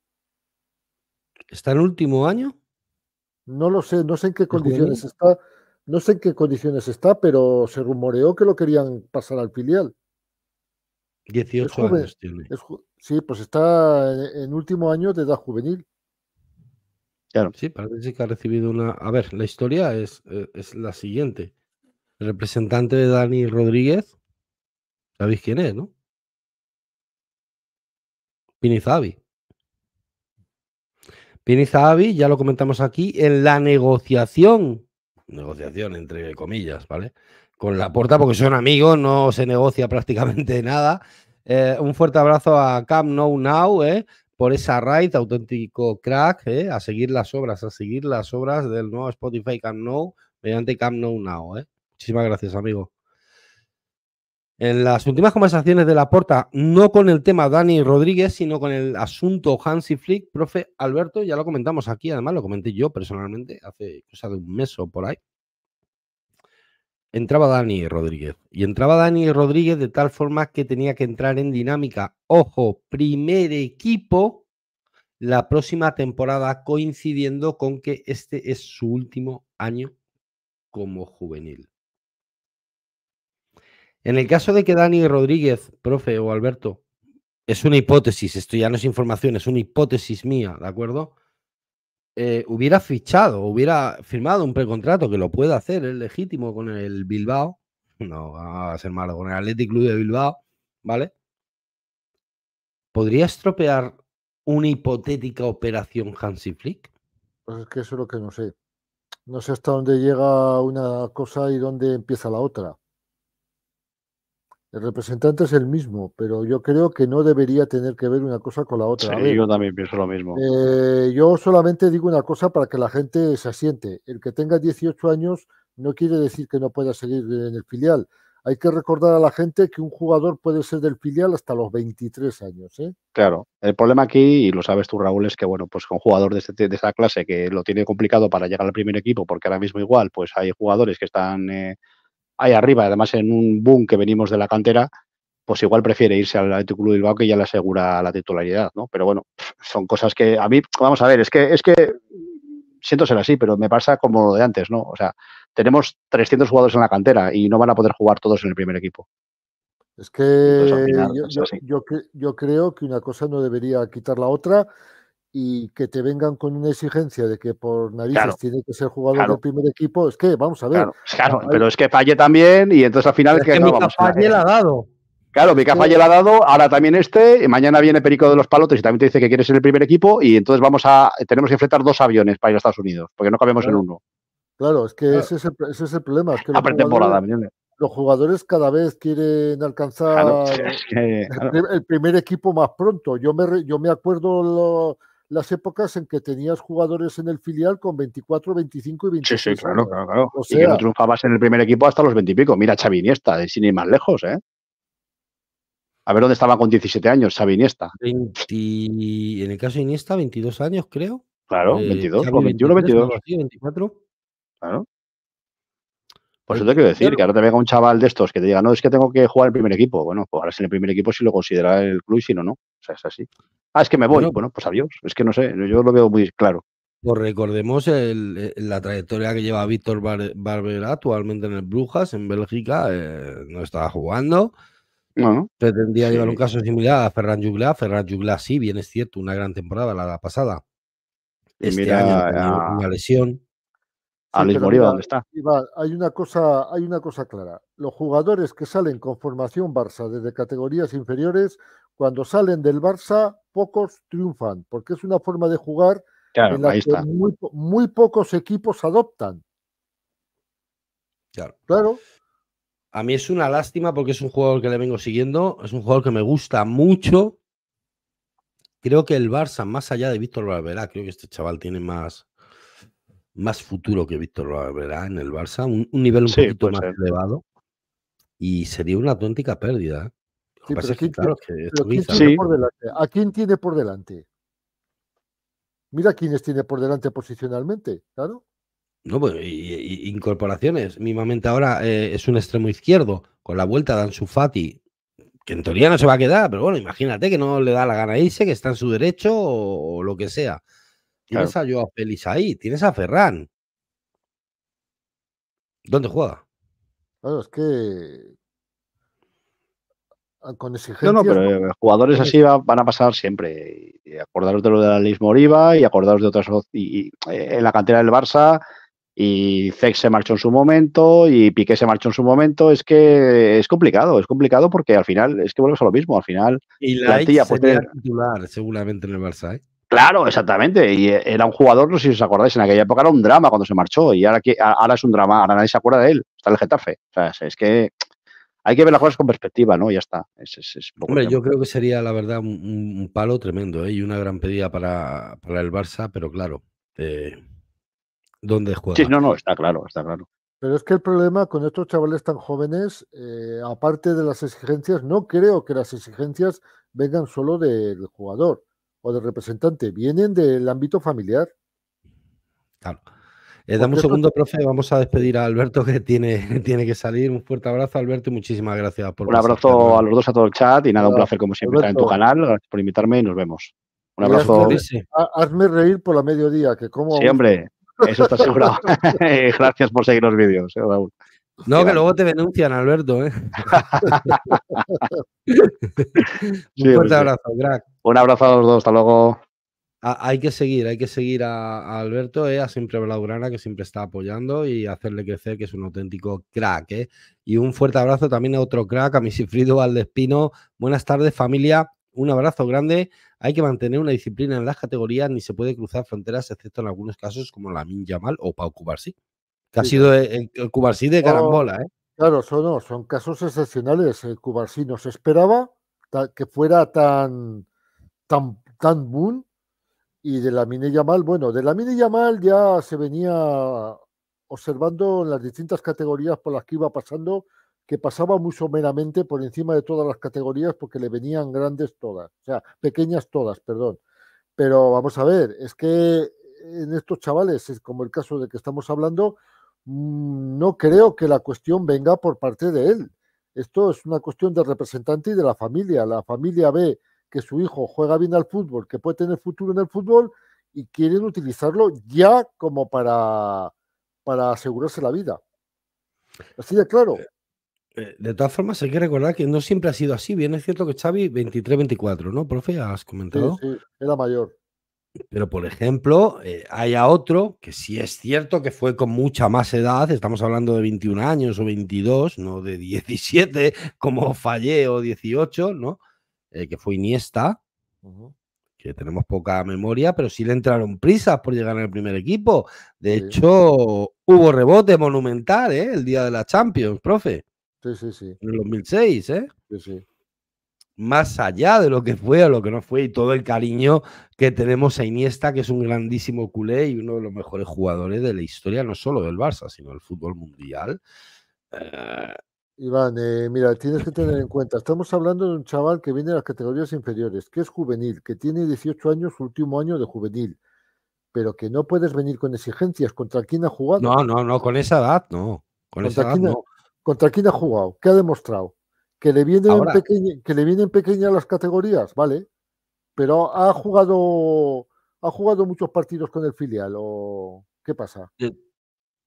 ¿Está en último año? No lo sé, no sé en qué condiciones está, no sé en qué condiciones está, pero se rumoreó que lo querían pasar al filial. 18 años tiene. Sí, pues está eh, en último año de edad juvenil. Claro. Sí, parece que ha recibido una. A ver, la historia es, eh, es la siguiente. El representante de Dani Rodríguez, ¿sabéis quién es, no? Pinizabi. Pinizabi, ya lo comentamos aquí, en la negociación, negociación entre comillas, ¿vale? Con la puerta, porque son amigos, no se negocia prácticamente (laughs) nada. Eh, un fuerte abrazo a Camp No Now, eh, por esa raid, auténtico crack, eh, a seguir las obras, a seguir las obras del nuevo Spotify Camp No mediante Camp No Now. Muchísimas gracias, amigo. En las últimas conversaciones de la porta, no con el tema Dani Rodríguez, sino con el asunto Hansi Flick, profe Alberto, ya lo comentamos aquí, además lo comenté yo personalmente hace cosa de un mes o por ahí, entraba Dani Rodríguez. Y entraba Dani Rodríguez de tal forma que tenía que entrar en dinámica. Ojo, primer equipo la próxima temporada, coincidiendo con que este es su último año como juvenil. En el caso de que Dani Rodríguez, profe o Alberto, es una hipótesis, esto ya no es información, es una hipótesis mía, ¿de acuerdo? Eh, hubiera fichado, hubiera firmado un precontrato que lo pueda hacer, es legítimo con el Bilbao, no va a ser malo, con el Athletic Club de Bilbao, ¿vale? ¿Podría estropear una hipotética operación Hansi Flick? Pues es que eso es lo que no sé. No sé hasta dónde llega una cosa y dónde empieza la otra. El representante es el mismo, pero yo creo que no debería tener que ver una cosa con la otra. yo también pienso lo mismo. Eh, yo solamente digo una cosa para que la gente se asiente. El que tenga 18 años no quiere decir que no pueda seguir en el filial. Hay que recordar a la gente que un jugador puede ser del filial hasta los 23 años. ¿eh? Claro, el problema aquí, y lo sabes tú Raúl, es que bueno, pues con jugador este de, esa clase que lo tiene complicado para llegar al primer equipo, porque ahora mismo igual, pues hay jugadores que están... Eh, ahí arriba, además en un boom que venimos de la cantera, pues igual prefiere irse al Atlético Club Bilbao que ya le asegura la titularidad, ¿no? Pero bueno, son cosas que a mí, vamos a ver, es que, es que siento ser así, pero me pasa como lo de antes, ¿no? O sea, tenemos 300 jugadores en la cantera y no van a poder jugar todos en el primer equipo. Es que yo, yo creo que una cosa no debería quitar la otra y que te vengan con una exigencia de que por narices tiene que ser jugador del primer equipo, es que, vamos a ver. Claro, pues pero es que falle también y entonces al final... Es que, no, vamos falle la ha dado. Claro, Mica Falle eh. ha dado, ahora también este, y mañana viene Perico de los Palotes y también te dice que quieres ser el primer equipo y entonces vamos a tenemos que enfrentar dos aviones para ir a Estados Unidos, porque no cabemos en uno. Claro, es que ese es, el, problema. Es que los jugadores cada vez quieren alcanzar (laughs) el, primer equipo más pronto. Yo me, yo me acuerdo lo, las épocas en que tenías jugadores en el filial con 24, 25 y 26. Sí, sí, claro, claro, y que no triunfabas en el primer equipo hasta los 20 y pico. Mira Xavi Iniesta, sin ir más lejos, ¿eh? A ver dónde estaba con 17 años Xavi Iniesta. en el caso de Iniesta, 22 años, creo. Claro, 22, 21, 22. 24. Claro. Pues eso te quiero decir, que ahora te venga un chaval de estos que te diga, no, es que tengo que jugar el primer equipo. Bueno, pues ahora en el primer equipo si lo considera el club y si no, no. O sea, es así. Ah, es que me voy. Bueno, pues adiós. Es que no sé, yo lo veo muy claro. Pues recordemos eh, la trayectoria que lleva Víctor Barbera actualmente en el Brujas, en Bélgica. Eh, no estaba jugando. No. Pretendía llevar un caso similar a Ferran Jugla. Ferran Jugla sí, bien es cierto, una gran temporada la pasada. Este año una lesión. ¿dónde está? hay, una cosa, hay una cosa clara. Los jugadores que salen con formación Barça desde categorías inferiores cuando salen del Barça, pocos triunfan, porque es una forma de jugar en la que Muy, pocos equipos adoptan. Claro. A mí es una lástima porque es un jugador que le vengo siguiendo, es un jugador que me gusta mucho. Creo que el Barça, más allá de Víctor Barberá, creo que este chaval tiene más, más futuro que Víctor Barberá en el Barça, un, nivel un poquito más elevado. Y sería una auténtica pérdida. ¿eh? por delante? ¿A quién tiene por delante? Mira quiénes tiene por delante posicionalmente, claro. No, pues, y, incorporaciones. ahora eh, es un extremo izquierdo. Con la vuelta de su Fati, que en teoría no se va a quedar, pero bueno, imagínate que no le da la gana irse, que está en su derecho o, lo que sea. Tienes a Joao Félix ahí, tienes a Ferran. ¿Dónde juega? Claro, es que Ah, con No, no, pero eh, jugadores así van a pasar siempre. Y acordaros de lo de Liz Moriba y acordaros de otras. Y, y, eh, en la cantera del Barça, y Zex se marchó en su momento y Piqué se marchó en su momento. Es que es complicado, es complicado porque al final es que vuelves a lo mismo. Al final, y la plantilla puede titular seguramente en el Barça, ¿eh? Claro, exactamente. Y era un jugador, no sé si os acordáis, en aquella época era un drama cuando se marchó y ahora, ahora es un drama, ahora nadie se acuerda de él. Está el Getafe. O sea, es que hay que ver las cosas con perspectiva, ¿no? Ya está. Hombre, yo creo que sería, la verdad, un, palo tremendo ¿eh? y una gran pedida para, el Barça, pero claro, eh, ¿dónde juega? Sí, no, no, está claro, está claro. Pero es que el problema con estos chavales tan jóvenes, eh, aparte de las exigencias, no creo que las exigencias vengan solo del jugador o del representante, vienen del ámbito familiar. Claro. Eh, pues dame un segundo, profe. Vamos a despedir a Alberto que tiene, (laughs) tiene que salir. Un fuerte abrazo, Alberto, y muchísimas gracias por. Un abrazo a los dos, a todo el chat, y nada, un placer como siempre estar en tu canal. Gracias por invitarme y nos vemos. Un abrazo. Hazme reír por la mediodía, que como. Sí, hombre, eso está asegurado. (laughs) (laughs) gracias por seguir los vídeos, eh, Raúl. No, que luego te denuncian, Alberto. ¿eh? un fuerte abrazo, crack. Un abrazo a los dos, hasta luego hay que seguir, hay que seguir a, Alberto, eh, a Siempre Blaugrana, que siempre está apoyando y hacerle crecer, que es un auténtico crack. Eh. Y un fuerte abrazo también a otro crack, a mi (laughs) Valdespino. Buenas tardes, familia. Un abrazo grande. Hay que mantener una disciplina en las categorías, ni se puede cruzar fronteras, excepto en algunos casos como la Yamal o Pau Cubarsí, que ha sido el, Cubarsí de carambola. ¿eh? Claro, son, son casos excepcionales. El Cubarsí no esperaba que fuera tan, tan, tan boom y de la minilla mal bueno, de la minilla mal ya se venía observando en las distintas categorías por las que iba pasando, que pasaba muy someramente por encima de todas las categorías porque le venían grandes todas, o sea, pequeñas todas, perdón. Pero vamos a ver, es que en estos chavales, es como el caso de que estamos hablando, mm, no creo que la cuestión venga por parte de él. Esto es una cuestión de representante y de la familia. La familia B que su hijo juega bien al fútbol, que puede tener futuro en el fútbol y quieren utilizarlo ya como para, para asegurarse la vida. Así de claro. Eh, eh, de todas formas, hay que recordar que no siempre ha sido así. Bien, es cierto que Xavi 23-24, ¿no, profe? Has comentado. Sí, era mayor. Pero, por ejemplo, eh, hay a otro que sí es cierto que fue con mucha más edad, estamos hablando de 21 años o 22, no de 17 como fallé o 18, ¿no? Eh, que fue Iniesta, que tenemos poca memoria, pero sí le entraron prisas por llegar al primer equipo. De hecho, hubo rebote monumental ¿eh? el día de la Champions, profe. Sí, sí, sí. En el 2006, ¿eh? Sí, sí. Más allá de lo que fue o lo que no fue y todo el cariño que tenemos a Iniesta, que es un grandísimo culé y uno de los mejores jugadores de la historia, no solo del Barça, sino del fútbol mundial. Eh, Iván, eh, mira, tienes que tener en cuenta, estamos hablando de un chaval que viene de las categorías inferiores, que es juvenil, que tiene 18 años, su último año de juvenil, pero que no puedes venir con exigencias. ¿Contra quién ha jugado? No, no, no, con esa edad no. ¿Contra, quién ha, jugado? ¿Qué ha demostrado? ¿Que le, vienen pequeñas las categorías, ¿vale? Pero ha jugado, ha jugado muchos partidos con el filial, ¿o qué pasa? Eh,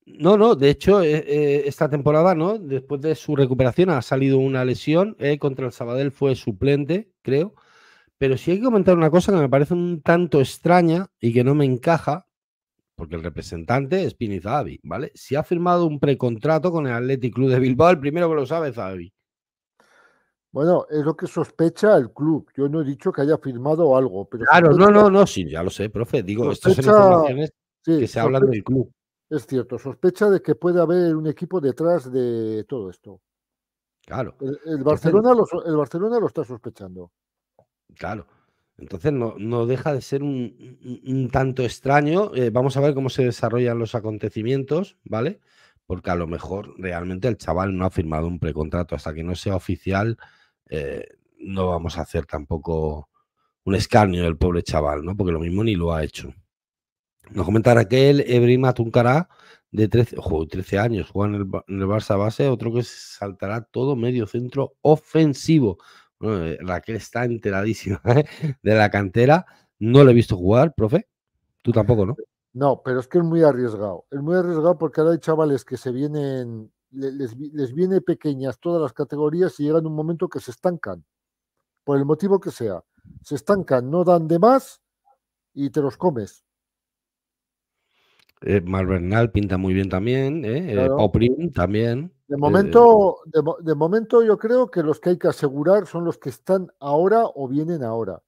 no, no, de hecho, eh, eh, esta temporada, ¿no? Después de su recuperación ha salido una lesión. Eh, contra el Sabadell fue suplente, creo. Pero sí hay que comentar una cosa que me parece un tanto extraña y que no me encaja, porque el representante es Pini ¿vale? Si ha firmado un precontrato con el Athletic Club de Bilbao, el primero que lo sabe es Bueno, es lo que sospecha el club. Yo no he dicho que haya firmado algo, pero. Claro, no, no, no, sí, ya lo sé, profe. Digo, estas son informaciones que se hablan del club es cierto, sospecha de que puede haber un equipo detrás de todo esto. Claro. El, Barcelona, lo, el Barcelona lo está sospechando. Claro. Entonces no, deja de ser un, tanto extraño. Eh, vamos a ver cómo se desarrollan los acontecimientos, ¿vale? Porque a lo mejor realmente el chaval no ha firmado un precontrato. Hasta que no sea oficial, eh, no vamos a hacer tampoco un escarnio del pobre chaval, ¿no? Porque lo mismo ni lo ha hecho. Nos comenta Raquel Ebrima Tuncará, de 13, años, juega en el, Barça base, otro que saltará todo medio centro ofensivo. Bueno, eh, Raquel está enteradísima (laughs) ¿eh? de la cantera. No lo he visto jugar, profe. Tú tampoco, ¿no? No, pero es que es muy arriesgado. Es muy arriesgado porque ahora hay chavales que se vienen, les, les viene pequeñas todas las categorías y llegan un momento que se estancan, por el motivo que sea. Se estancan, no dan de más y te los comes. Eh, Mar Bernal pinta muy bien también, ¿eh? eh también. De eh, momento, de, momento yo creo que los que hay que asegurar son los que están ahora o vienen ahora.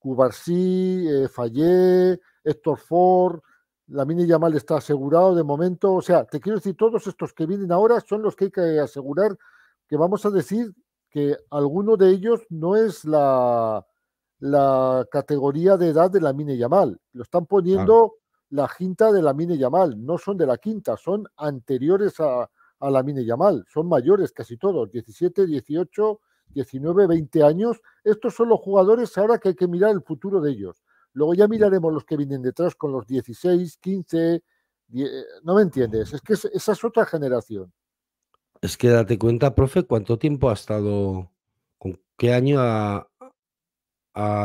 Cubarsí, Fallé, Héctor Ford, la Mini Yamal está asegurado de momento. O sea, te quiero decir, todos estos que vienen ahora son los que hay que asegurar que vamos a decir que alguno de ellos no es la, la categoría de edad de la Mini Yamal. Lo están poniendo la Jinta de la Mine Yamal, no son de la quinta, son anteriores a, a la Mine Yamal, son mayores casi todos, 17, 18, 19, 20 años. Estos son los jugadores ahora que hay que mirar el futuro de ellos. Luego ya miraremos los que vienen detrás con los 16, 15, no me entiendes, es que esa es otra generación. Es que date cuenta, profe, cuánto tiempo ha estado, con qué año ha,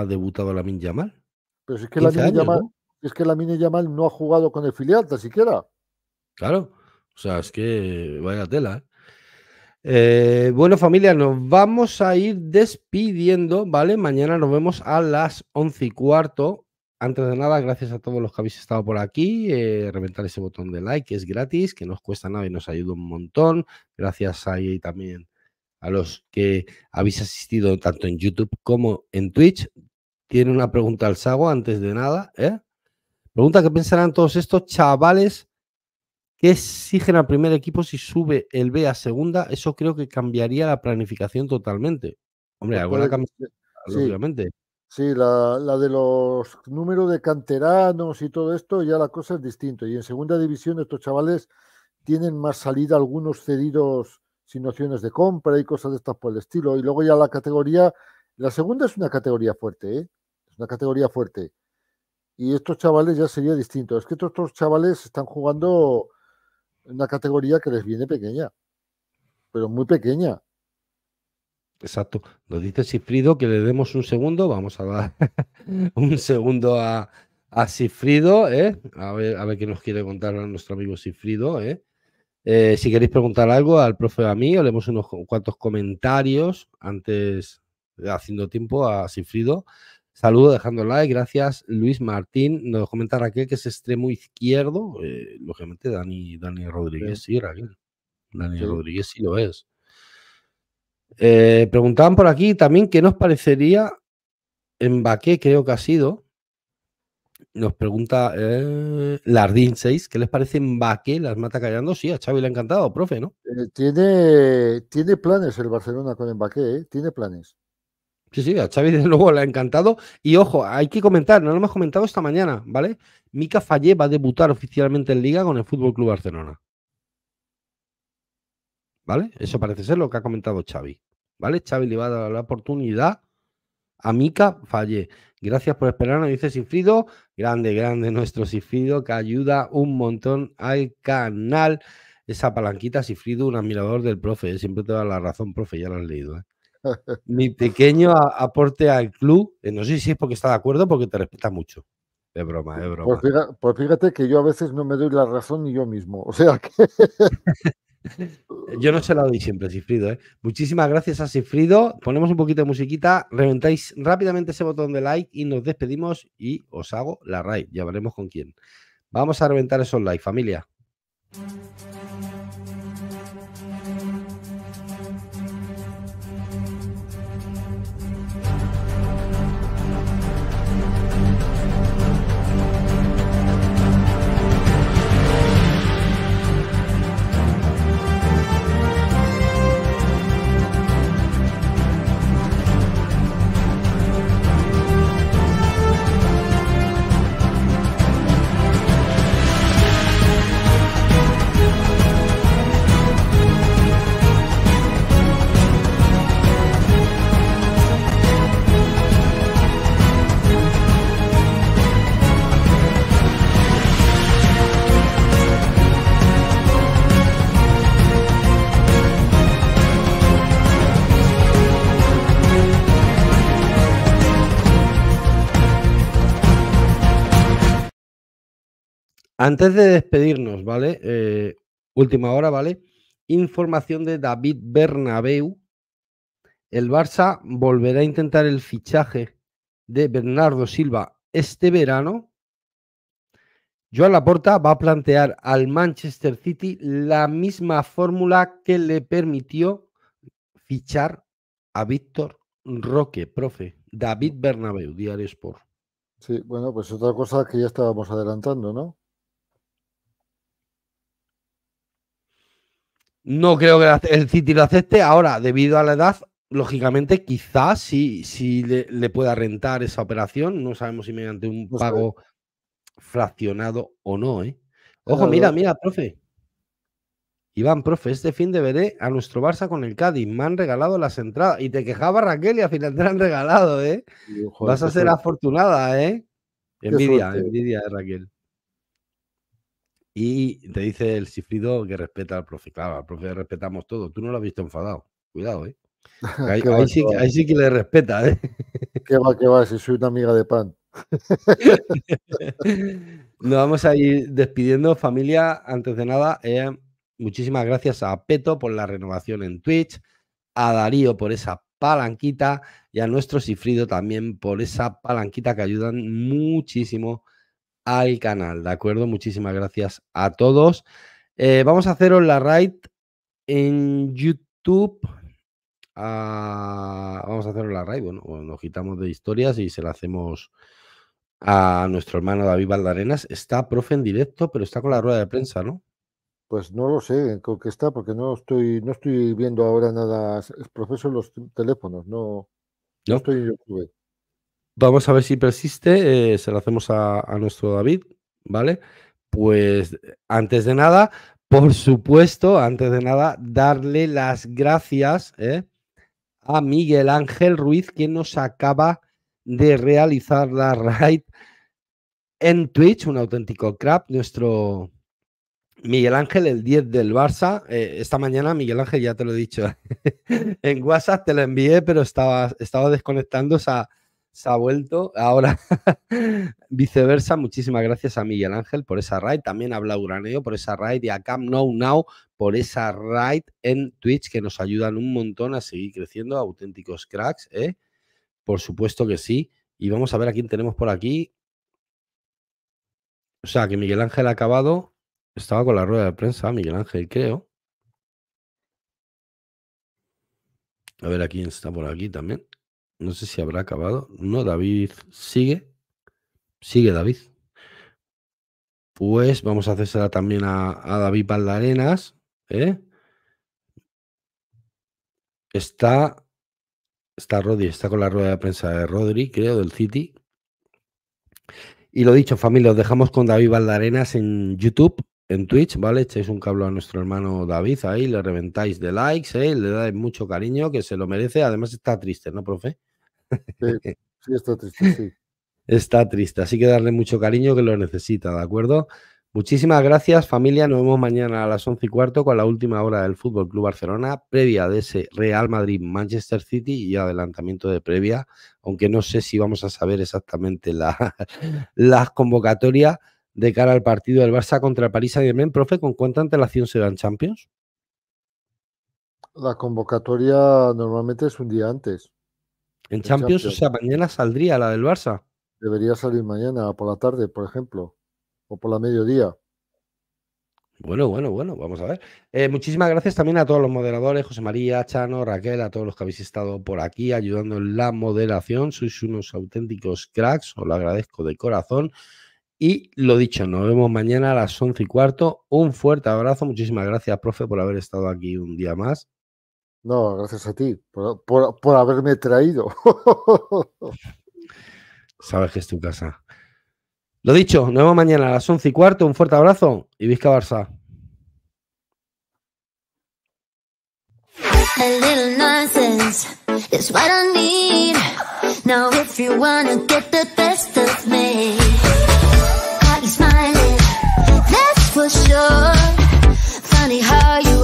debutado la Min Yamal. Pero es que la Yamal, es que la mini Yamal no ha jugado con el filial tan siquiera. Claro, o sea, es que vaya tela. ¿eh? Eh, bueno, familia, nos vamos a ir despidiendo, ¿vale? Mañana nos vemos a las once y cuarto. Antes de nada, gracias a todos los que habéis estado por aquí. Eh, reventar ese botón de like, es gratis, que no os cuesta nada y nos ayuda un montón. Gracias ahí también a los que habéis asistido tanto en YouTube como en Twitch. Tiene una pregunta al Sago antes de nada, ¿eh? Pregunta qué pensarán todos estos chavales que exigen al primer equipo si sube el B a segunda. Eso creo que cambiaría la planificación totalmente. Hombre, alguna sí, la, la, de los números de canteranos y todo esto, ya la cosa es distinta. Y en segunda división estos chavales tienen más salida algunos cedidos sin opciones de compra y cosas de estas por el estilo. Y luego ya la categoría, la segunda es una categoría fuerte, ¿eh? es una categoría fuerte y estos chavales ya sería distinto. Es que estos, estos chavales están jugando en una categoría que les viene pequeña, pero muy pequeña. Exacto. Nos dice Sifrido que le demos un segundo. Vamos a dar (laughs) un segundo a, a Sifrido, ¿eh? a, ver, a ver qué nos quiere contar a nuestro amigo Sifrido. ¿eh? Eh, si queréis preguntar algo al profe a mí, hablemos leemos unos cuantos comentarios antes, haciendo tiempo a Sifrido. Saludo dejando like, gracias Luis Martín. Nos comenta Raquel que es extremo izquierdo. Eh, lógicamente Dani, Dani Rodríguez, sí, Raquel. Dani Rodríguez sí lo es. Eh, preguntaban por aquí también qué nos parecería en Baqué, creo que ha sido. Nos pregunta eh, Lardín 6, ¿qué les parece en Baqué? ¿Las mata callando? Sí, a Xavi le ha encantado, profe, ¿no? tiene, tiene planes el Barcelona con Mbaqué, ¿eh? Tiene planes. Sí, sí, a Xavi (laughs) desde luego le ha encantado. Y ojo, hay que comentar, no lo hemos comentado esta mañana, ¿vale? Mica Fallé va a debutar oficialmente en Liga con el Fútbol Club Barcelona. ¿Vale? Eso parece ser lo que ha comentado Xavi. ¿Vale? Xavi le va a dar la oportunidad a Mica Fallé. Gracias por esperarnos, dice Sifrido. Grande, grande nuestro Sifrido, que ayuda un montón al canal. Esa palanquita, Sifrido, un admirador del profe. ¿eh? Siempre te da la razón, profe, ya lo has leído. ¿eh? mi pequeño aporte al club, eh, no sé si es porque está de acuerdo, o porque te respeta mucho. De broma, de broma. Pues, pues fíjate, que yo a veces no me doy la razón ni yo mismo. O sea (laughs) yo no se la doy siempre, Sifrido. ¿eh? Muchísimas gracias a Sifrido. Ponemos un poquito de musiquita, reventáis rápidamente ese botón de like y nos despedimos y os hago la raid. Ya veremos con quién. Vamos a reventar esos likes, familia. Antes de despedirnos, ¿vale? Eh, última hora, ¿vale? Información de David Bernabeu. El Barça volverá a intentar el fichaje de Bernardo Silva este verano. Joan Laporta va a plantear al Manchester City la misma fórmula que le permitió fichar a Víctor Roque, profe. David Bernabeu, Diario Sport. Sí, bueno, pues otra cosa que ya estábamos adelantando, ¿no? No creo que el City lo acepte. Ahora, debido a la edad, lógicamente, quizás sí, si le, pueda rentar esa operación. No sabemos si mediante un pago fraccionado o no. ¿eh? Ojo, mira, mira, profe. Iván, profe, este fin de veré a nuestro Barça con el Cádiz. Me han regalado las entradas. Y te quejaba Raquel y al final te han regalado, ¿eh? Vas a ser afortunada, ¿eh? Envidia, envidia de Raquel. Y te dice el Sifrido que respeta al profe. Claro, al profe respetamos todo. Tú no lo has visto enfadado. Cuidado, ¿eh? (laughs) Ahí, sí, que, le respeta, ¿eh? Qué va, qué va, si soy una amiga de pan. (laughs) Nos vamos a ir despidiendo, familia. Antes de nada, eh, muchísimas gracias a Peto por la renovación en Twitch, a Darío por esa palanquita y a nuestro Sifrido también por esa palanquita que ayudan muchísimo al canal, ¿de acuerdo? Muchísimas gracias a todos. Eh, vamos a hacer la raid en YouTube. Ah, vamos a hacer la raid, bueno, pues nos quitamos de historias y se la hacemos a nuestro hermano David Valdarenas. Está profe en directo, pero está con la rueda de prensa, ¿no? Pues no lo sé con qué está, porque no estoy, no estoy viendo ahora nada. Profesor, los teléfonos, no, no, estoy en YouTube. Vamos a ver si persiste. Eh, se lo hacemos a, nuestro David, ¿vale? Pues antes de nada, por supuesto, antes de nada, darle las gracias eh, a Miguel Ángel Ruiz, que nos acaba de realizar la (laughs) raid en Twitch, un auténtico crap. Nuestro Miguel Ángel, el 10 del Barça. Eh, esta mañana, Miguel Ángel, ya te lo he dicho, (laughs) en WhatsApp te la envié, pero estaba, estaba o a se ha vuelto. Ahora, (laughs) viceversa, muchísimas gracias a Miguel Ángel por esa raid, también a Blauraneo por esa raid y a Cam Now Now por esa raid en Twitch que nos ayudan un montón a seguir creciendo, auténticos cracks, ¿eh? Por supuesto que sí. Y vamos a ver a quién tenemos por aquí. O sea, que Miguel Ángel ha acabado. Estaba con la rueda de prensa, Miguel Ángel, creo. A ver a quién está por aquí también. No sé si habrá acabado. No, David sigue. Sigue David. Pues vamos a hacerla también a, David Valdarenas. ¿eh? Está, está Rodri, está con la rueda de prensa de Rodri, creo, del City. Y lo dicho, familia, os dejamos con David Valdarenas en YouTube, en Twitch, ¿vale? Echáis un cable a nuestro hermano David ahí, le reventáis de likes, ¿eh? le dais mucho cariño, que se lo merece. Además está triste, ¿no, profe? Sí, está triste, sí. Está triste, así que darle mucho cariño que lo necesita, ¿de acuerdo? Muchísimas gracias, familia. Nos vemos mañana a las once y cuarto con la última hora del Fútbol Club Barcelona, previa de ese Real Madrid-Manchester City y adelantamiento de previa, aunque no sé si vamos a saber exactamente (laughs) las la convocatorias de cara al partido del Barça contra el París Saint-Germain. Profe, ¿con cuánta antelación se dan Champions? La convocatoria normalmente es un día antes. En, Champions, o sea, mañana saldría la del Barça. Debería salir mañana por la tarde, por ejemplo, o por la mediodía. Bueno, bueno, bueno, vamos a ver. Eh, muchísimas gracias también a todos los moderadores, José María, Chano, Raquel, a todos los que habéis estado por aquí ayudando en la moderación. Sois unos auténticos cracks, os lo agradezco de corazón. Y lo dicho, nos vemos mañana a las once y cuarto. Un fuerte abrazo, muchísimas gracias, profe, por haber estado aquí un día más. No, gracias a ti por, por, haberme traído. (laughs) Sabes que es tu casa. Lo dicho, nos vemos mañana a las 11 y cuarto. Un fuerte abrazo y visca Barça. A little nonsense is what I need. Now, if you wanna get the best of me, caught you smiling, that's for sure. Funny how you.